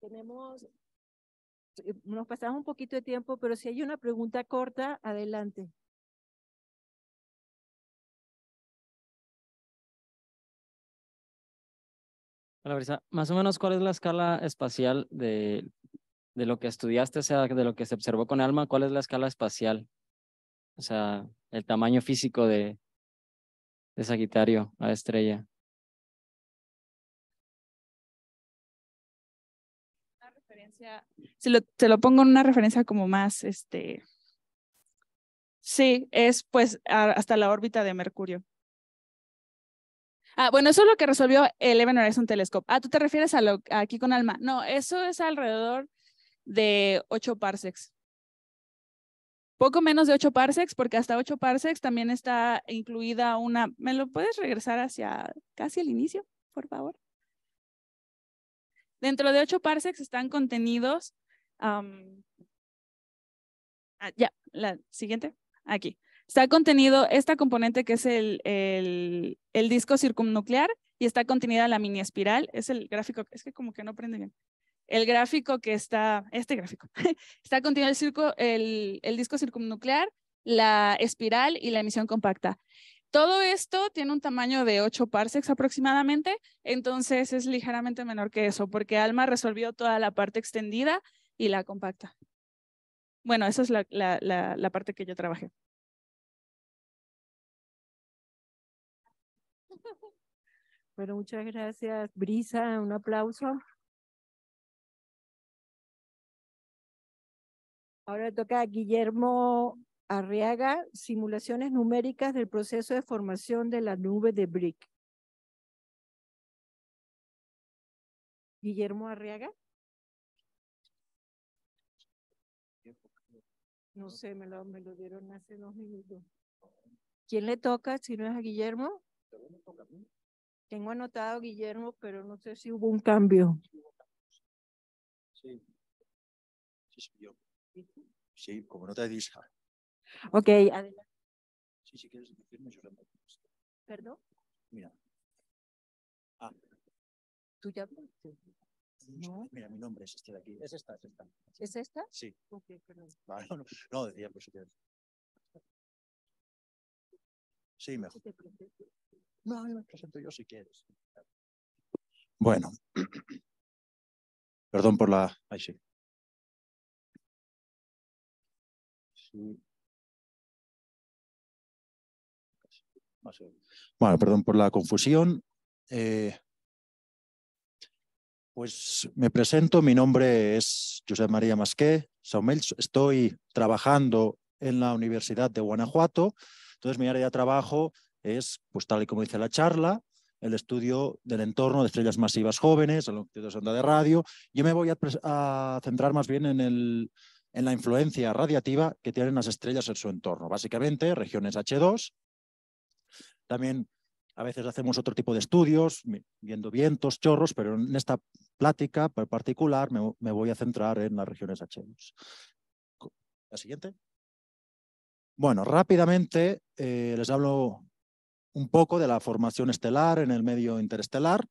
Tenemos, eh, nos pasamos un poquito de tiempo, pero si hay una pregunta corta, adelante. Hola, más o menos cuál es la escala espacial de, lo que estudiaste, o sea, de lo que se observó con ALMA, cuál es la escala espacial, o sea, el tamaño físico de, de Sagitario a estrella. Una referencia, si lo, te lo pongo en una referencia como más, este, sí, es pues hasta la órbita de Mercurio. Ah, bueno, eso es lo que resolvió el Event Horizon Telescope. Ah, tú te refieres a, lo, aquí con Alma. No, eso es alrededor de 8 parsecs. Poco menos de 8 parsecs, porque hasta 8 parsecs también está incluida una. ¿Me lo puedes regresar hacia casi el inicio, por favor? Dentro de 8 parsecs están contenidos. Ah, ya, la siguiente, aquí. Está contenido esta componente que es el, el, disco circunnuclear y está contenida la mini espiral. Es el gráfico, es que como que no prende bien. El gráfico que está, este gráfico, está contenido el, disco circunnuclear, la espiral y la emisión compacta. Todo esto tiene un tamaño de 8 parsecs aproximadamente, entonces es ligeramente menor que eso, porque ALMA resolvió toda la parte extendida y la compacta. Bueno, esa es la parte que yo trabajé. Bueno, muchas gracias, Brisa, un aplauso. Ahora toca a Guillermo Arriaga, simulaciones numéricas del proceso de formación de la nube de BRIC. Guillermo Arriaga. No sé, me lo, me lo dieron hace dos minutos. ¿Quién le toca si no es a Guillermo? Tengo anotado, Guillermo, pero no sé si hubo un cambio. Sí, sí, Sí, como nota de visa. Ok, adelante. Sí, si quieres decirme, yo lo ¿Perdón? Mira. Ah. ¿Tú ya No. Mira, mi nombre es este de aquí. Es esta, es esta. ¿Es esta? Sí. Ok, perdón. Ah, no, decía, por pues, si quieres. Sí, mejor. No, me presento yo si quieres. Bueno. Perdón por la... sí. Bueno, perdón por la confusión. Eh, pues me presento, mi nombre es José María Masqué Saumel, estoy trabajando en la Universidad de Guanajuato, entonces mi área de trabajo es, pues tal y como dice la charla, el estudio del entorno de estrellas masivas jóvenes, lo que de onda de radio. Yo me voy a, centrar más bien en, el, en la influencia radiativa que tienen las estrellas en su entorno. Básicamente, regiones H2. También a veces hacemos otro tipo de estudios, viendo vientos, chorros, pero en esta plática particular me, voy a centrar en las regiones H2. La siguiente. Bueno, rápidamente eh, les hablo un poco de la formación estelar en el medio interestelar.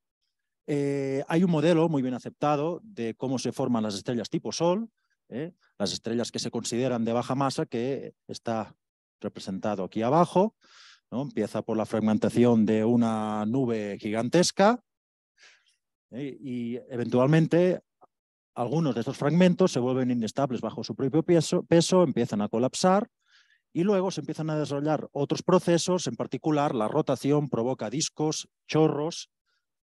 Eh, hay un modelo muy bien aceptado de cómo se forman las estrellas tipo Sol, ¿eh? las estrellas que se consideran de baja masa, que está representado aquí abajo. ¿no? Empieza por la fragmentación de una nube gigantesca ¿eh? y eventualmente algunos de estos fragmentos se vuelven inestables bajo su propio peso empiezan a colapsar y luego se empiezan a desarrollar otros procesos, en particular la rotación provoca discos, chorros,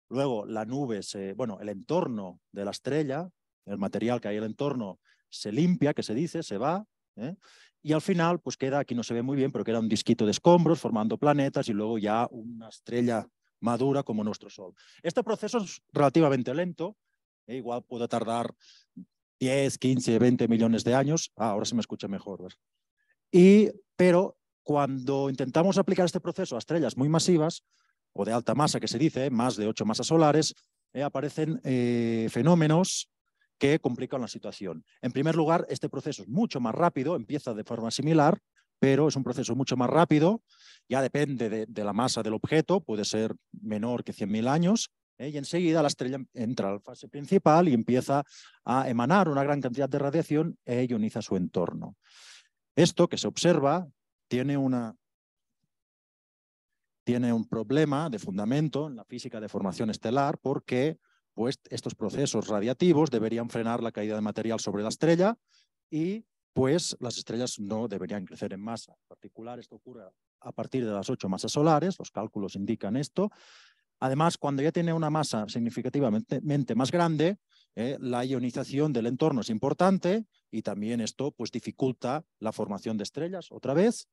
luego la nube, se, bueno, el entorno de la estrella, el material que hay en el entorno se limpia, que se dice, se va, ¿eh? y al final pues queda, aquí no se ve muy bien, pero queda un disquito de escombros formando planetas y luego ya una estrella madura como nuestro Sol. Este proceso es relativamente lento, ¿eh? igual puede tardar 10, 15, 20 millones de años. Ah, ahora se me escucha mejor. Y, pero cuando intentamos aplicar este proceso a estrellas muy masivas, o de alta masa que se dice, más de ocho masas solares, eh, aparecen eh, fenómenos que complican la situación. En primer lugar, este proceso es mucho más rápido, empieza de forma similar, pero es un proceso mucho más rápido, ya depende de, la masa del objeto, puede ser menor que 100.000 años, eh, y enseguida la estrella entra a la fase principal y empieza a emanar una gran cantidad de radiación e ioniza su entorno. Esto que se observa tiene, un problema de fundamento en la física de formación estelar porque pues, estos procesos radiativos deberían frenar la caída de material sobre la estrella y pues las estrellas no deberían crecer en masa. En particular, esto ocurre a partir de las ocho masas solares, los cálculos indican esto. Además, cuando ya tiene una masa significativamente más grande, eh, la ionización del entorno es importante y también esto pues, dificulta la formación de estrellas, otra vez.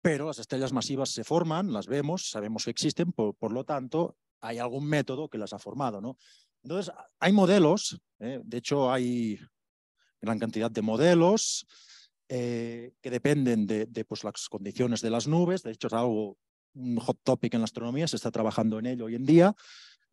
Pero las estrellas masivas se forman, las vemos, sabemos que existen, por, lo tanto, hay algún método que las ha formado. ¿no? Entonces, hay modelos, eh, de hecho hay gran cantidad de modelos eh, que dependen de, pues, las condiciones de las nubes, de hecho es algo un hot topic en la astronomía, se está trabajando en ello hoy en día,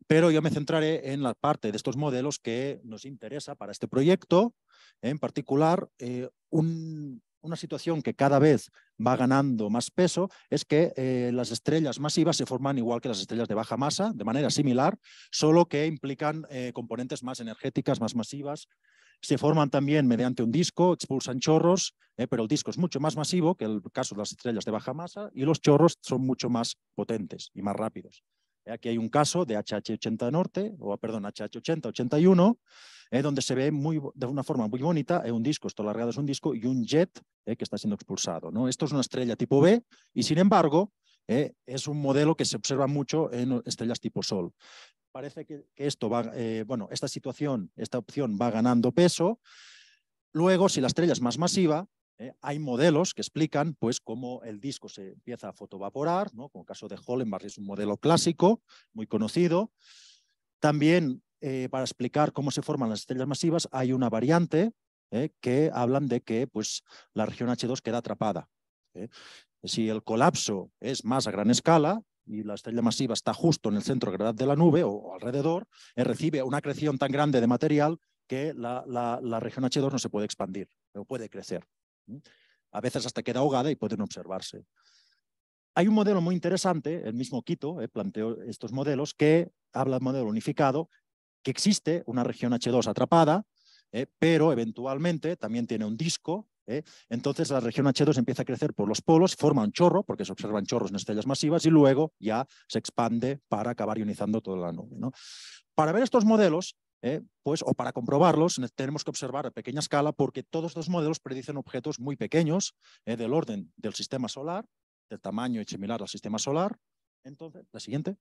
pero yo me centraré en la parte de estos modelos que nos interesa para este proyecto, en particular eh, una situación que cada vez va ganando más peso es que eh, las estrellas masivas se forman igual que las estrellas de baja masa, de manera similar, solo que implican eh, componentes más energéticas, más masivas. Se forman también mediante un disco, expulsan chorros, pero el disco es mucho más masivo que el caso de las estrellas de baja masa y los chorros son mucho más potentes y más rápidos. Aquí hay un caso de HH80 Norte, o perdón, HH80-81, eh, donde se ve muy, de una forma muy bonita eh, un disco, esto alargado es un disco, y un jet eh, que está siendo expulsado. ¿no? Esto es una estrella tipo B, y sin embargo, es un modelo que se observa mucho en estrellas tipo Sol. Parece que, que esto va, bueno, esta situación, esta opción va ganando peso. Luego, si la estrella es más masiva, eh, hay modelos que explican pues, cómo el disco se empieza a fotovaporar, ¿no? como el caso de Hollenbach es un modelo clásico, muy conocido. También eh, para explicar cómo se forman las estrellas masivas hay una variante eh, que hablan de que pues, la región H2 queda atrapada. Si el colapso es más a gran escala y la estrella masiva está justo en el centro de de la nube o, alrededor, recibe una creación tan grande de material que la, la región H2 no se puede expandir, no puede crecer. A veces hasta queda ahogada y pueden observarse. Hay un modelo muy interesante, el mismo Quito eh, planteó estos modelos, que habla del modelo unificado, que existe una región H2 atrapada, eh, pero eventualmente también tiene un disco. Eh. entonces la región H2 empieza a crecer por los polos, forma un chorro, porque se observan chorros en estrellas masivas, y luego ya se expande para acabar ionizando toda la nube. Para ver estos modelos, ¿eh? pues, o para comprobarlos tenemos que observar a pequeña escala porque todos estos modelos predicen objetos muy pequeños ¿eh? del orden del sistema solar, del tamaño similar al sistema solar. Entonces, la siguiente.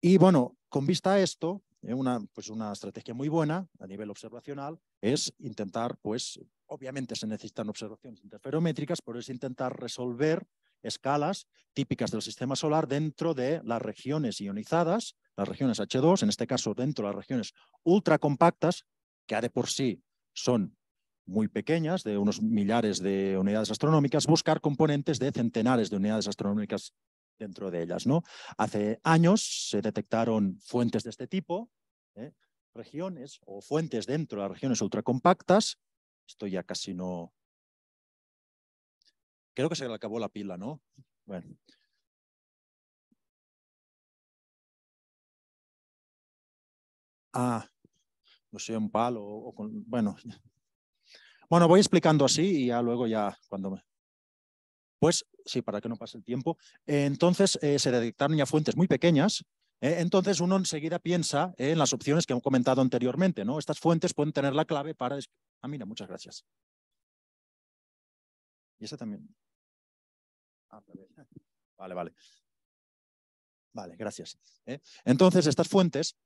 Y bueno, con vista a esto, ¿eh? una, pues una estrategia muy buena a nivel observacional es intentar, pues obviamente se necesitan observaciones interferométricas, pero es intentar resolver escalas típicas del sistema solar dentro de las regiones ionizadas, las regiones H2, en este caso dentro de las regiones ultracompactas, que de por sí son muy pequeñas, de unos millares de unidades astronómicas, buscar componentes de centenares de unidades astronómicas dentro de ellas. ¿no? Hace años se detectaron fuentes de este tipo, ¿eh? regiones o fuentes dentro de las regiones ultracompactas, esto ya casi no, Creo que se le acabó la pila, ¿no? Bueno. Ah, no pues sé, un palo o bueno. Bueno, voy explicando así y ya luego ya cuando me... Pues sí, para que no pase el tiempo. Entonces eh, se detectaron ya fuentes muy pequeñas. ¿eh? entonces uno enseguida piensa en las opciones que he comentado anteriormente. ¿no? Estas fuentes pueden tener la clave para... Ah, mira, muchas gracias. Y esa también. Vale, vale. Vale, gracias. ¿eh? Entonces, estas fuentes,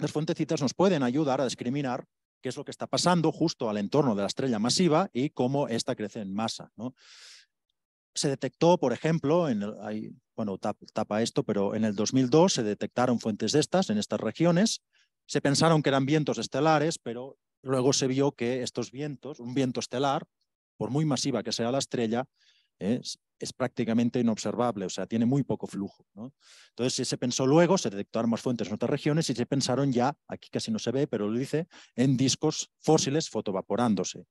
las fuentecitas nos pueden ayudar a discriminar qué es lo que está pasando justo al entorno de la estrella masiva y cómo ésta crece en masa. ¿no? Se detectó, por ejemplo, en bueno, tapa esto, pero en el 2002 se detectaron fuentes de estas en estas regiones. Se pensaron que eran vientos estelares, pero luego se vio que estos vientos, un viento estelar, por muy masiva que sea la estrella, es, prácticamente inobservable, o sea, tiene muy poco flujo. Entonces, se pensó luego, se detectaron más fuentes en otras regiones y se pensaron ya, aquí casi no se ve, pero lo dice, en discos fósiles fotovaporándose.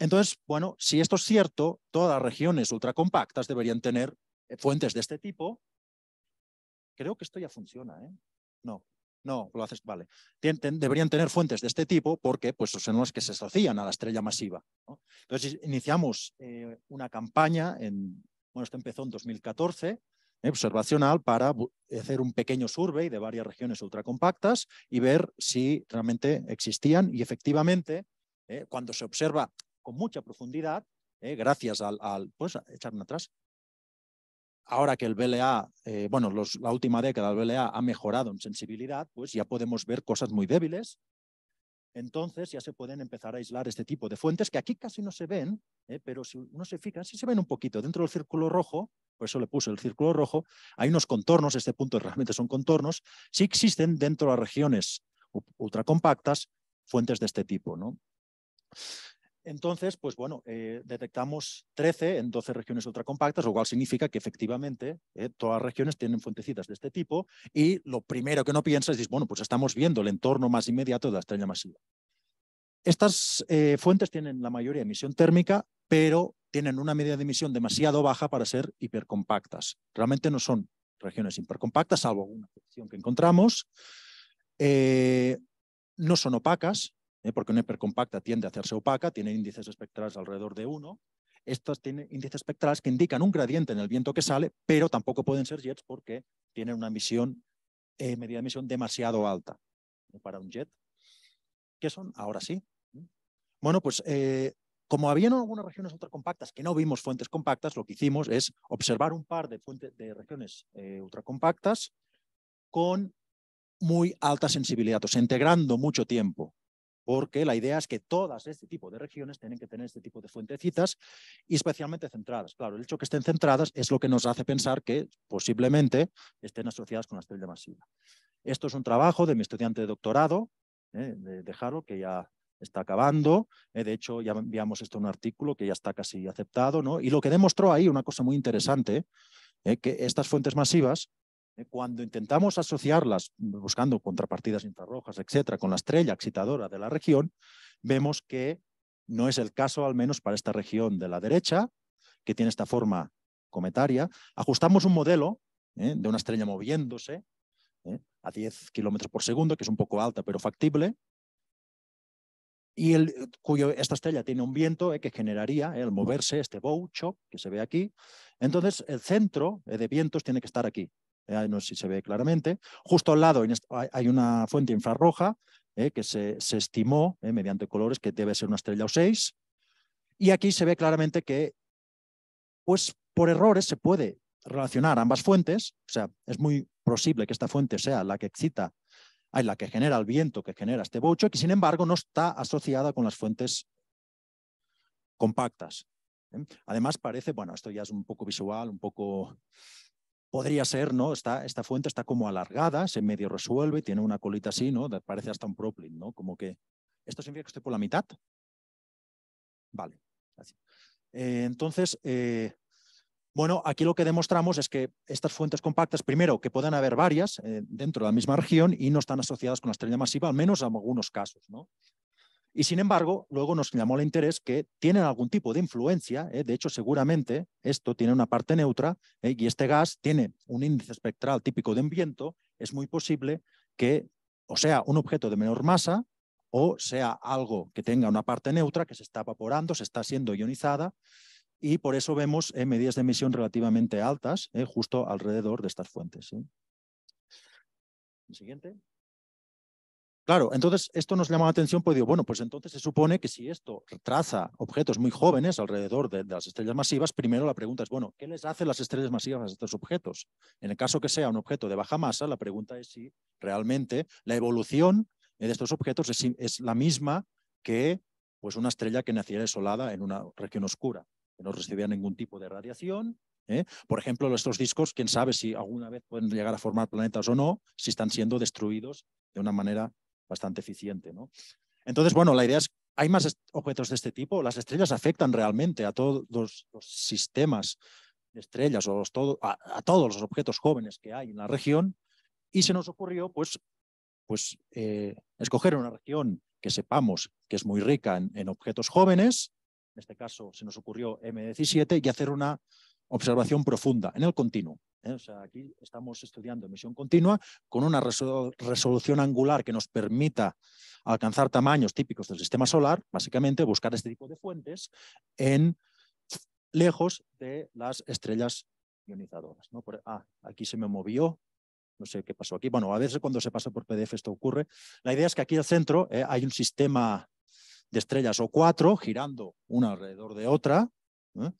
Entonces, bueno, si esto es cierto, todas las regiones ultracompactas deberían tener eh, fuentes de este tipo. Creo que esto ya funciona, ¿eh? No, no, lo haces, vale. deberían tener fuentes de este tipo porque pues, son las que se asocian a la estrella masiva. Entonces iniciamos eh, una campaña, en, bueno, esto empezó en 2014, eh, observacional, para hacer un pequeño survey de varias regiones ultracompactas y ver si realmente existían y efectivamente, eh, cuando se observa con mucha profundidad, gracias al, al, pues, echarme atrás, ahora que el BLA, eh, bueno, la última década del BLA ha mejorado en sensibilidad, pues ya podemos ver cosas muy débiles. Entonces ya se pueden empezar a aislar este tipo de fuentes que aquí casi no se ven, eh, pero si uno se fija, sí se ven un poquito. Dentro del círculo rojo, por eso le puse el círculo rojo, hay unos contornos, este punto realmente son contornos, sí existen dentro de las regiones ultracompactas fuentes de este tipo. ¿no? Entonces, pues bueno, eh, detectamos 13 en 12 regiones ultracompactas, lo cual significa que efectivamente eh, todas las regiones tienen fuentecitas de este tipo y lo primero que uno piensa es, bueno, pues estamos viendo el entorno más inmediato de la estrella masiva. Estas eh, fuentes tienen la mayoría emisión térmica, pero tienen una media de emisión demasiado baja para ser hipercompactas. Realmente no son regiones hipercompactas, salvo alguna excepción que encontramos. no son opacas, ¿eh? porque una hipercompacta tiende a hacerse opaca, tiene índices espectrales alrededor de 1. Estos tienen índices espectrales que indican un gradiente en el viento que sale, pero tampoco pueden ser jets porque tienen una emisión, eh, medida de emisión demasiado alta ¿eh? para un jet. ¿Qué son? Ahora sí. ¿eh? Bueno, pues como había en algunas regiones ultracompactas que no vimos fuentes compactas, lo que hicimos es observar un par de, fuentes, de regiones ultracompactas con muy alta sensibilidad, o sea, integrando mucho tiempo porque la idea es que todas este tipo de regiones tienen que tener este tipo de fuentecitas y especialmente centradas. Claro, el hecho de que estén centradas es lo que nos hace pensar que posiblemente estén asociadas con la estrella masiva. Esto es un trabajo de mi estudiante de doctorado, eh, de, Jaro, que ya está acabando. ¿eh? de hecho, ya enviamos esto a un artículo que ya está casi aceptado. Y lo que demostró ahí, una cosa muy interesante, eh, que estas fuentes masivas eh, cuando intentamos asociarlas mm, buscando contrapartidas infrarrojas, etcétera, con la estrella excitadora de la región, vemos que no es el caso, al menos para esta región de la derecha, que tiene esta forma cometaria. Ajustamos un modelo eh, de una estrella moviéndose eh, a 10 kilómetros por segundo, que es un poco alta pero factible, y el, cuyo, esta estrella tiene un viento que generaría el moverse este bow shock que se ve aquí. Entonces, el centro de vientos tiene que estar aquí, eh, no sé si se ve claramente. Justo al lado hay una fuente infrarroja eh, que se, se estimó eh, mediante colores que debe ser una estrella o seis Y aquí se ve claramente que, pues por errores se puede relacionar ambas fuentes, o sea, es muy posible que esta fuente sea la que excita, la que genera el viento que genera este bocho, que sin embargo no está asociada con las fuentes compactas. Además parece, bueno, esto ya es un poco visual, un poco podría ser, ¿no? Esta, fuente está como alargada, se medio resuelve, tiene una colita así, ¿no? Parece hasta un proplin, ¿no? Como que, ¿esto significa que estoy por la mitad? Vale, eh, entonces, eh, bueno, aquí lo que demostramos es que estas fuentes compactas, primero, que pueden haber varias eh, dentro de la misma región y no están asociadas con la estrella masiva, al menos en algunos casos, ¿no? Y sin embargo, luego nos llamó el interés que tienen algún tipo de influencia, ¿eh? de hecho seguramente esto tiene una parte neutra ¿eh? y este gas tiene un índice espectral típico de viento, es muy posible que o sea un objeto de menor masa o sea algo que tenga una parte neutra que se está evaporando, se está siendo ionizada y por eso vemos eh, medidas de emisión relativamente altas justo alrededor de estas fuentes. Siguiente. Claro, entonces esto nos llama la atención, porque, digo, bueno, pues entonces se supone que si esto traza objetos muy jóvenes alrededor de, las estrellas masivas, primero la pregunta es, bueno, ¿qué les hace las estrellas masivas a estos objetos? En el caso que sea un objeto de baja masa, la pregunta es si realmente la evolución de estos objetos es, la misma que pues una estrella que naciera desolada en una región oscura, que no recibía ningún tipo de radiación, ¿eh? Por ejemplo, estos discos, quién sabe si alguna vez pueden llegar a formar planetas o no, si están siendo destruidos de una manera bastante eficiente. ¿no? Entonces, bueno, la idea es, ¿hay más objetos de este tipo? Las estrellas afectan realmente a todos los, sistemas de estrellas o a, todos los objetos jóvenes que hay en la región y se nos ocurrió pues, pues eh, escoger una región que sepamos que es muy rica en, en objetos jóvenes, en este caso se nos ocurrió M17, y hacer una observación profunda, en el continuo. ¿eh? O sea, aquí estamos estudiando emisión continua con una resolución angular que nos permita alcanzar tamaños típicos del sistema solar, básicamente buscar este tipo de fuentes en lejos de las estrellas ionizadoras. Ah, aquí se me movió, no sé qué pasó aquí. Bueno, a veces cuando se pasa por PDF esto ocurre. La idea es que aquí al centro ¿eh? hay un sistema de estrellas o cuatro girando una alrededor de otra. ¿eh?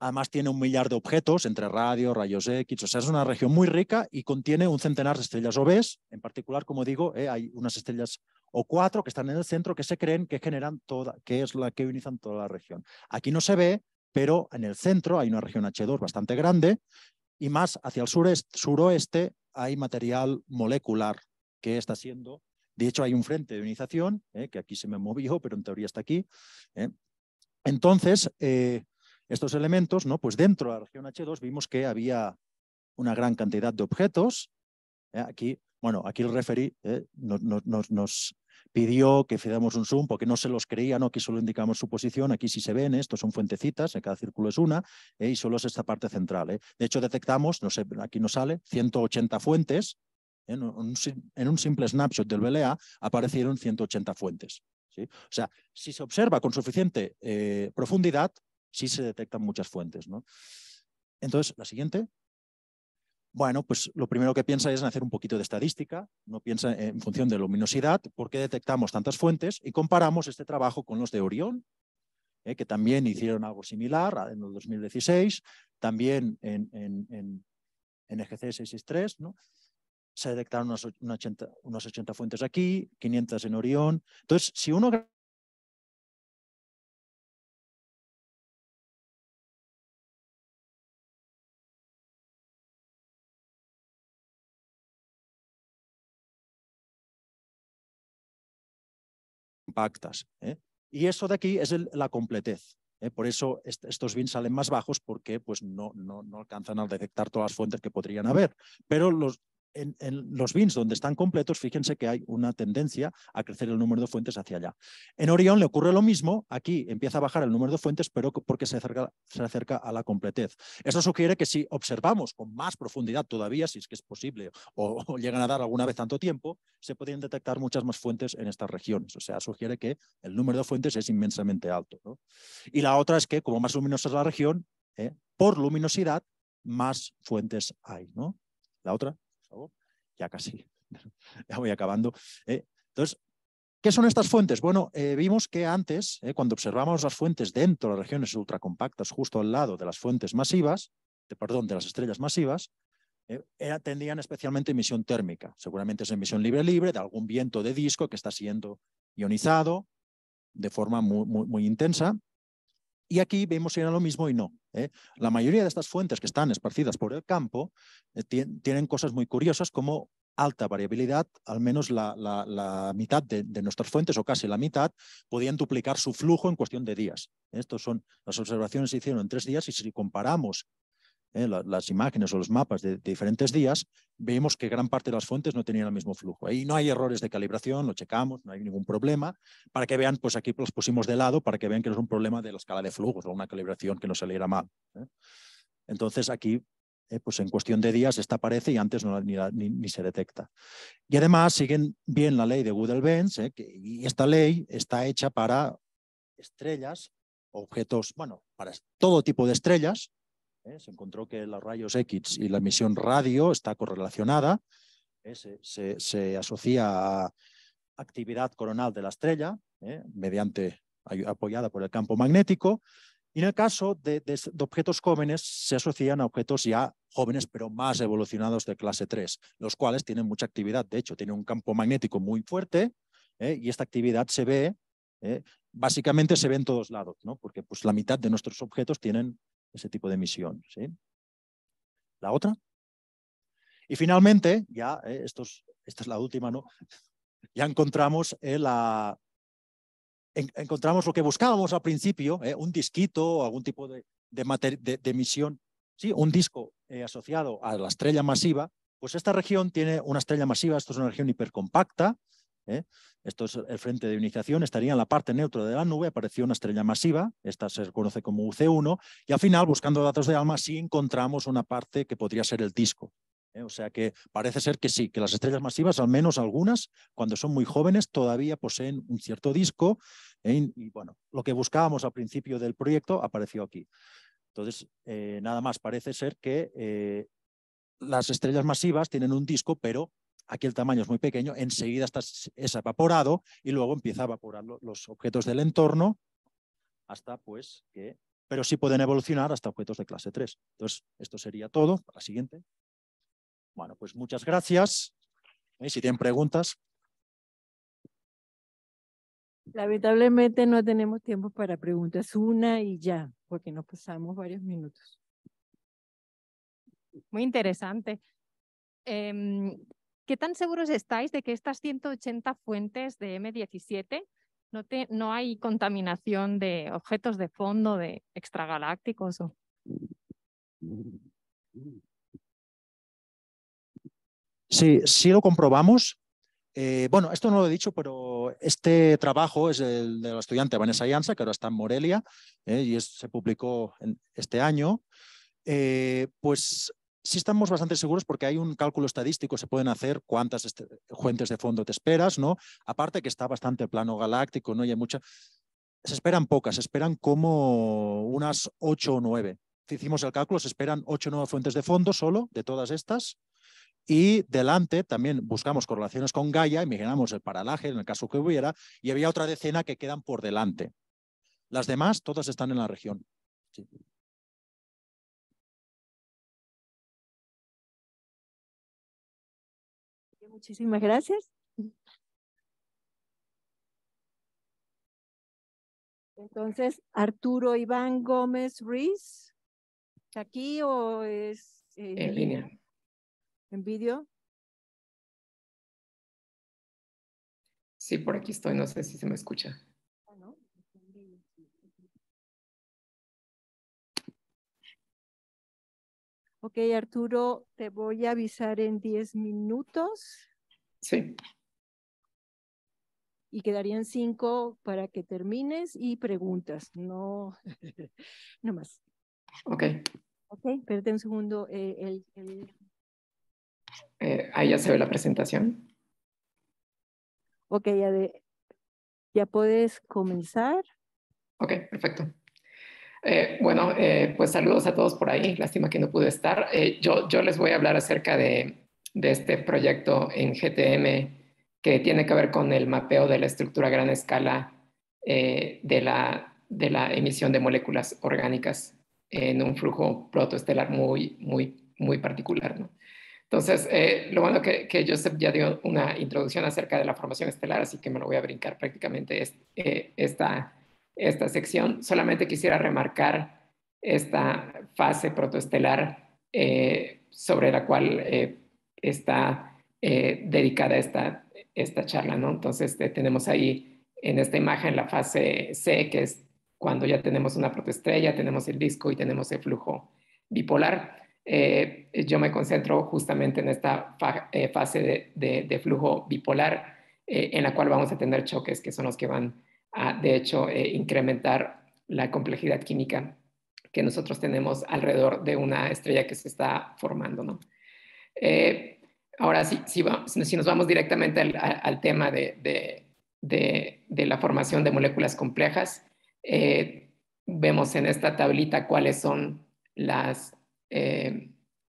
Además tiene un millar de objetos, entre radio, rayos X, o sea, es una región muy rica y contiene un centenar de estrellas obes. En particular, como digo, eh, hay unas estrellas o 4 que están en el centro que se creen que generan toda, que es la que ionizan toda la región. Aquí no se ve, pero en el centro hay una región H2 bastante grande y más hacia el sureste, suroeste hay material molecular que está siendo, de hecho hay un frente de ionización, eh, que aquí se me movió, pero en teoría está aquí. Eh. Entonces, estos elementos, ¿no? pues dentro de la región H2 vimos que había una gran cantidad de objetos. ¿eh? Aquí, bueno, aquí el referí ¿eh? nos, nos, nos, pidió que hiciéramos un zoom porque no se los creía, aquí solo indicamos su posición, aquí sí se ven, ¿eh? estos son fuentecitas, en cada círculo es una, y solo es esta parte central. De hecho, detectamos, no sé, aquí nos sale, 180 fuentes. En un, simple snapshot del BLA aparecieron 180 fuentes. ¿sí? O sea, si se observa con suficiente profundidad, sí se detectan muchas fuentes. ¿no? Entonces, la siguiente. Bueno, pues lo primero que piensa es hacer un poquito de estadística, no piensa en función de luminosidad, por qué detectamos tantas fuentes y comparamos este trabajo con los de Orión, ¿eh? que también hicieron algo similar en el 2016, también en, en, en, en 663, e ¿no? se detectaron unas 80, unas 80, fuentes aquí, 500 en Orión. Entonces, si uno actas. ¿eh? Y eso de aquí es la completez. ¿eh? Por eso estos bins salen más bajos porque pues, no, no, no, alcanzan a detectar todas las fuentes que podrían haber. Pero los, en, los bins donde están completos, fíjense que hay una tendencia a crecer el número de fuentes hacia allá. En Orión le ocurre lo mismo, aquí empieza a bajar el número de fuentes, pero porque se acerca, a la completez. Eso sugiere que si observamos con más profundidad todavía, si es que es posible, o, llegan a dar alguna vez tanto tiempo, se podrían detectar muchas más fuentes en estas regiones. O sea, sugiere que el número de fuentes es inmensamente alto. Y la otra es que, como más luminosa es la región, eh, por luminosidad, más fuentes hay. ¿no? La otra. Ya casi, ya voy acabando. ¿eh? Entonces, ¿qué son estas fuentes? Bueno, eh, vimos que antes, ¿eh? cuando observamos las fuentes dentro de las regiones ultracompactas, justo al lado de las fuentes masivas, de, perdón, de las estrellas masivas, tendían especialmente emisión térmica. Seguramente es emisión libre-libre de algún viento de disco que está siendo ionizado de forma muy, muy intensa y aquí vemos si era lo mismo y no. ¿eh? La mayoría de estas fuentes que están esparcidas por el campo eh, tienen cosas muy curiosas como alta variabilidad, al menos la, mitad de, nuestras fuentes, o casi la mitad, podían duplicar su flujo en cuestión de días. ¿eh? Estas son, las observaciones se hicieron en tres días y si comparamos ¿eh? las imágenes o los mapas de, diferentes días, vemos que gran parte de las fuentes no tenían el mismo flujo. Ahí no hay errores de calibración, lo checamos, no hay ningún problema. Para que vean, pues aquí los pusimos de lado para que vean que no es un problema de la escala de flujos o una calibración que no saliera mal. ¿eh? Entonces aquí, eh, pues en cuestión de días, esta aparece y antes no, ni, se detecta. Y además siguen bien la ley de Goodell-Benz y esta ley está hecha para estrellas, objetos, bueno, para todo tipo de estrellas ¿eh? Se encontró que los rayos X y la emisión radio está correlacionada, ¿eh? se, asocia a actividad coronal de la estrella, ¿eh? mediante, apoyada por el campo magnético, y en el caso de, de, objetos jóvenes, se asocian a objetos ya jóvenes, pero más evolucionados de clase 3, los cuales tienen mucha actividad. De hecho, tienen un campo magnético muy fuerte y esta actividad se ve, básicamente se ve en todos lados, porque pues, la mitad de nuestros objetos tienen ese tipo de emisión. ¿sí? La otra. Y finalmente, ya, eh, esta es la última, ¿no? ya encontramos eh, la, encontramos lo que buscábamos al principio, eh, un disquito, o algún tipo de, emisión, sí, un disco asociado a la estrella masiva, pues esta región tiene una estrella masiva, esto es una región hipercompacta, esto es el frente de iniciación, estaría en la parte neutra de la nube, apareció una estrella masiva, esta se conoce como UC1, y al final, buscando datos de ALMA, sí encontramos una parte que podría ser el disco. ¿eh? O sea que parece ser que sí, que las estrellas masivas, al menos algunas, cuando son muy jóvenes, todavía poseen un cierto disco. ¿eh? Y bueno, lo que buscábamos al principio del proyecto apareció aquí. Entonces, eh, nada más, parece ser que las estrellas masivas tienen un disco, pero aquí el tamaño es muy pequeño, enseguida es evaporado y luego empieza a evaporar los objetos del entorno hasta pues que, pero sí pueden evolucionar hasta objetos de clase 3. Entonces, esto sería todo. la siguiente. Bueno, pues muchas gracias. Eh, si tienen preguntas. Lamentablemente no tenemos tiempo para preguntas, una y ya, porque nos pasamos varios minutos. Muy interesante. Em, ¿Qué tan seguros estáis de que estas 180 fuentes de M17 no, hay contaminación de objetos de fondo, de extragalácticos? Sí, sí lo comprobamos. Eh, bueno, esto no lo he dicho, pero este trabajo es el de la estudiante Vanessa Yansa, que ahora está en Morelia, eh, y se publicó este año. Eh, pues sí estamos bastante seguros porque hay un cálculo estadístico, se pueden hacer cuántas este, fuentes de fondo te esperas, ¿no? Aparte que está bastante plano galáctico, ¿no? hay mucha... Se esperan pocas, se esperan como unas ocho o nueve. hicimos el cálculo, se esperan ocho o nueve fuentes de fondo solo de todas estas. Y delante también buscamos correlaciones con Gaia, imaginamos el paralaje en el caso que hubiera, y había otra decena que quedan por delante. Las demás, todas están en la región. Muchísimas gracias. Entonces, Arturo Iván Gómez Ruiz, ¿aquí o es? Eh, en línea. ¿En vídeo? Sí, por aquí estoy, no sé si se me escucha. Ok, Arturo, te voy a avisar en diez minutos. Sí. Y quedarían cinco para que termines y preguntas, no, no más. Ok. Ok, espérate un segundo. Eh, eh, ahí ya se ve la presentación. Ok, ya, ya puedes comenzar. Ok, perfecto. Eh, bueno, eh, pues saludos a todos por ahí. Lástima que no pude estar. Eh, yo, les voy a hablar acerca de, este proyecto en GTM que tiene que ver con el mapeo de la estructura a gran escala de, la, emisión de moléculas orgánicas en un flujo protoestelar muy, muy, muy particular. Entonces, lo bueno que, que, Joseph ya dio una introducción acerca de la formación estelar, así que me lo voy a brincar prácticamente esta esta sección. Solamente quisiera remarcar esta fase protoestelar eh, sobre la cual eh, está eh, dedicada esta, esta charla, ¿no? Entonces este, tenemos ahí en esta imagen la fase C, que es cuando ya tenemos una protoestrella, tenemos el disco y tenemos el flujo bipolar. yo me concentro justamente en esta fase de, de, flujo bipolar, en la cual vamos a tener choques que son los que van de hecho, eh, incrementar la complejidad química que nosotros tenemos alrededor de una estrella que se está formando. ¿no? Eh, ahora, si, si, si, nos vamos directamente al, tema de, la formación de moléculas complejas, eh, vemos en esta tablita cuáles son las...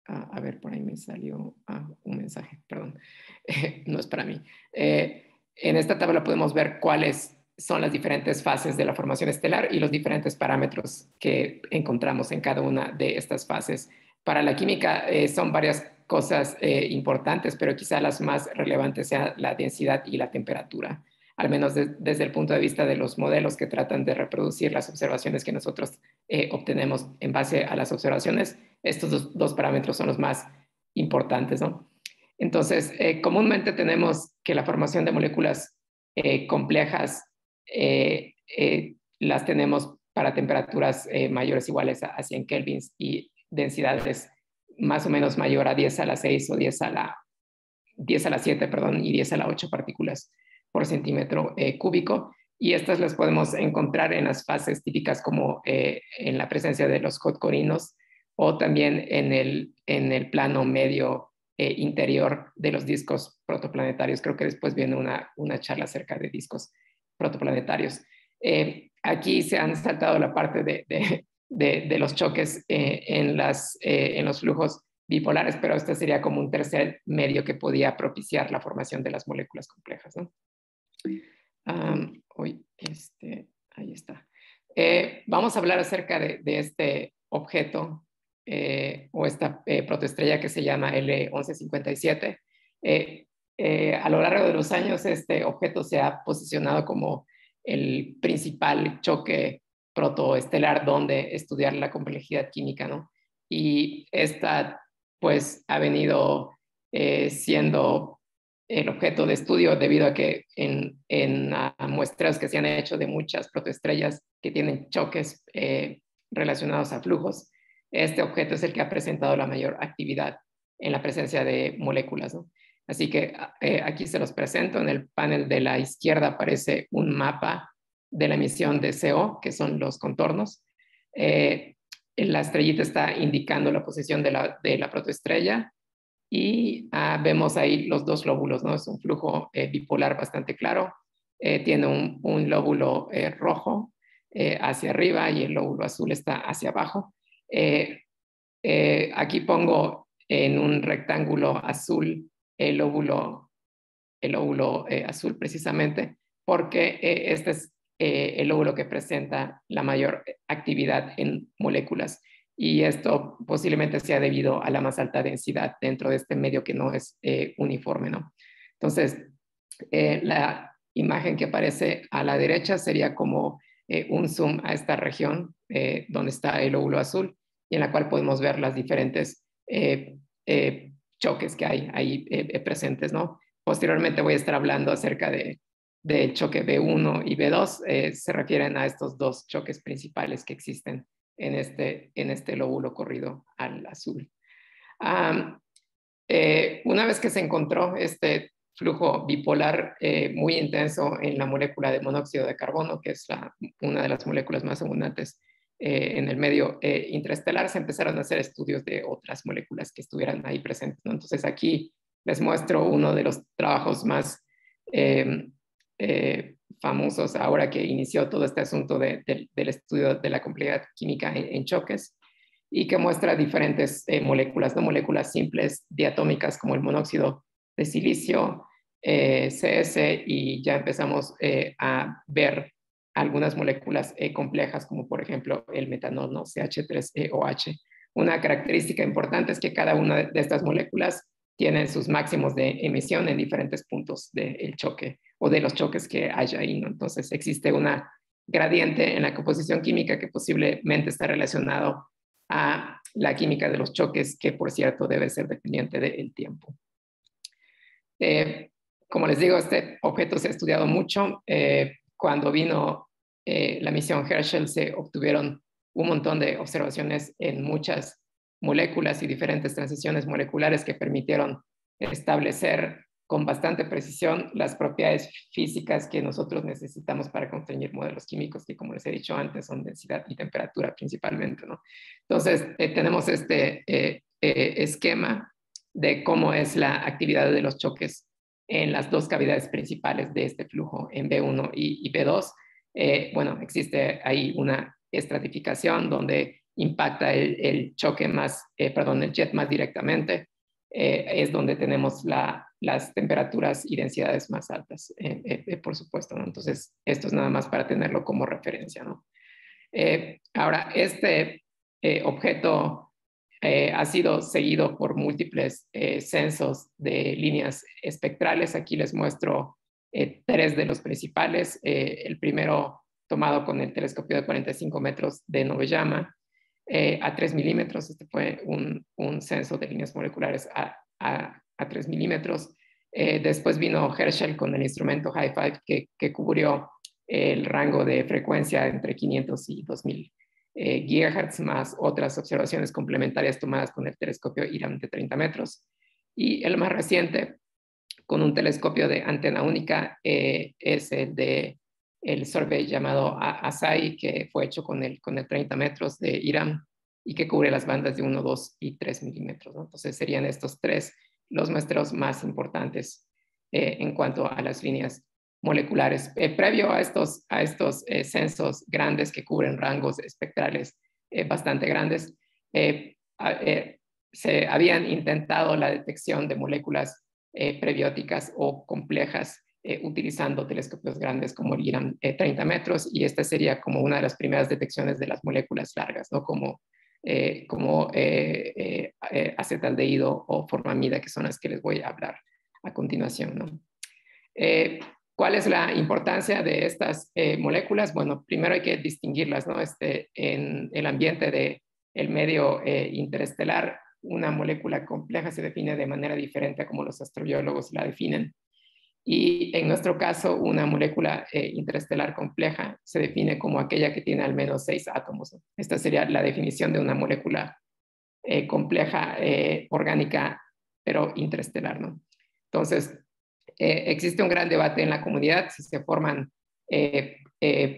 Ah, a, ver, por ahí me salió ah, un mensaje, perdón, no es para mí. en esta tabla podemos ver cuáles son las diferentes fases de la formación estelar y los diferentes parámetros que encontramos en cada una de estas fases. Para la química eh, son varias cosas eh, importantes, pero quizá las más relevantes sean la densidad y la temperatura, al menos desde el punto de vista de los modelos que tratan de reproducir las observaciones que nosotros eh, obtenemos en base a las observaciones. Estos dos, parámetros son los más importantes, ¿no? Entonces, comúnmente tenemos que la formación de moléculas complejas eh, eh, las tenemos para temperaturas eh, mayores iguales a, 100 kelvins y densidades más o menos mayor a 10 a la 6 o 10 a la, 10 a la 7 perdón, y 10 a la 8 partículas por centímetro cúbico. Y estas las podemos encontrar en las fases típicas como en la presencia de los hot corinos o también en el, plano medio interior de los discos protoplanetarios. Creo que después viene una, una charla acerca de discos protoplanetarios. Eh, aquí se han saltado la parte de, los choques eh, en, las, eh, en los flujos bipolares, pero este sería como un tercer medio que podía propiciar la formación de las moléculas complejas. ¿no? Este, ahí está. vamos a hablar acerca de, este objeto o esta protoestrella que se llama L1157. Eh, a lo largo de los años este objeto se ha posicionado como el principal choque protoestelar donde estudiar la complejidad química, ¿no? Y esta, pues, ha venido eh, siendo el objeto de estudio debido a que en, en ah, muestras que se han hecho de muchas protoestrellas que tienen choques eh, relacionados a flujos, este objeto es el que ha presentado la mayor actividad en la presencia de moléculas, ¿no? Así que ah, eh, aquí se los presento. En el panel de la izquierda aparece un mapa de la emisión de CO, que son los contornos. Eh, la estrellita está indicando la posición de la, de la protoestrella y ah, vemos ahí los dos lóbulos, ¿no? Es un flujo eh, bipolar bastante claro. tiene un, un lóbulo rojo hacia arriba y el lóbulo azul está hacia abajo. aquí pongo en un rectángulo azul el óvulo, eh, azul precisamente, porque eh, este es eh, el óvulo que presenta la mayor actividad en moléculas. Y esto posiblemente sea debido a la más alta densidad dentro de este medio que no es uniforme, ¿no? Entonces, la imagen que aparece a la derecha sería como un zoom a esta región donde está el óvulo azul y en la cual podemos ver las diferentes choques que hay ahí eh, eh, presentes, ¿no? Posteriormente voy a estar hablando acerca de, del choque B1 y B2, eh, se refieren a estos dos choques principales que existen en este, este lóbulo corrido al azul. una vez que se encontró este flujo bipolar muy intenso en la molécula de monóxido de carbono, que es una de las moléculas más abundantes eh, en el medio eh, interestelar, se empezaron a hacer estudios de otras moléculas que estuvieran ahí presentes. ¿no? Entonces aquí les muestro uno de los trabajos más em, eh, famosos ahora que inició todo este asunto del estudio de la complejidad química en, en choques y que muestra diferentes moléculas, no moléculas simples diatómicas como el monóxido de silicio, CS y ya empezamos a ver algunas moléculas eh, complejas, como por ejemplo el metanol, ¿no? CH3EOH. E una característica importante es que cada una de estas moléculas tienen sus máximos de emisión en diferentes puntos del choque o de los choques que haya ahí, Entonces existe una gradiente en la composición química que posiblemente está relacionado a la química de los choques, que por cierto debe ser dependiente del tiempo. Eh, como les digo, este objeto se ha estudiado mucho. Eh, cuando vino eh, la misión Herschel se obtuvieron un montón de observaciones en muchas moléculas y diferentes transiciones moleculares que permitieron establecer con bastante precisión las propiedades físicas que nosotros necesitamos para construir modelos químicos que, como les he dicho antes, son densidad y temperatura principalmente. Entonces, eh, tenemos este eh, esquema de cómo es la actividad de los choques en las dos cavidades principales de este flujo, en B1 y B2, eh, bueno, existe ahí una estratificación donde impacta el, choque más, eh, perdón, el jet más directamente, eh, es donde tenemos las temperaturas y densidades más altas, por supuesto, Entonces, esto es nada más para tenerlo como referencia, ahora, este objeto ha sido seguido por múltiples censos de líneas espectrales. Aquí les muestro eh, tres de los principales, eh, el primero tomado con el telescopio de 45 metros de Novellama eh, a 3 milímetros, este fue un, censo de líneas moleculares a, a, 3 milímetros. después vino Herschel con el instrumento hi five que, que, cubrió el rango de frecuencia entre 500 y 2000 gigahertz, más otras observaciones complementarias tomadas con el telescopio IRAM de 30 metros. Y el más reciente, con un telescopio de antena única eh, es el de el survey llamado ASAI, que fue hecho con el, con el 30 metros de IRAM y que cubre las bandas de 1, 2 y 3 milímetros. Entonces serían estos tres los muestreos más importantes eh, en cuanto a las líneas moleculares. Eh, previo a estos, a estos censos grandes que cubren rangos espectrales bastante grandes, se habían intentado la detección de moléculas eh, prebióticas o complejas eh, utilizando telescopios grandes como el IRAM 30 eh, metros y esta sería como una de las primeras detecciones de las moléculas largas, ¿no? Como, como acetaldehído o formamida, que son las que les voy a hablar a continuación, ¿no? ¿Cuál es la importancia de estas moléculas? Bueno, primero hay que distinguirlas, ¿no? Este, en el ambiente de el medio interestelar una molécula compleja se define de manera diferente a como los astrobiólogos la definen. Y en nuestro caso, una molécula eh, interestelar compleja se define como aquella que tiene al menos seis átomos. Esta sería la definición de una molécula eh, compleja eh, orgánica, pero interestelar. ¿no? Entonces, existe un gran debate en la comunidad si se forman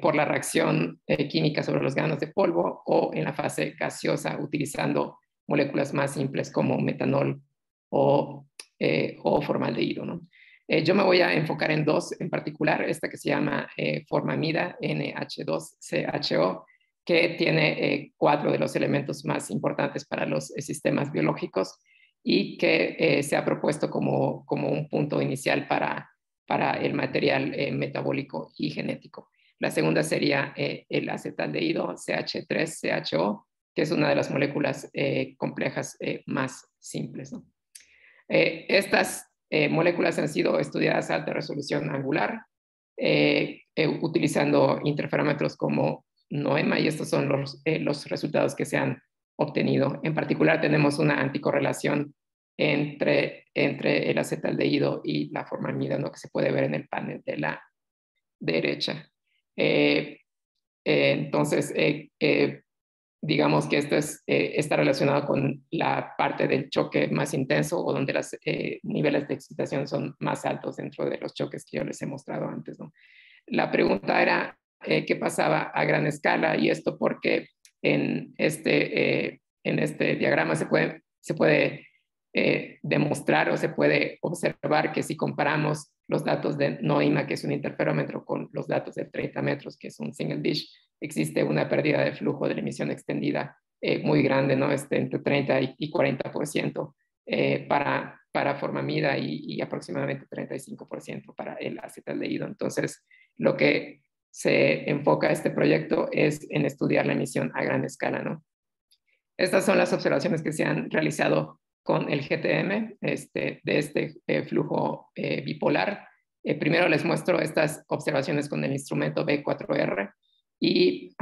por la reacción química sobre los granos de polvo o en la fase gaseosa utilizando moléculas más simples como metanol o, eh, o formaldehído. Eh, yo me voy a enfocar en dos en particular, esta que se llama eh, formamida NH2CHO, que tiene cuatro de los elementos más importantes para los sistemas biológicos y que se ha propuesto como, un punto inicial para, para el material metabólico y genético. La segunda sería el acetaldehído CH3CHO, es una de las moléculas eh, complejas eh, más simples. Eh, estas moléculas han sido estudiadas a alta resolución angular, utilizando interferómetros como NOEMA, y estos son los, los resultados que se han obtenido. En particular, tenemos una anticorrelación entre, entre el acetaldehído y la formamida, ¿no? que se puede ver en el panel de la derecha. entonces, digamos que esto eh, está relacionado con la parte del choque más intenso o donde los eh, niveles de excitación son más altos dentro de los choques que yo les he mostrado antes. La pregunta era eh, qué pasaba a gran escala y esto porque en este, este diagrama se puede, se puede demostrar o se puede observar que si comparamos los datos de NOIMA, que es un interferómetro, con los datos de 30 metros, que es un single dish, existe una pérdida de flujo de la emisión extendida eh, muy grande, ¿no? Este, entre 30 y 40% eh, para, para formamida y, aproximadamente 35% para el acetaldehído. Entonces, lo que se enfoca este proyecto es en estudiar la emisión a gran escala, ¿no? Estas son las observaciones que se han realizado con el GTM este, de este eh, flujo bipolar. primero les muestro estas observaciones con el instrumento B4R y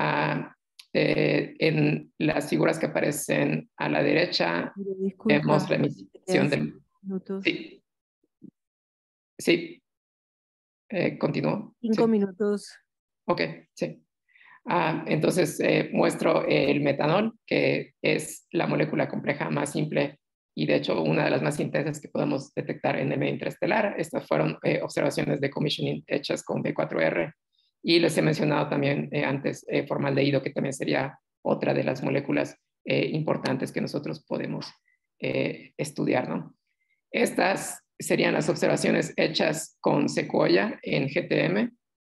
eh, en las figuras que aparecen a la derecha Disculpa, vemos la emisión de Minutos. Sí. Sí. Eh, continúo. Cinco minutos. Ok, sí. Ah, entonces eh, muestro el metanol, que es la molécula compleja más simple y de hecho una de las más intensas que podemos detectar en el medio interestelar. Estas fueron observaciones de commissioning hechas con B4R y les he mencionado también eh, antes eh, formaldehído, que también sería otra de las moléculas eh, importantes que nosotros podemos estudiar. Estas serían las observaciones hechas con secuoya en GTM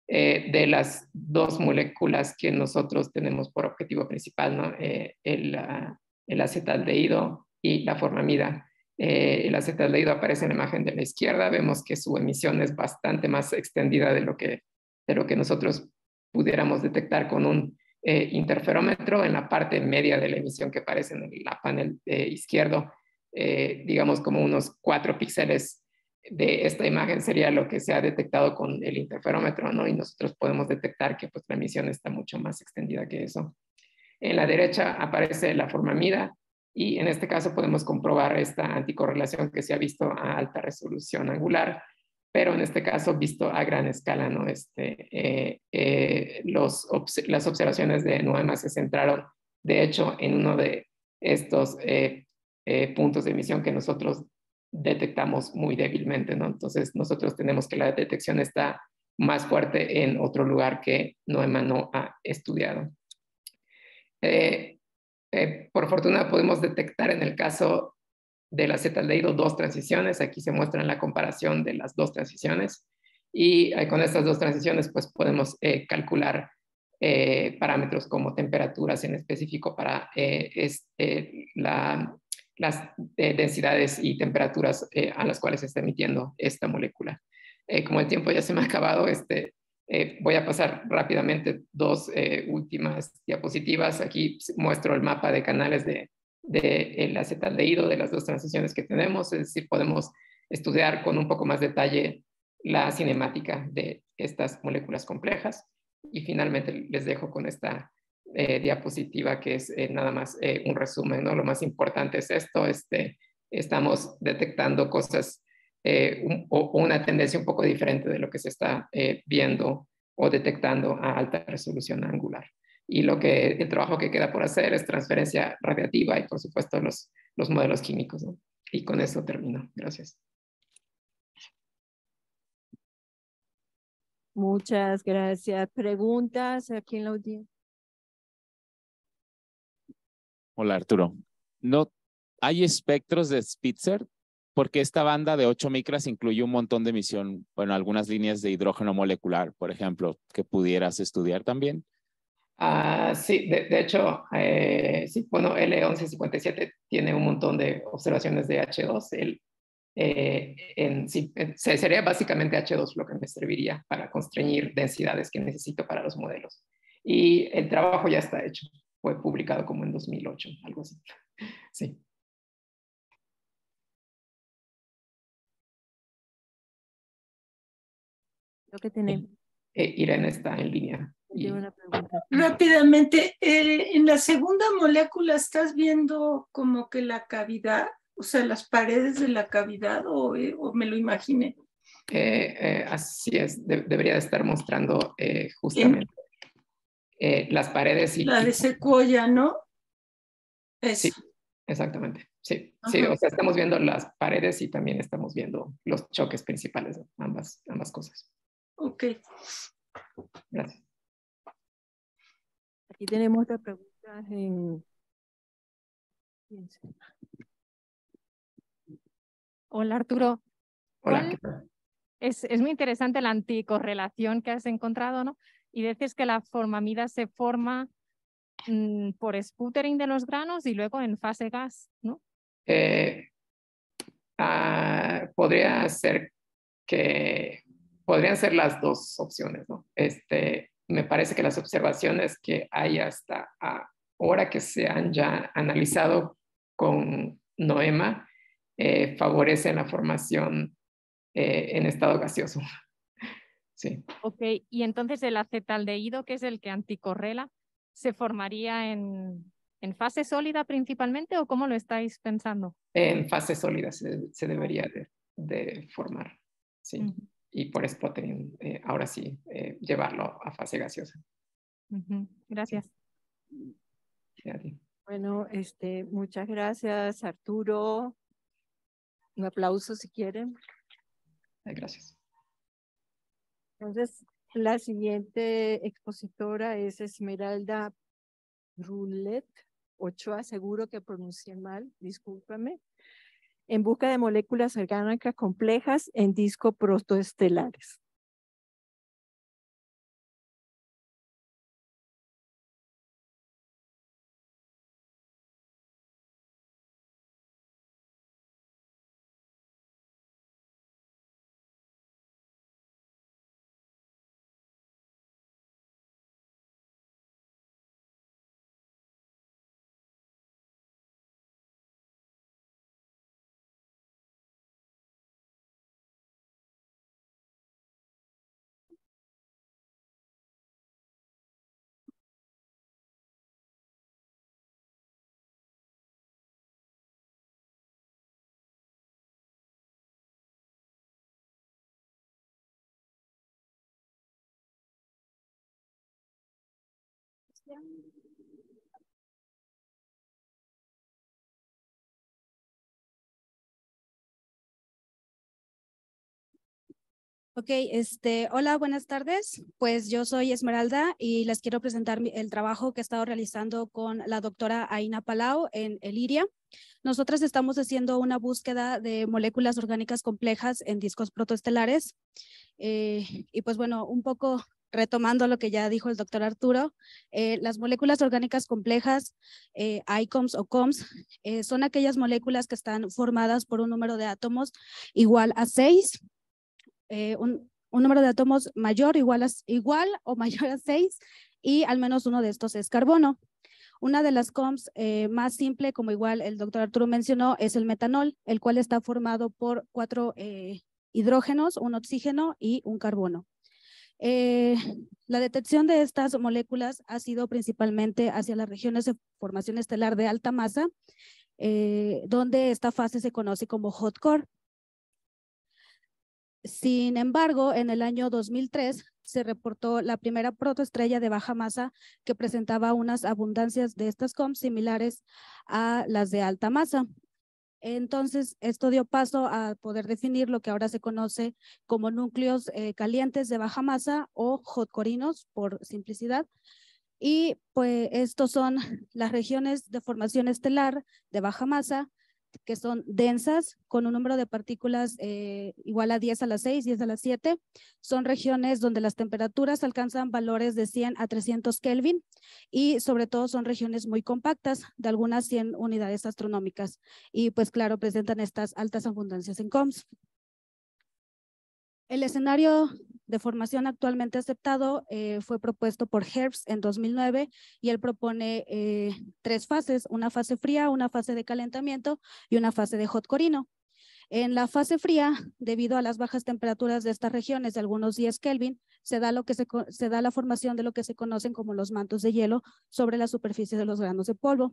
de las dos moléculas que nosotros tenemos por objetivo principal, ¿no? el, ah, el, acetaldehído y la formamida. el acetaldehído aparece en la imagen de la izquierda, vemos que su emisión es bastante más extendida de lo que de lo que nosotros pudiéramos detectar con un eh, interferómetro en la parte media de la emisión que aparece en el la panel eh, izquierdo, eh, digamos como unos cuatro píxeles de esta imagen sería lo que se ha detectado con el interferómetro, ¿no? Y nosotros podemos detectar que pues, la emisión está mucho más extendida que eso. En la derecha aparece la forma mida, y en este caso podemos comprobar esta anticorrelación que se ha visto a alta resolución angular pero en este caso visto a gran escala, ¿no? Este, eh, eh, las observaciones de Noema se centraron, de hecho, en uno de estos eh, puntos de emisión que nosotros detectamos muy débilmente, ¿no? Entonces, nosotros tenemos que la detección está más fuerte en otro lugar que Noema no ha estudiado. por fortuna, podemos detectar en el caso de la acetaldehido dos transiciones. Aquí se muestra la comparación de las dos transiciones. Y eh, con estas dos transiciones, pues podemos eh, calcular eh, parámetros como temperaturas en específico para la, las densidades y temperaturas a las cuales se está emitiendo esta molécula. como el tiempo ya se me ha acabado, este, voy a pasar rápidamente dos últimas diapositivas. Aquí muestro el mapa de canales de del de acetaldehído de las dos transiciones que tenemos, es decir, podemos estudiar con un poco más detalle la cinemática de estas moléculas complejas. Y finalmente les dejo con esta eh, diapositiva que es eh, nada más eh, un resumen, ¿no? Lo más importante es esto, este, estamos detectando cosas o una tendencia un poco diferente de lo que se está viendo o detectando a alta resolución angular y lo que, el trabajo que queda por hacer es transferencia radiativa y por supuesto los, los modelos químicos. Y con eso termino. Gracias. Muchas gracias. ¿Preguntas aquí en la audiencia? Hola Arturo. No, ¿Hay espectros de Spitzer? Porque esta banda de 8 micras incluye un montón de emisión, bueno, algunas líneas de hidrógeno molecular, por ejemplo, que pudieras estudiar también. Ah, sí, de, hecho, eh, sí, bueno, L1157 tiene un montón de observaciones de H2. El, eh, sería básicamente H2 lo que me serviría para constreñir densidades que necesito para los modelos. Y el trabajo ya está hecho. Fue publicado como en 2008, algo así. Sí. Lo que tenemos. Eh, Irene está en línea. Rápidamente, eh, en la segunda molécula estás viendo como que la cavidad, o sea, las paredes de la cavidad, o, eh, me lo imaginé. Eh, así es, de debería estar mostrando justamente las paredes y. La de secuoya, ¿no? Sí, exactamente. Sí, sí, o sea, estamos viendo las paredes y también estamos viendo los choques principales, ambas, ambas cosas. Ok. Gracias. Y tenemos otra preguntas en... Hola Arturo. Es, muy interesante la anticorrelación que has encontrado, ¿no? Y dices que la formamida se forma mm, por sputtering de los granos y luego en fase gas, ¿no? Eh, ah, podría ser que podrían ser las dos opciones, ¿no? Este, me parece que las observaciones que hay hasta ahora que se han ya analizado con Noema eh, favorecen la formación eh, en estado gaseoso. Sí. Ok, y entonces el acetaldehído, que es el que anticorrela, ¿se formaría en, fase sólida principalmente o cómo lo estáis pensando? En fase sólida se, debería de, formar, sí y por eso eh, ahora sí eh, llevarlo a fase gaseosa. Gracias. Bueno, este, muchas gracias Arturo. Un aplauso si quieren. gracias. Entonces, la siguiente expositora es Esmeralda Rulet Ochoa. Seguro que pronuncié mal, discúlpame en busca de moléculas orgánicas complejas en disco protoestelares. Ok, este, hola, buenas tardes. Pues yo soy Esmeralda y les quiero presentar el trabajo que he estado realizando con la doctora Aina Palau en Eliria. Nosotras estamos haciendo una búsqueda de moléculas orgánicas complejas en discos protoestelares. Eh, y pues bueno, un poco retomando lo que ya dijo el doctor Arturo, eh, las moléculas orgánicas complejas, eh, ICOMS o COMS, eh, son aquellas moléculas que están formadas por un número de átomos igual a seis, un, número de átomos mayor, igual, a, igual o mayor a seis, y al menos uno de estos es carbono. Una de las COMS más simple, como igual el doctor Arturo mencionó, es el metanol, el cual está formado por cuatro hidrógenos, un oxígeno y un carbono. Eh, la detección de estas moléculas ha sido principalmente hacia las regiones de formación estelar de alta masa, eh, donde esta fase se conoce como hot core. Sin embargo, en el año 2003 se reportó la primera protoestrella de baja masa que presentaba unas abundancias de estas COM similares a las de alta masa. Entonces, esto dio paso a poder definir lo que ahora se conoce como núcleos eh, calientes de baja masa o hot corinos por simplicidad. Y pues estos son las regiones de formación estelar de baja masa que son densas, con un número de partículas eh, igual a 10 a la 6, 10 a la 7. Son regiones donde las temperaturas alcanzan valores de 100 a 300 Kelvin y sobre todo son regiones muy compactas, de algunas 100 unidades astronómicas. Y pues claro, presentan estas altas abundancias en COMS. El escenario de formación actualmente aceptado eh, fue propuesto por Herbst en 2009 y él propone eh, tres fases, una fase fría, una fase de calentamiento y una fase de hot corino. En la fase fría, debido a las bajas temperaturas de estas regiones de algunos 10 Kelvin, se da, lo que se, da la formación de lo que se conocen como los mantos de hielo sobre la superficie de los granos de polvo.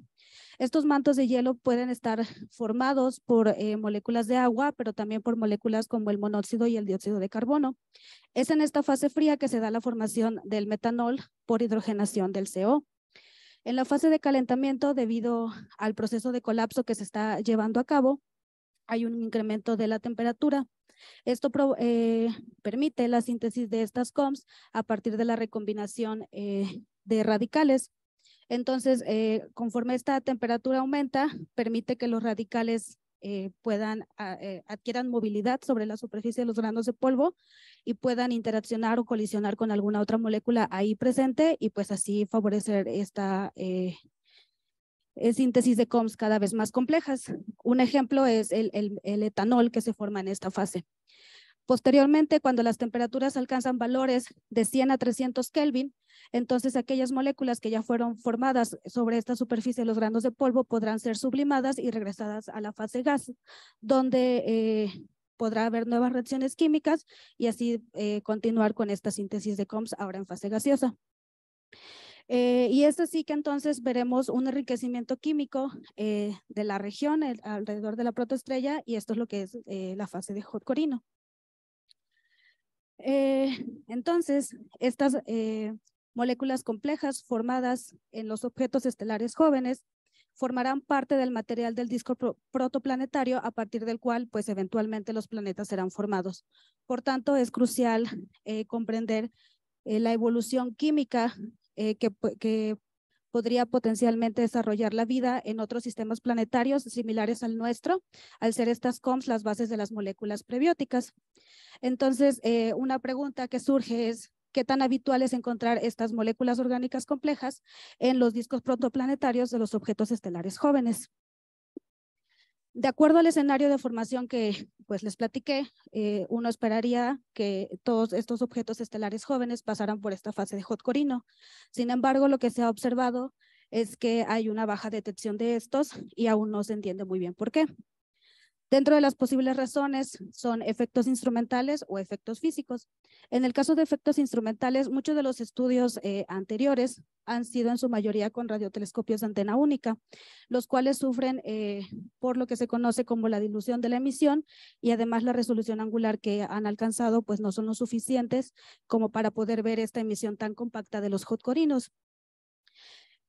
Estos mantos de hielo pueden estar formados por eh, moléculas de agua, pero también por moléculas como el monóxido y el dióxido de carbono. Es en esta fase fría que se da la formación del metanol por hidrogenación del CO. En la fase de calentamiento, debido al proceso de colapso que se está llevando a cabo, hay un incremento de la temperatura. Esto eh, permite la síntesis de estas COMs a partir de la recombinación eh, de radicales. Entonces, eh, conforme esta temperatura aumenta, permite que los radicales puedan adquieran movilidad sobre la superficie de los granos de polvo y puedan interaccionar o colisionar con alguna otra molécula ahí presente y pues así favorecer esta eh, síntesis de COMS cada vez más complejas. Un ejemplo es el, etanol que se forma en esta fase. Posteriormente, cuando las temperaturas alcanzan valores de 100 a 300 Kelvin, entonces aquellas moléculas que ya fueron formadas sobre esta superficie de los granos de polvo podrán ser sublimadas y regresadas a la fase gas, donde eh, podrá haber nuevas reacciones químicas y así eh, continuar con esta síntesis de COMS ahora en fase gaseosa. Eh, y es así que entonces veremos un enriquecimiento químico eh, de la región alrededor de la protoestrella y esto es lo que es eh, la fase de Hot-Corino. entonces, estas moléculas complejas formadas en los objetos estelares jóvenes formarán parte del material del disco protoplanetario a partir del cual pues eventualmente los planetas serán formados. Por tanto, es crucial comprender la evolución química eh, que, podría potencialmente desarrollar la vida en otros sistemas planetarios similares al nuestro, al ser estas COMS las bases de las moléculas prebióticas. Entonces, eh, una pregunta que surge es, ¿qué tan habitual es encontrar estas moléculas orgánicas complejas en los discos protoplanetarios de los objetos estelares jóvenes? de acuerdo al escenario de formación que pues les platiqué, eh, uno esperaría que todos estos objetos estelares jóvenes pasaran por esta fase de hot corino. Sin embargo, lo que se ha observado es que hay una baja detección de estos y aún no se entiende muy bien por qué. Dentro de las posibles razones son efectos instrumentales o efectos físicos. En el caso de efectos instrumentales, muchos de los estudios eh, anteriores han sido en su mayoría con radiotelescopios de antena única, los cuales sufren eh, por lo que se conoce como la dilución de la emisión y además la resolución angular que han alcanzado pues no son lo suficientes como para poder ver esta emisión tan compacta de los hot corinos.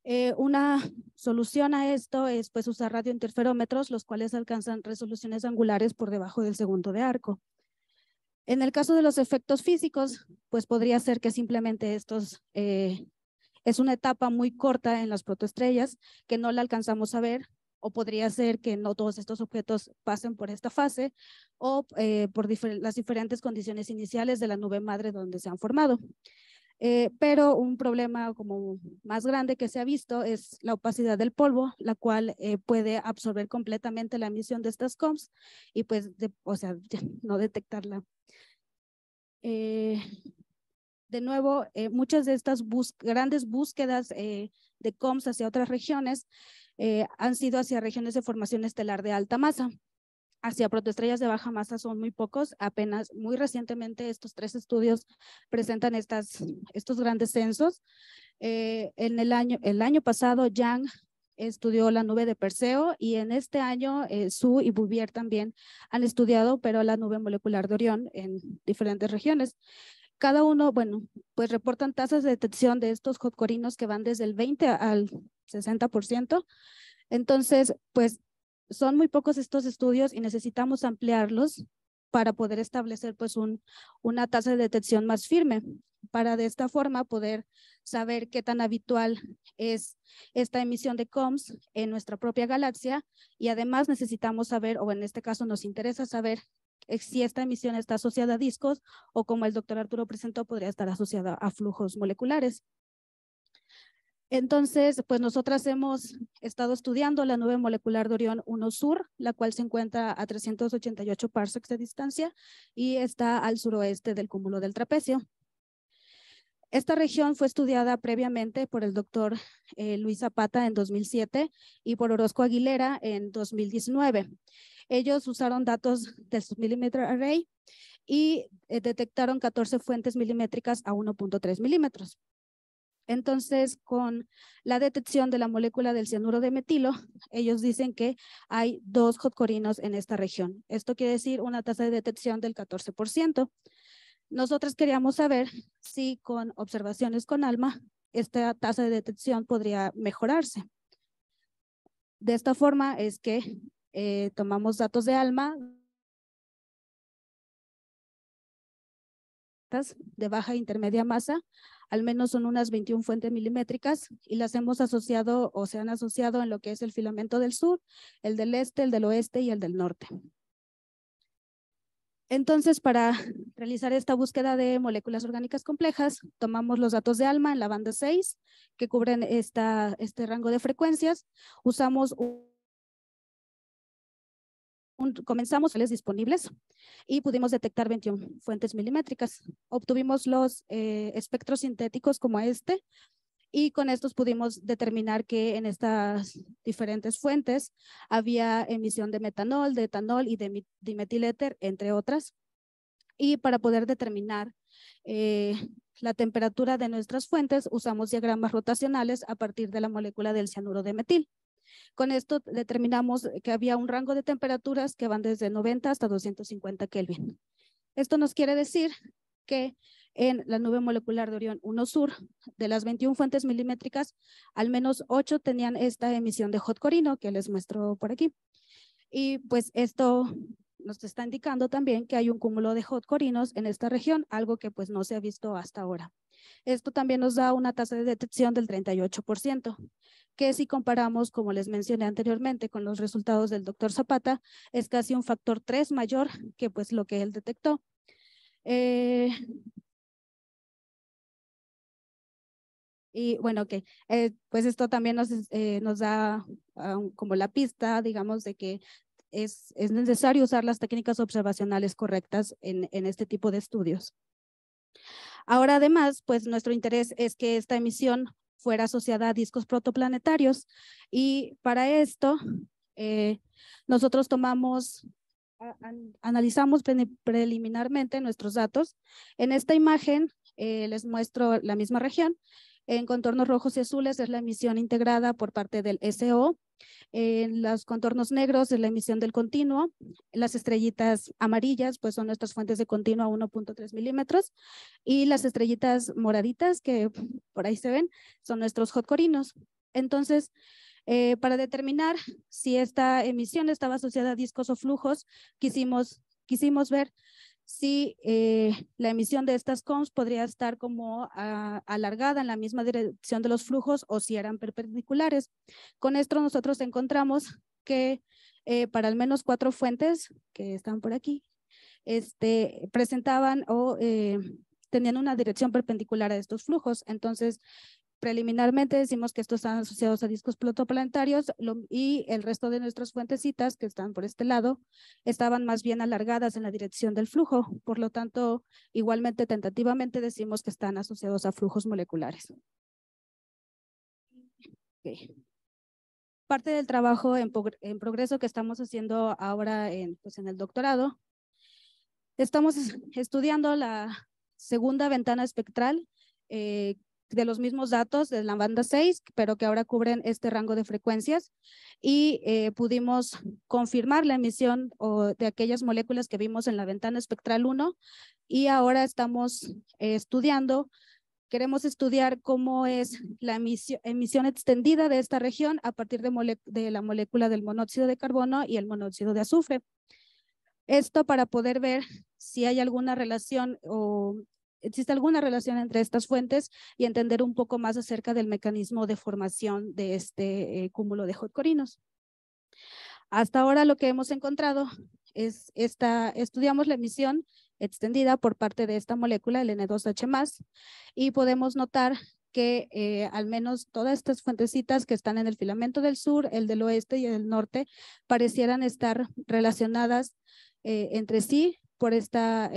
Eh, una solución a esto es pues, usar radiointerferómetros, los cuales alcanzan resoluciones angulares por debajo del segundo de arco. En el caso de los efectos físicos, pues podría ser que simplemente estos eh, es una etapa muy corta en las protoestrellas que no la alcanzamos a ver, o podría ser que no todos estos objetos pasen por esta fase, o eh, por las diferentes condiciones iniciales de la nube madre donde se han formado. Eh, pero un problema como más grande que se ha visto es la opacidad del polvo, la cual eh, puede absorber completamente la emisión de estas COMS y pues, o sea, no detectarla. Eh, de nuevo, muchas de estas grandes búsquedas de COMS hacia otras regiones han sido hacia regiones de formación estelar de alta masa hacia protoestrellas de baja masa son muy pocos. Apenas muy recientemente estos tres estudios presentan estas, estos grandes censos. Eh, en el año, el año pasado, Yang estudió la nube de Perseo y en este año eh, Su y Bouvier también han estudiado, pero la nube molecular de Orión en diferentes regiones. Cada uno, bueno, pues reportan tasas de detección de estos corinos que van desde el 20 al 60%. Entonces, pues son muy pocos estos estudios y necesitamos ampliarlos para poder establecer pues una tasa de detección más firme, para de esta forma poder saber qué tan habitual es esta emisión de COMS en nuestra propia galaxia y además necesitamos saber, o en este caso nos interesa saber eh, si esta emisión está asociada a discos o como el doctor Arturo presentó, podría estar asociada a flujos moleculares. Entonces, pues nosotras hemos estado estudiando la nube molecular de Orión 1 Sur, la cual se encuentra a 388 parsecs de distancia y está al suroeste del cúmulo del trapecio. Esta región fue estudiada previamente por el doctor eh, Luis Zapata en 2007 y por Orozco Aguilera en 2019. Ellos usaron datos de su millimeter array y eh, detectaron 14 fuentes milimétricas a 1.3 milímetros. Entonces, con la detección de la molécula del cianuro de metilo, ellos dicen que hay dos hotcorinos en esta región. Esto quiere decir una tasa de detección del 14%. Nosotros queríamos saber si con observaciones con ALMA esta tasa de detección podría mejorarse. De esta forma es que eh, tomamos datos de ALMA, de baja e intermedia masa, al menos son unas 21 fuentes milimétricas y las hemos asociado o se han asociado en lo que es el filamento del sur, el del este, el del oeste y el del norte. Entonces, para realizar esta búsqueda de moléculas orgánicas complejas, tomamos los datos de ALMA en la banda 6, que cubren esta, este rango de frecuencias. Usamos un Comenzamos comenzamos les disponibles y pudimos detectar 21 fuentes milimétricas. Obtuvimos los eh, espectros sintéticos como este y con estos pudimos determinar que en estas diferentes fuentes había emisión de metanol, de etanol y de dimetiléter, entre otras. Y para poder determinar eh, la temperatura de nuestras fuentes, usamos diagramas rotacionales a partir de la molécula del cianuro de metil. Con esto determinamos que había un rango de temperaturas que van desde 90 hasta 250 Kelvin. Esto nos quiere decir que en la nube molecular de Orión 1 Sur, de las 21 fuentes milimétricas, al menos 8 tenían esta emisión de hot corino que les muestro por aquí. Y pues esto nos está indicando también que hay un cúmulo de hot corinos en esta región, algo que pues no se ha visto hasta ahora. Esto también nos da una tasa de detección del 38%, que si comparamos, como les mencioné anteriormente, con los resultados del doctor Zapata, es casi un factor 3 mayor que pues lo que él detectó. Eh, y bueno, que eh, pues esto también nos, eh, nos da ah, como la pista, digamos, de que es, necesario usar las técnicas observacionales correctas en este tipo de estudios. Ahora además, pues nuestro interés es que esta emisión fuera asociada a discos protoplanetarios y para esto eh, nosotros tomamos, analizamos preliminarmente nuestros datos. En esta imagen eh, les muestro la misma región en contornos rojos y azules es la emisión integrada por parte del SO. En los contornos negros es la emisión del continuo. Las estrellitas amarillas, pues son nuestras fuentes de continuo a 1.3 milímetros. Y las estrellitas moraditas, que por ahí se ven, son nuestros hot corinos. Entonces, eh, para determinar si esta emisión estaba asociada a discos o flujos, quisimos, quisimos ver si eh, la emisión de estas COMS podría estar como ah, alargada en la misma dirección de los flujos o si eran perpendiculares. Con esto nosotros encontramos que eh, para al menos cuatro fuentes que están por aquí, este, presentaban o eh, tenían una dirección perpendicular a estos flujos. Entonces, preliminarmente decimos que estos están asociados a discos protoplanetarios y el resto de nuestras fuentecitas que están por este lado estaban más bien alargadas en la dirección del flujo. Por lo tanto, igualmente tentativamente decimos que están asociados a flujos moleculares. Parte del trabajo en, progreso que estamos haciendo ahora en, pues en el doctorado, estamos estudiando la segunda ventana espectral eh, de los mismos datos de la banda 6, pero que ahora cubren este rango de frecuencias y eh, pudimos confirmar la emisión o, de aquellas moléculas que vimos en la ventana espectral 1 y ahora estamos eh, estudiando, queremos estudiar cómo es la emisión, extendida de esta región a partir de, de la molécula del monóxido de carbono y el monóxido de azufre. Esto para poder ver si hay alguna relación o existe alguna relación entre estas fuentes y entender un poco más acerca del mecanismo de formación de este eh, cúmulo de corinos. Hasta ahora lo que hemos encontrado es esta, estudiamos la emisión extendida por parte de esta molécula, el N2H+, y podemos notar que eh, al menos todas estas fuentecitas que están en el filamento del sur, el del oeste y el norte, parecieran estar relacionadas eh, entre sí por, esta,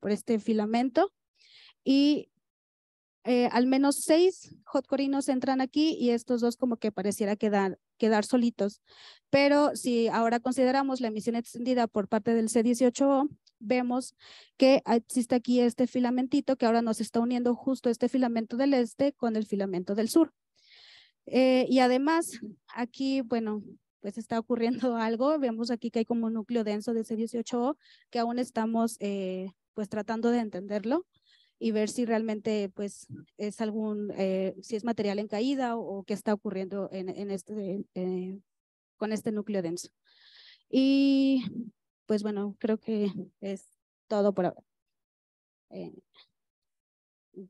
por este filamento y eh, al menos seis hot corinos entran aquí y estos dos como que pareciera quedar, quedar solitos. Pero si ahora consideramos la emisión extendida por parte del C18O, vemos que existe aquí este filamentito que ahora nos está uniendo justo este filamento del este con el filamento del sur. Eh, y además, aquí, bueno, pues está ocurriendo algo. Vemos aquí que hay como un núcleo denso de C18O que aún estamos eh, pues tratando de entenderlo y ver si realmente pues es algún, eh, si es material en caída o, qué está ocurriendo en, este, eh, con este núcleo denso. Y pues bueno, creo que es todo por ahora. Eh, mm.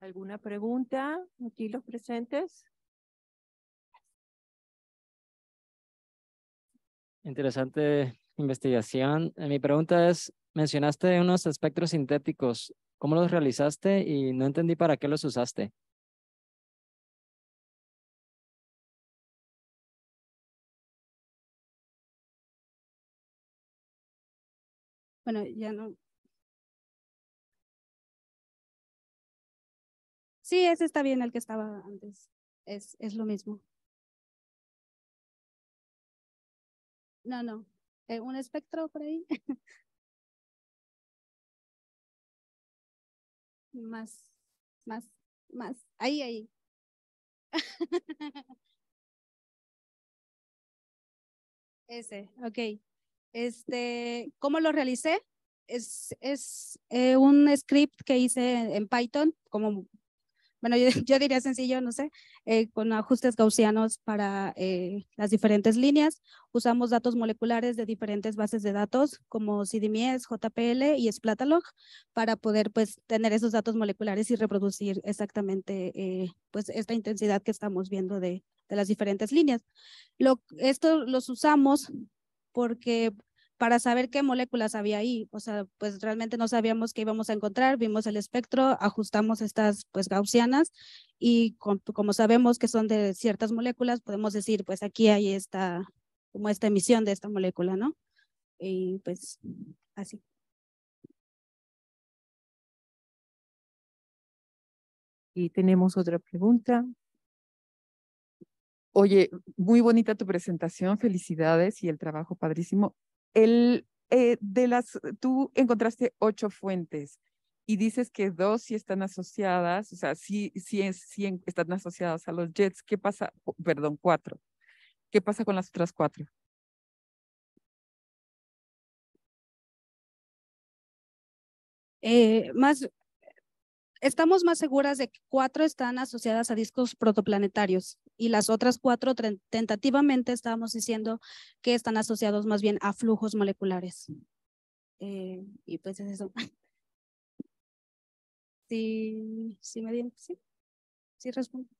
¿Alguna pregunta aquí los presentes? Interesante investigación. Eh, mi pregunta es, mencionaste unos espectros sintéticos. ¿Cómo los realizaste y no entendí para qué los usaste? Bueno, ya no. Sí, ese está bien, el que estaba antes. Es, es lo mismo. No, no. Eh, un espectro por ahí. más, más, más. Ahí, ahí. Ese, ok. Este, ¿cómo lo realicé? Es, es eh, un script que hice en Python, como bueno, yo, diría sencillo, no sé, eh, con ajustes gaussianos para eh, las diferentes líneas. Usamos datos moleculares de diferentes bases de datos como CDMS, JPL y Splatalog para poder pues tener esos datos moleculares y reproducir exactamente eh, pues esta intensidad que estamos viendo de, las diferentes líneas. esto los usamos porque para saber qué moléculas había ahí. O sea, pues realmente no sabíamos qué íbamos a encontrar, vimos el espectro, ajustamos estas pues gaussianas y como sabemos que son de ciertas moléculas, podemos decir, pues aquí hay esta, como esta emisión de esta molécula, ¿no? Y pues así. Y tenemos otra pregunta. Oye, muy bonita tu presentación, felicidades y el trabajo padrísimo. El, eh, de las, tú encontraste ocho fuentes y dices que dos sí están asociadas, o sea, sí, están asociadas a los jets. ¿Qué pasa? Perdón, cuatro. ¿Qué pasa con las otras cuatro? Eh, más estamos más seguras de que cuatro están asociadas a discos protoplanetarios y las otras cuatro tentativamente estábamos diciendo que están asociados más bien a flujos moleculares. Eh, y pues es eso. Sí, sí me dieron, sí, sí respondo.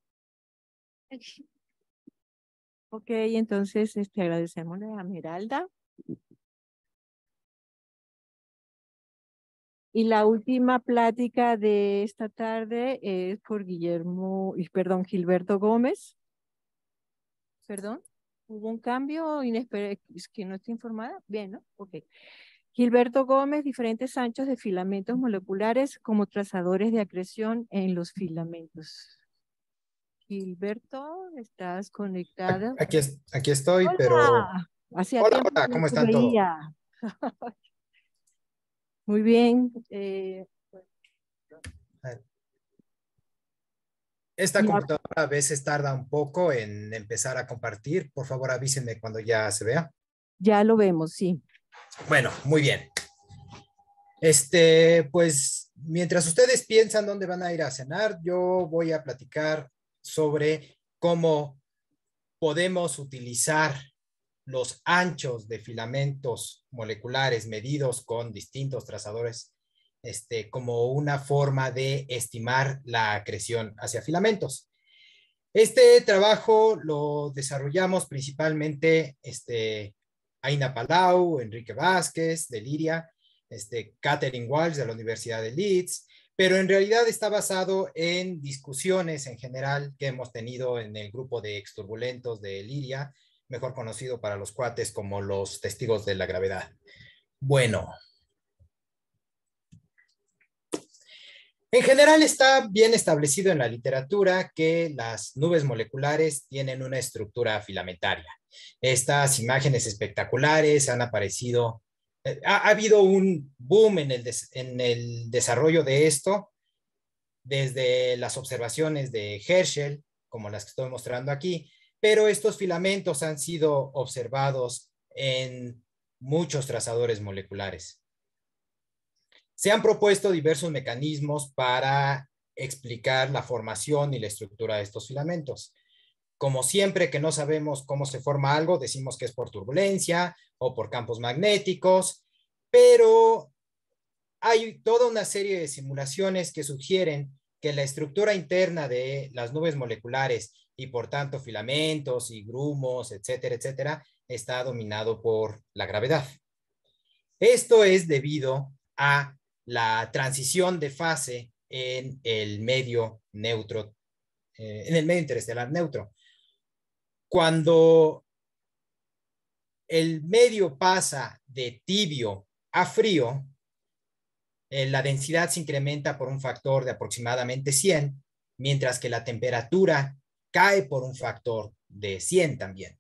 Ok, entonces este, agradecemos a Miralda Y la última plática de esta tarde es por Guillermo, perdón, Gilberto Gómez. Perdón, hubo un cambio inesperado, es que no estoy informada. Bien, ¿no? Ok. Gilberto Gómez, diferentes anchos de filamentos moleculares como trazadores de acreción en los filamentos. Gilberto, ¿estás conectado. Aquí, estoy, pero... hola, ¿cómo están todos? Muy bien. Eh, pues, Esta computadora a veces tarda un poco en empezar a compartir. Por favor, avísenme cuando ya se vea. Ya lo vemos, sí. Bueno, muy bien. Este, pues mientras ustedes piensan dónde van a ir a cenar, yo voy a platicar sobre cómo podemos utilizar los anchos de filamentos moleculares medidos con distintos trazadores este, como una forma de estimar la acreción hacia filamentos. Este trabajo lo desarrollamos principalmente este, Aina Palau, Enrique Vázquez de Liria, este, Catherine Walsh de la Universidad de Leeds, pero en realidad está basado en discusiones en general que hemos tenido en el grupo de exturbulentos de Liria, mejor conocido para los cuates como los testigos de la gravedad. Bueno. En general está bien establecido en la literatura que las nubes moleculares tienen una estructura filamentaria. Estas imágenes espectaculares han aparecido, eh, ha, habido un boom en el desarrollo de esto desde las observaciones de Herschel, como las que estoy mostrando aquí, pero estos filamentos han sido observados en muchos trazadores moleculares. Se han propuesto diversos mecanismos para explicar la formación y la estructura de estos filamentos. Como siempre que no sabemos cómo se forma algo, decimos que es por turbulencia o por campos magnéticos, pero hay toda una serie de simulaciones que sugieren que la estructura interna de las nubes moleculares y por tanto filamentos y grumos, etcétera, etcétera, está dominado por la gravedad. Esto es debido a la transición de fase en el medio neutro, eh, en el medio interestelar neutro. Cuando el medio pasa de tibio a frío, eh, la densidad se incrementa por un factor de aproximadamente 100, mientras que la temperatura cae por un factor de 100 también.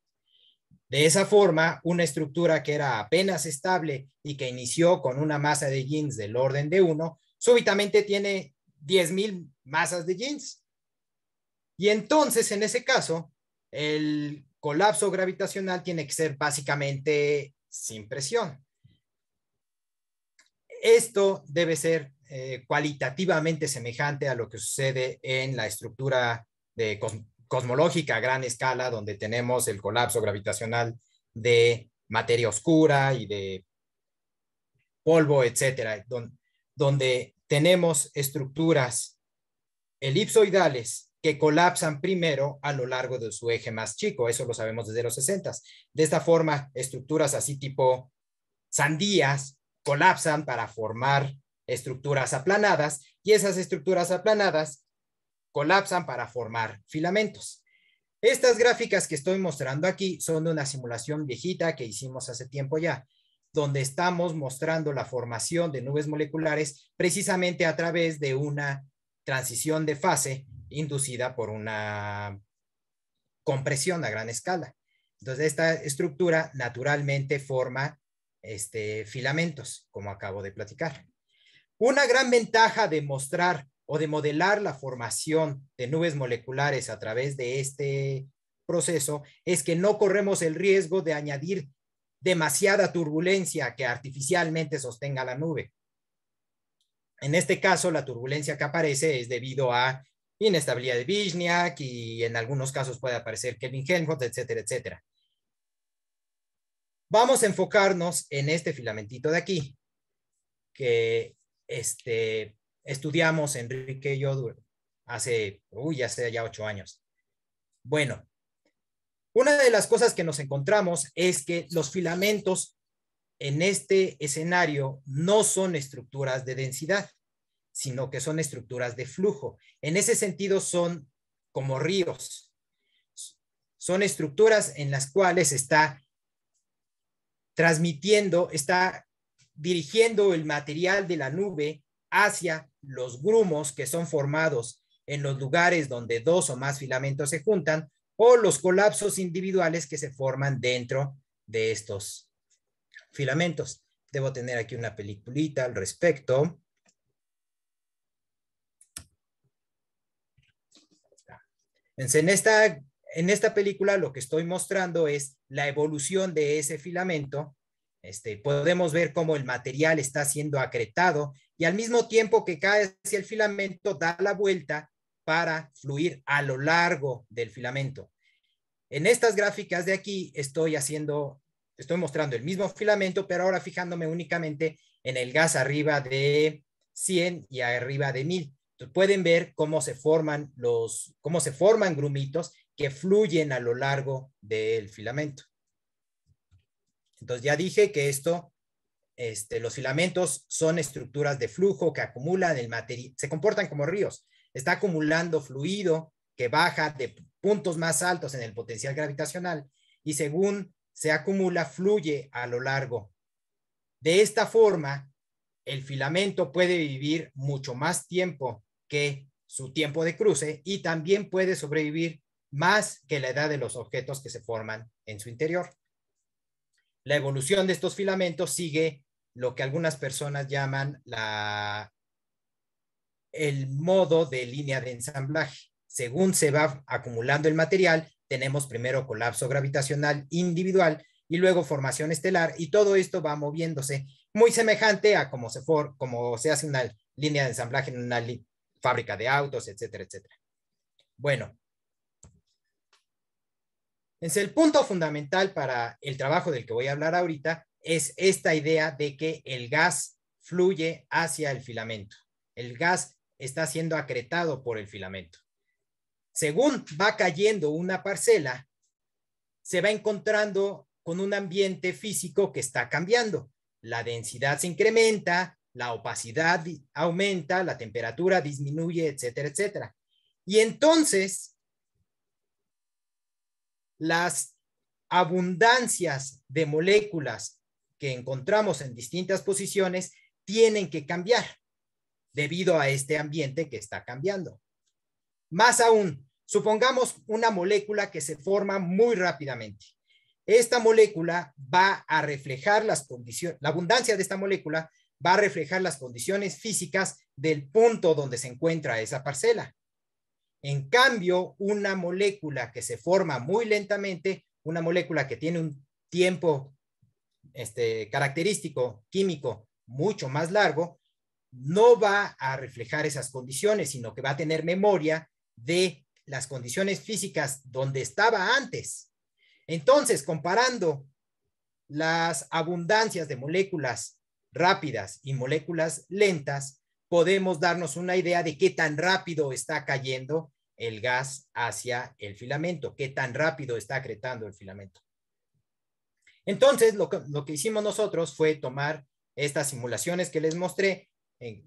De esa forma, una estructura que era apenas estable y que inició con una masa de jeans del orden de 1, súbitamente tiene 10.000 masas de jeans. Y entonces, en ese caso, el colapso gravitacional tiene que ser básicamente sin presión esto debe ser eh, cualitativamente semejante a lo que sucede en la estructura de cosmológica a gran escala, donde tenemos el colapso gravitacional de materia oscura y de polvo, etcétera, donde tenemos estructuras elipsoidales que colapsan primero a lo largo de su eje más chico. Eso lo sabemos desde los 60. De esta forma, estructuras así tipo sandías colapsan para formar estructuras aplanadas y esas estructuras aplanadas colapsan para formar filamentos. Estas gráficas que estoy mostrando aquí son de una simulación viejita que hicimos hace tiempo ya, donde estamos mostrando la formación de nubes moleculares precisamente a través de una transición de fase inducida por una compresión a gran escala. Entonces, esta estructura naturalmente forma este, filamentos, como acabo de platicar. Una gran ventaja de mostrar o de modelar la formación de nubes moleculares a través de este proceso es que no corremos el riesgo de añadir demasiada turbulencia que artificialmente sostenga la nube. En este caso, la turbulencia que aparece es debido a inestabilidad de Vishniak y en algunos casos puede aparecer Kelvin Helmholtz, etcétera, etcétera. Vamos a enfocarnos en este filamentito de aquí, que este, estudiamos Enrique y yo hace, hace ya ocho años. Bueno, una de las cosas que nos encontramos es que los filamentos en este escenario no son estructuras de densidad, sino que son estructuras de flujo. En ese sentido son como ríos. Son estructuras en las cuales está transmitiendo, está dirigiendo el material de la nube hacia los grumos que son formados en los lugares donde dos o más filamentos se juntan o los colapsos individuales que se forman dentro de estos filamentos. Debo tener aquí una peliculita al respecto. En esta en esta película lo que estoy mostrando es la evolución de ese filamento. Este, podemos ver cómo el material está siendo acretado y al mismo tiempo que cae hacia el filamento da la vuelta para fluir a lo largo del filamento. En estas gráficas de aquí estoy haciendo, estoy mostrando el mismo filamento, pero ahora fijándome únicamente en el gas arriba de 100 y arriba de 1000. pueden ver cómo se forman los, cómo se forman grumitos que fluyen a lo largo del filamento. Entonces ya dije que esto, este, los filamentos son estructuras de flujo que acumulan el material, se comportan como ríos, está acumulando fluido que baja de puntos más altos en el potencial gravitacional y según se acumula, fluye a lo largo. De esta forma, el filamento puede vivir mucho más tiempo que su tiempo de cruce y también puede sobrevivir más que la edad de los objetos que se forman en su interior. La evolución de estos filamentos sigue lo que algunas personas llaman la, el modo de línea de ensamblaje. Según se va acumulando el material, tenemos primero colapso gravitacional individual y luego formación estelar y todo esto va moviéndose muy semejante a cómo se, como se hace una línea de ensamblaje en una fábrica de autos, etcétera, etcétera. Bueno, el punto fundamental para el trabajo del que voy a hablar ahorita es esta idea de que el gas fluye hacia el filamento. El gas está siendo acretado por el filamento. Según va cayendo una parcela, se va encontrando con un ambiente físico que está cambiando. La densidad se incrementa, la opacidad aumenta, la temperatura disminuye, etcétera, etcétera. Y entonces las abundancias de moléculas que encontramos en distintas posiciones tienen que cambiar debido a este ambiente que está cambiando. Más aún, supongamos una molécula que se forma muy rápidamente. Esta molécula va a reflejar las condiciones, la abundancia de esta molécula va a reflejar las condiciones físicas del punto donde se encuentra esa parcela. En cambio, una molécula que se forma muy lentamente, una molécula que tiene un tiempo este, característico químico mucho más largo, no va a reflejar esas condiciones, sino que va a tener memoria de las condiciones físicas donde estaba antes. Entonces, comparando las abundancias de moléculas rápidas y moléculas lentas, podemos darnos una idea de qué tan rápido está cayendo el gas hacia el filamento, qué tan rápido está acretando el filamento. Entonces, lo que, hicimos nosotros fue tomar estas simulaciones que les mostré, eh,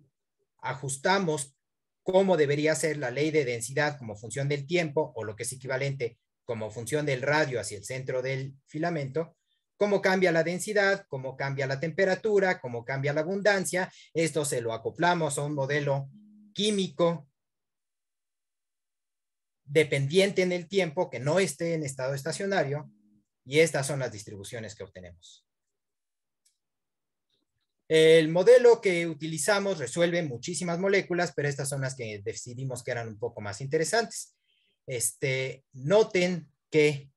ajustamos cómo debería ser la ley de densidad como función del tiempo o lo que es equivalente como función del radio hacia el centro del filamento cómo cambia la densidad, cómo cambia la temperatura, cómo cambia la abundancia. Esto se lo acoplamos a un modelo químico dependiente en el tiempo que no esté en estado estacionario y estas son las distribuciones que obtenemos. El modelo que utilizamos resuelve muchísimas moléculas, pero estas son las que decidimos que eran un poco más interesantes. Este, noten que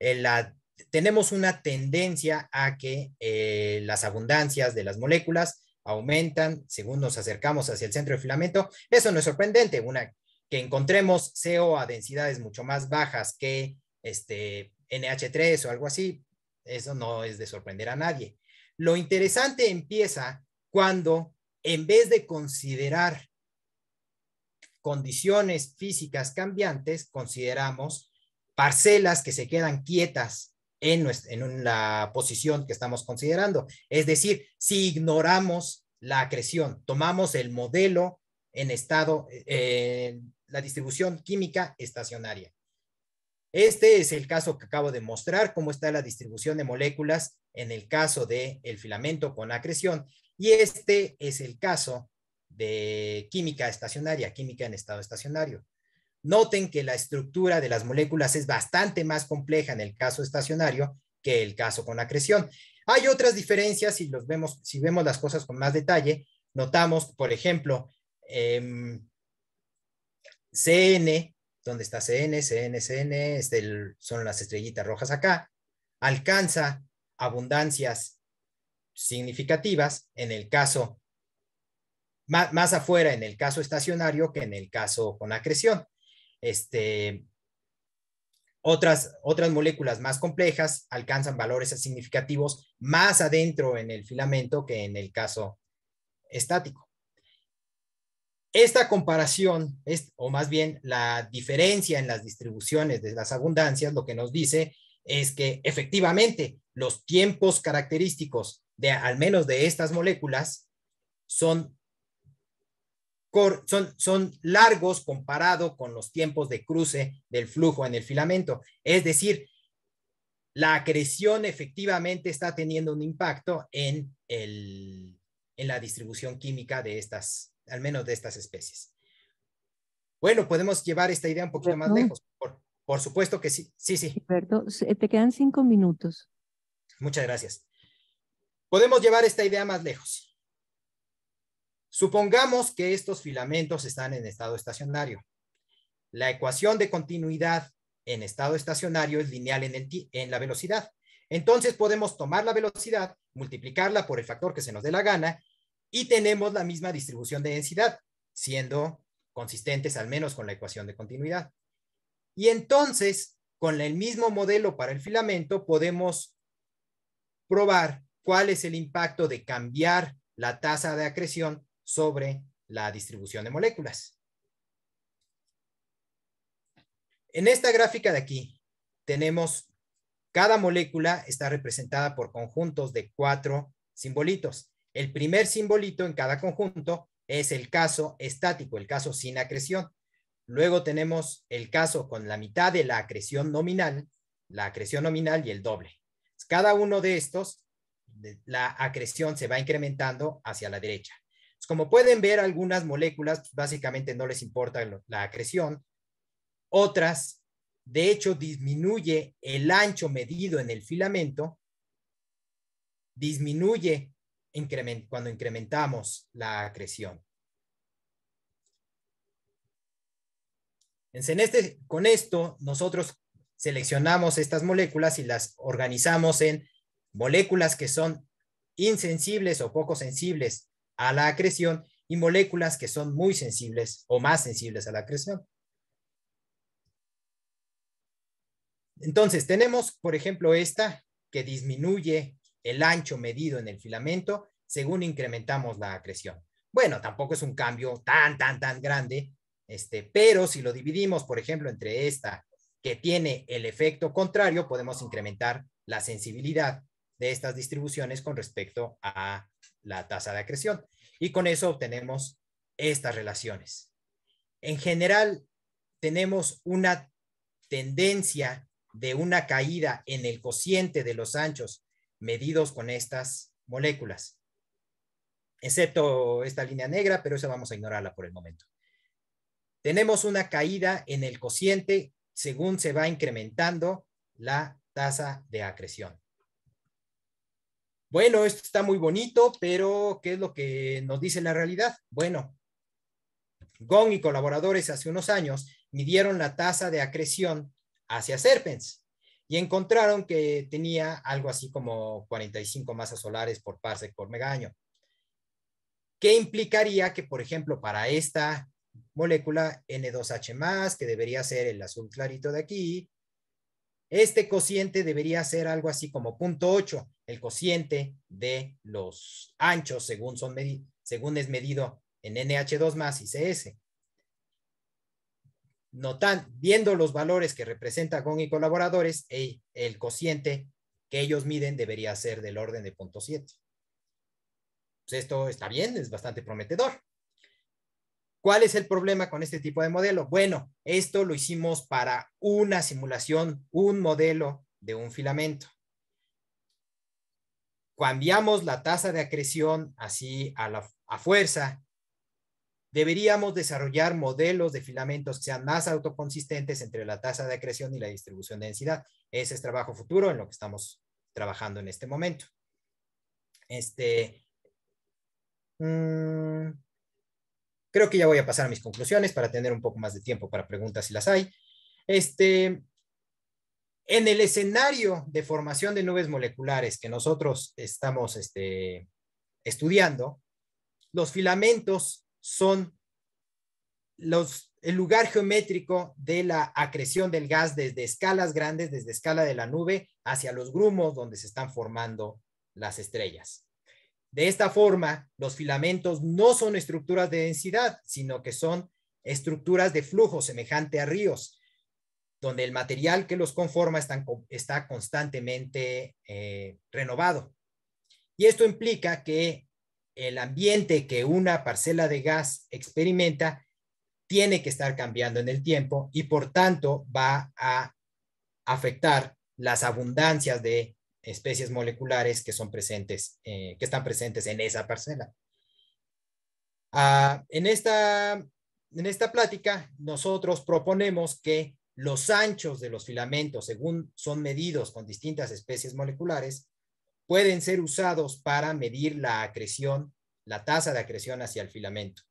la tenemos una tendencia a que eh, las abundancias de las moléculas aumentan según nos acercamos hacia el centro de filamento. Eso no es sorprendente, una, que encontremos CO a densidades mucho más bajas que este, NH3 o algo así, eso no es de sorprender a nadie. Lo interesante empieza cuando en vez de considerar condiciones físicas cambiantes, consideramos parcelas que se quedan quietas en, la posición que estamos considerando. Es decir, si ignoramos la acreción, tomamos el modelo en estado, eh, la distribución química estacionaria. Este es el caso que acabo de mostrar, cómo está la distribución de moléculas en el caso del filamento con acreción. Y este es el caso de química estacionaria, química en estado estacionario. Noten que la estructura de las moléculas es bastante más compleja en el caso estacionario que el caso con acreción. Hay otras diferencias si los vemos, si vemos las cosas con más detalle. Notamos, por ejemplo, em, CN, ¿dónde está CN? CN, CN, son las estrellitas rojas acá, alcanza abundancias significativas en el caso, más afuera en el caso estacionario que en el caso con acreción este, otras, otras moléculas más complejas alcanzan valores significativos más adentro en el filamento que en el caso estático. Esta comparación, es, o más bien la diferencia en las distribuciones de las abundancias, lo que nos dice es que efectivamente los tiempos característicos de al menos de estas moléculas son son, son largos comparado con los tiempos de cruce del flujo en el filamento. Es decir, la acreción efectivamente está teniendo un impacto en, el, en la distribución química de estas, al menos de estas especies. Bueno, podemos llevar esta idea un poquito más lejos. Por, por, supuesto que sí, sí, sí. te quedan cinco minutos. Muchas gracias. Podemos llevar esta idea más lejos. Supongamos que estos filamentos están en estado estacionario. La ecuación de continuidad en estado estacionario es lineal en, en la velocidad. Entonces podemos tomar la velocidad, multiplicarla por el factor que se nos dé la gana y tenemos la misma distribución de densidad, siendo consistentes al menos con la ecuación de continuidad. Y entonces, con el mismo modelo para el filamento, podemos probar cuál es el impacto de cambiar la tasa de acreción sobre la distribución de moléculas. En esta gráfica de aquí tenemos cada molécula está representada por conjuntos de cuatro simbolitos. El primer simbolito en cada conjunto es el caso estático, el caso sin acreción. Luego tenemos el caso con la mitad de la acreción nominal, la acreción nominal y el doble. Cada uno de estos, la acreción se va incrementando hacia la derecha como pueden ver, algunas moléculas pues, básicamente no les importa la acreción. Otras, de hecho, disminuye el ancho medido en el filamento, disminuye cuando incrementamos la acreción. En este, con esto, nosotros seleccionamos estas moléculas y las organizamos en moléculas que son insensibles o poco sensibles a la acreción y moléculas que son muy sensibles o más sensibles a la acreción. Entonces, tenemos, por ejemplo, esta que disminuye el ancho medido en el filamento según incrementamos la acreción. Bueno, tampoco es un cambio tan, tan, tan grande, este, pero si lo dividimos, por ejemplo, entre esta que tiene el efecto contrario, podemos incrementar la sensibilidad de estas distribuciones con respecto a la tasa de acreción. Y con eso obtenemos estas relaciones. En general, tenemos una tendencia de una caída en el cociente de los anchos medidos con estas moléculas, excepto esta línea negra, pero esa vamos a ignorarla por el momento. Tenemos una caída en el cociente según se va incrementando la tasa de acreción bueno, esto está muy bonito, pero ¿qué es lo que nos dice la realidad? Bueno, Gong y colaboradores hace unos años midieron la tasa de acreción hacia Serpens y encontraron que tenía algo así como 45 masas solares por parsec por megaño. ¿Qué implicaría que, por ejemplo, para esta molécula N2H, que debería ser el azul clarito de aquí, este cociente debería ser algo así como 0.8, el cociente de los anchos según, son según es medido en NH2 más CS. Notan, viendo los valores que representa con y colaboradores, el, el cociente que ellos miden debería ser del orden de 0.7. Pues esto está bien, es bastante prometedor. ¿Cuál es el problema con este tipo de modelo? Bueno, esto lo hicimos para una simulación, un modelo de un filamento. Cambiamos la tasa de acreción así a, la, fuerza. Deberíamos desarrollar modelos de filamentos que sean más autoconsistentes entre la tasa de acreción y la distribución de densidad. Ese es trabajo futuro en lo que estamos trabajando en este momento. Este. Mm, Creo que ya voy a pasar a mis conclusiones para tener un poco más de tiempo para preguntas si las hay. Este, en el escenario de formación de nubes moleculares que nosotros estamos este, estudiando, los filamentos son los, el lugar geométrico de la acreción del gas desde escalas grandes, desde escala de la nube hacia los grumos donde se están formando las estrellas. De esta forma, los filamentos no son estructuras de densidad, sino que son estructuras de flujo semejante a ríos, donde el material que los conforma está constantemente eh, renovado. Y esto implica que el ambiente que una parcela de gas experimenta tiene que estar cambiando en el tiempo y por tanto va a afectar las abundancias de especies moleculares que son presentes, eh, que están presentes en esa parcela. Ah, en, esta, en esta plática, nosotros proponemos que los anchos de los filamentos, según son medidos con distintas especies moleculares, pueden ser usados para medir la acreción, la tasa de acreción hacia el filamento.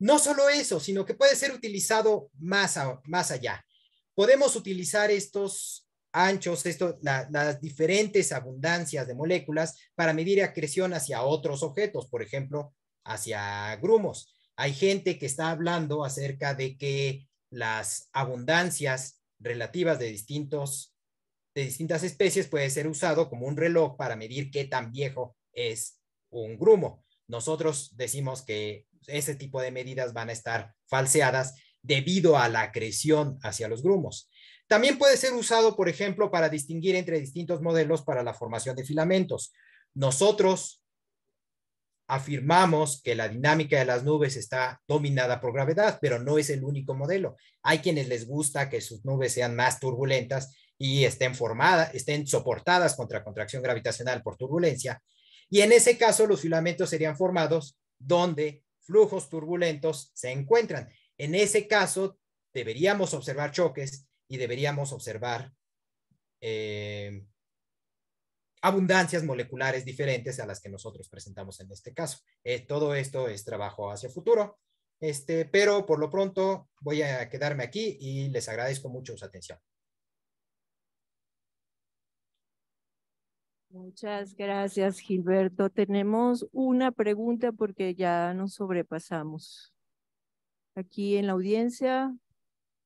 No solo eso, sino que puede ser utilizado más, más allá. Podemos utilizar estos anchos, esto, las diferentes abundancias de moléculas para medir acreción hacia otros objetos, por ejemplo, hacia grumos. Hay gente que está hablando acerca de que las abundancias relativas de distintos de distintas especies puede ser usado como un reloj para medir qué tan viejo es un grumo. Nosotros decimos que ese tipo de medidas van a estar falseadas debido a la acreción hacia los grumos. También puede ser usado, por ejemplo, para distinguir entre distintos modelos para la formación de filamentos. Nosotros afirmamos que la dinámica de las nubes está dominada por gravedad, pero no es el único modelo. Hay quienes les gusta que sus nubes sean más turbulentas y estén formadas, estén soportadas contra contracción gravitacional por turbulencia. Y en ese caso, los filamentos serían formados donde flujos turbulentos se encuentran. En ese caso, deberíamos observar choques y deberíamos observar eh, abundancias moleculares diferentes a las que nosotros presentamos en este caso. Eh, todo esto es trabajo hacia futuro, este, pero por lo pronto voy a quedarme aquí y les agradezco mucho su atención. Muchas gracias, Gilberto. Tenemos una pregunta porque ya nos sobrepasamos. Aquí en la audiencia,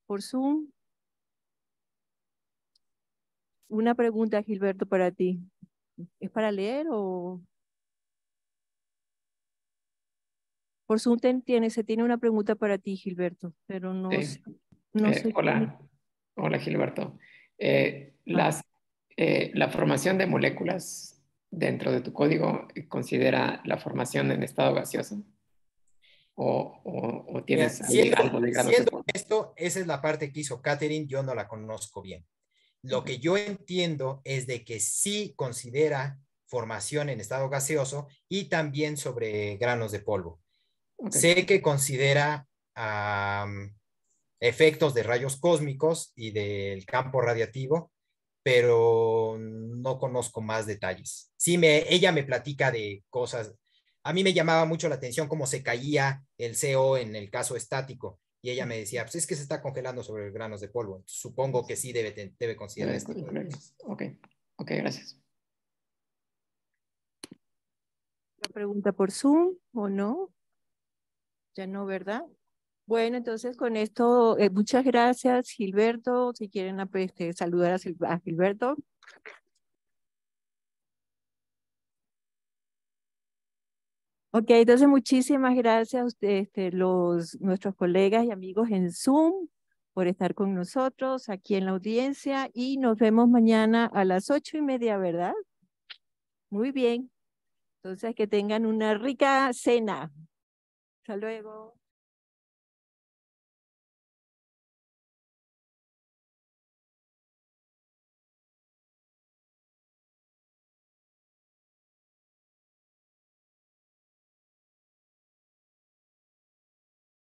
por Zoom. Una pregunta, Gilberto, para ti. ¿Es para leer o...? Por su tiene, se tiene una pregunta para ti, Gilberto, pero no sé. No eh, hola, hola, Gilberto. Eh, las, eh, la formación de moléculas dentro de tu código considera la formación en estado gaseoso. O, tienes algo de siendo esto, esa es la parte que hizo Catherine, yo no la conozco bien. Lo que yo entiendo es de que sí considera formación en estado gaseoso y también sobre granos de polvo. Sé que considera efectos de rayos cósmicos y del campo radiativo, pero no conozco más detalles. Sí, me, ella me platica de cosas. A mí me llamaba mucho la atención cómo se caía el CO en el caso estático y ella me decía, pues es que se está congelando sobre granos de polvo. Supongo que sí debe, considerar esto. Ok, ok, gracias. ¿La pregunta por Zoom o no? Ya no, ¿verdad? Bueno, entonces con esto, eh, muchas gracias, Gilberto. Si quieren ah, pues, este, saludar a Gilberto. Ok, entonces muchísimas gracias a este, los, nuestros colegas y amigos en Zoom por estar con nosotros aquí en la audiencia y nos vemos mañana a las ocho y media, ¿verdad? Muy bien. Entonces, que tengan una rica cena. Hasta luego.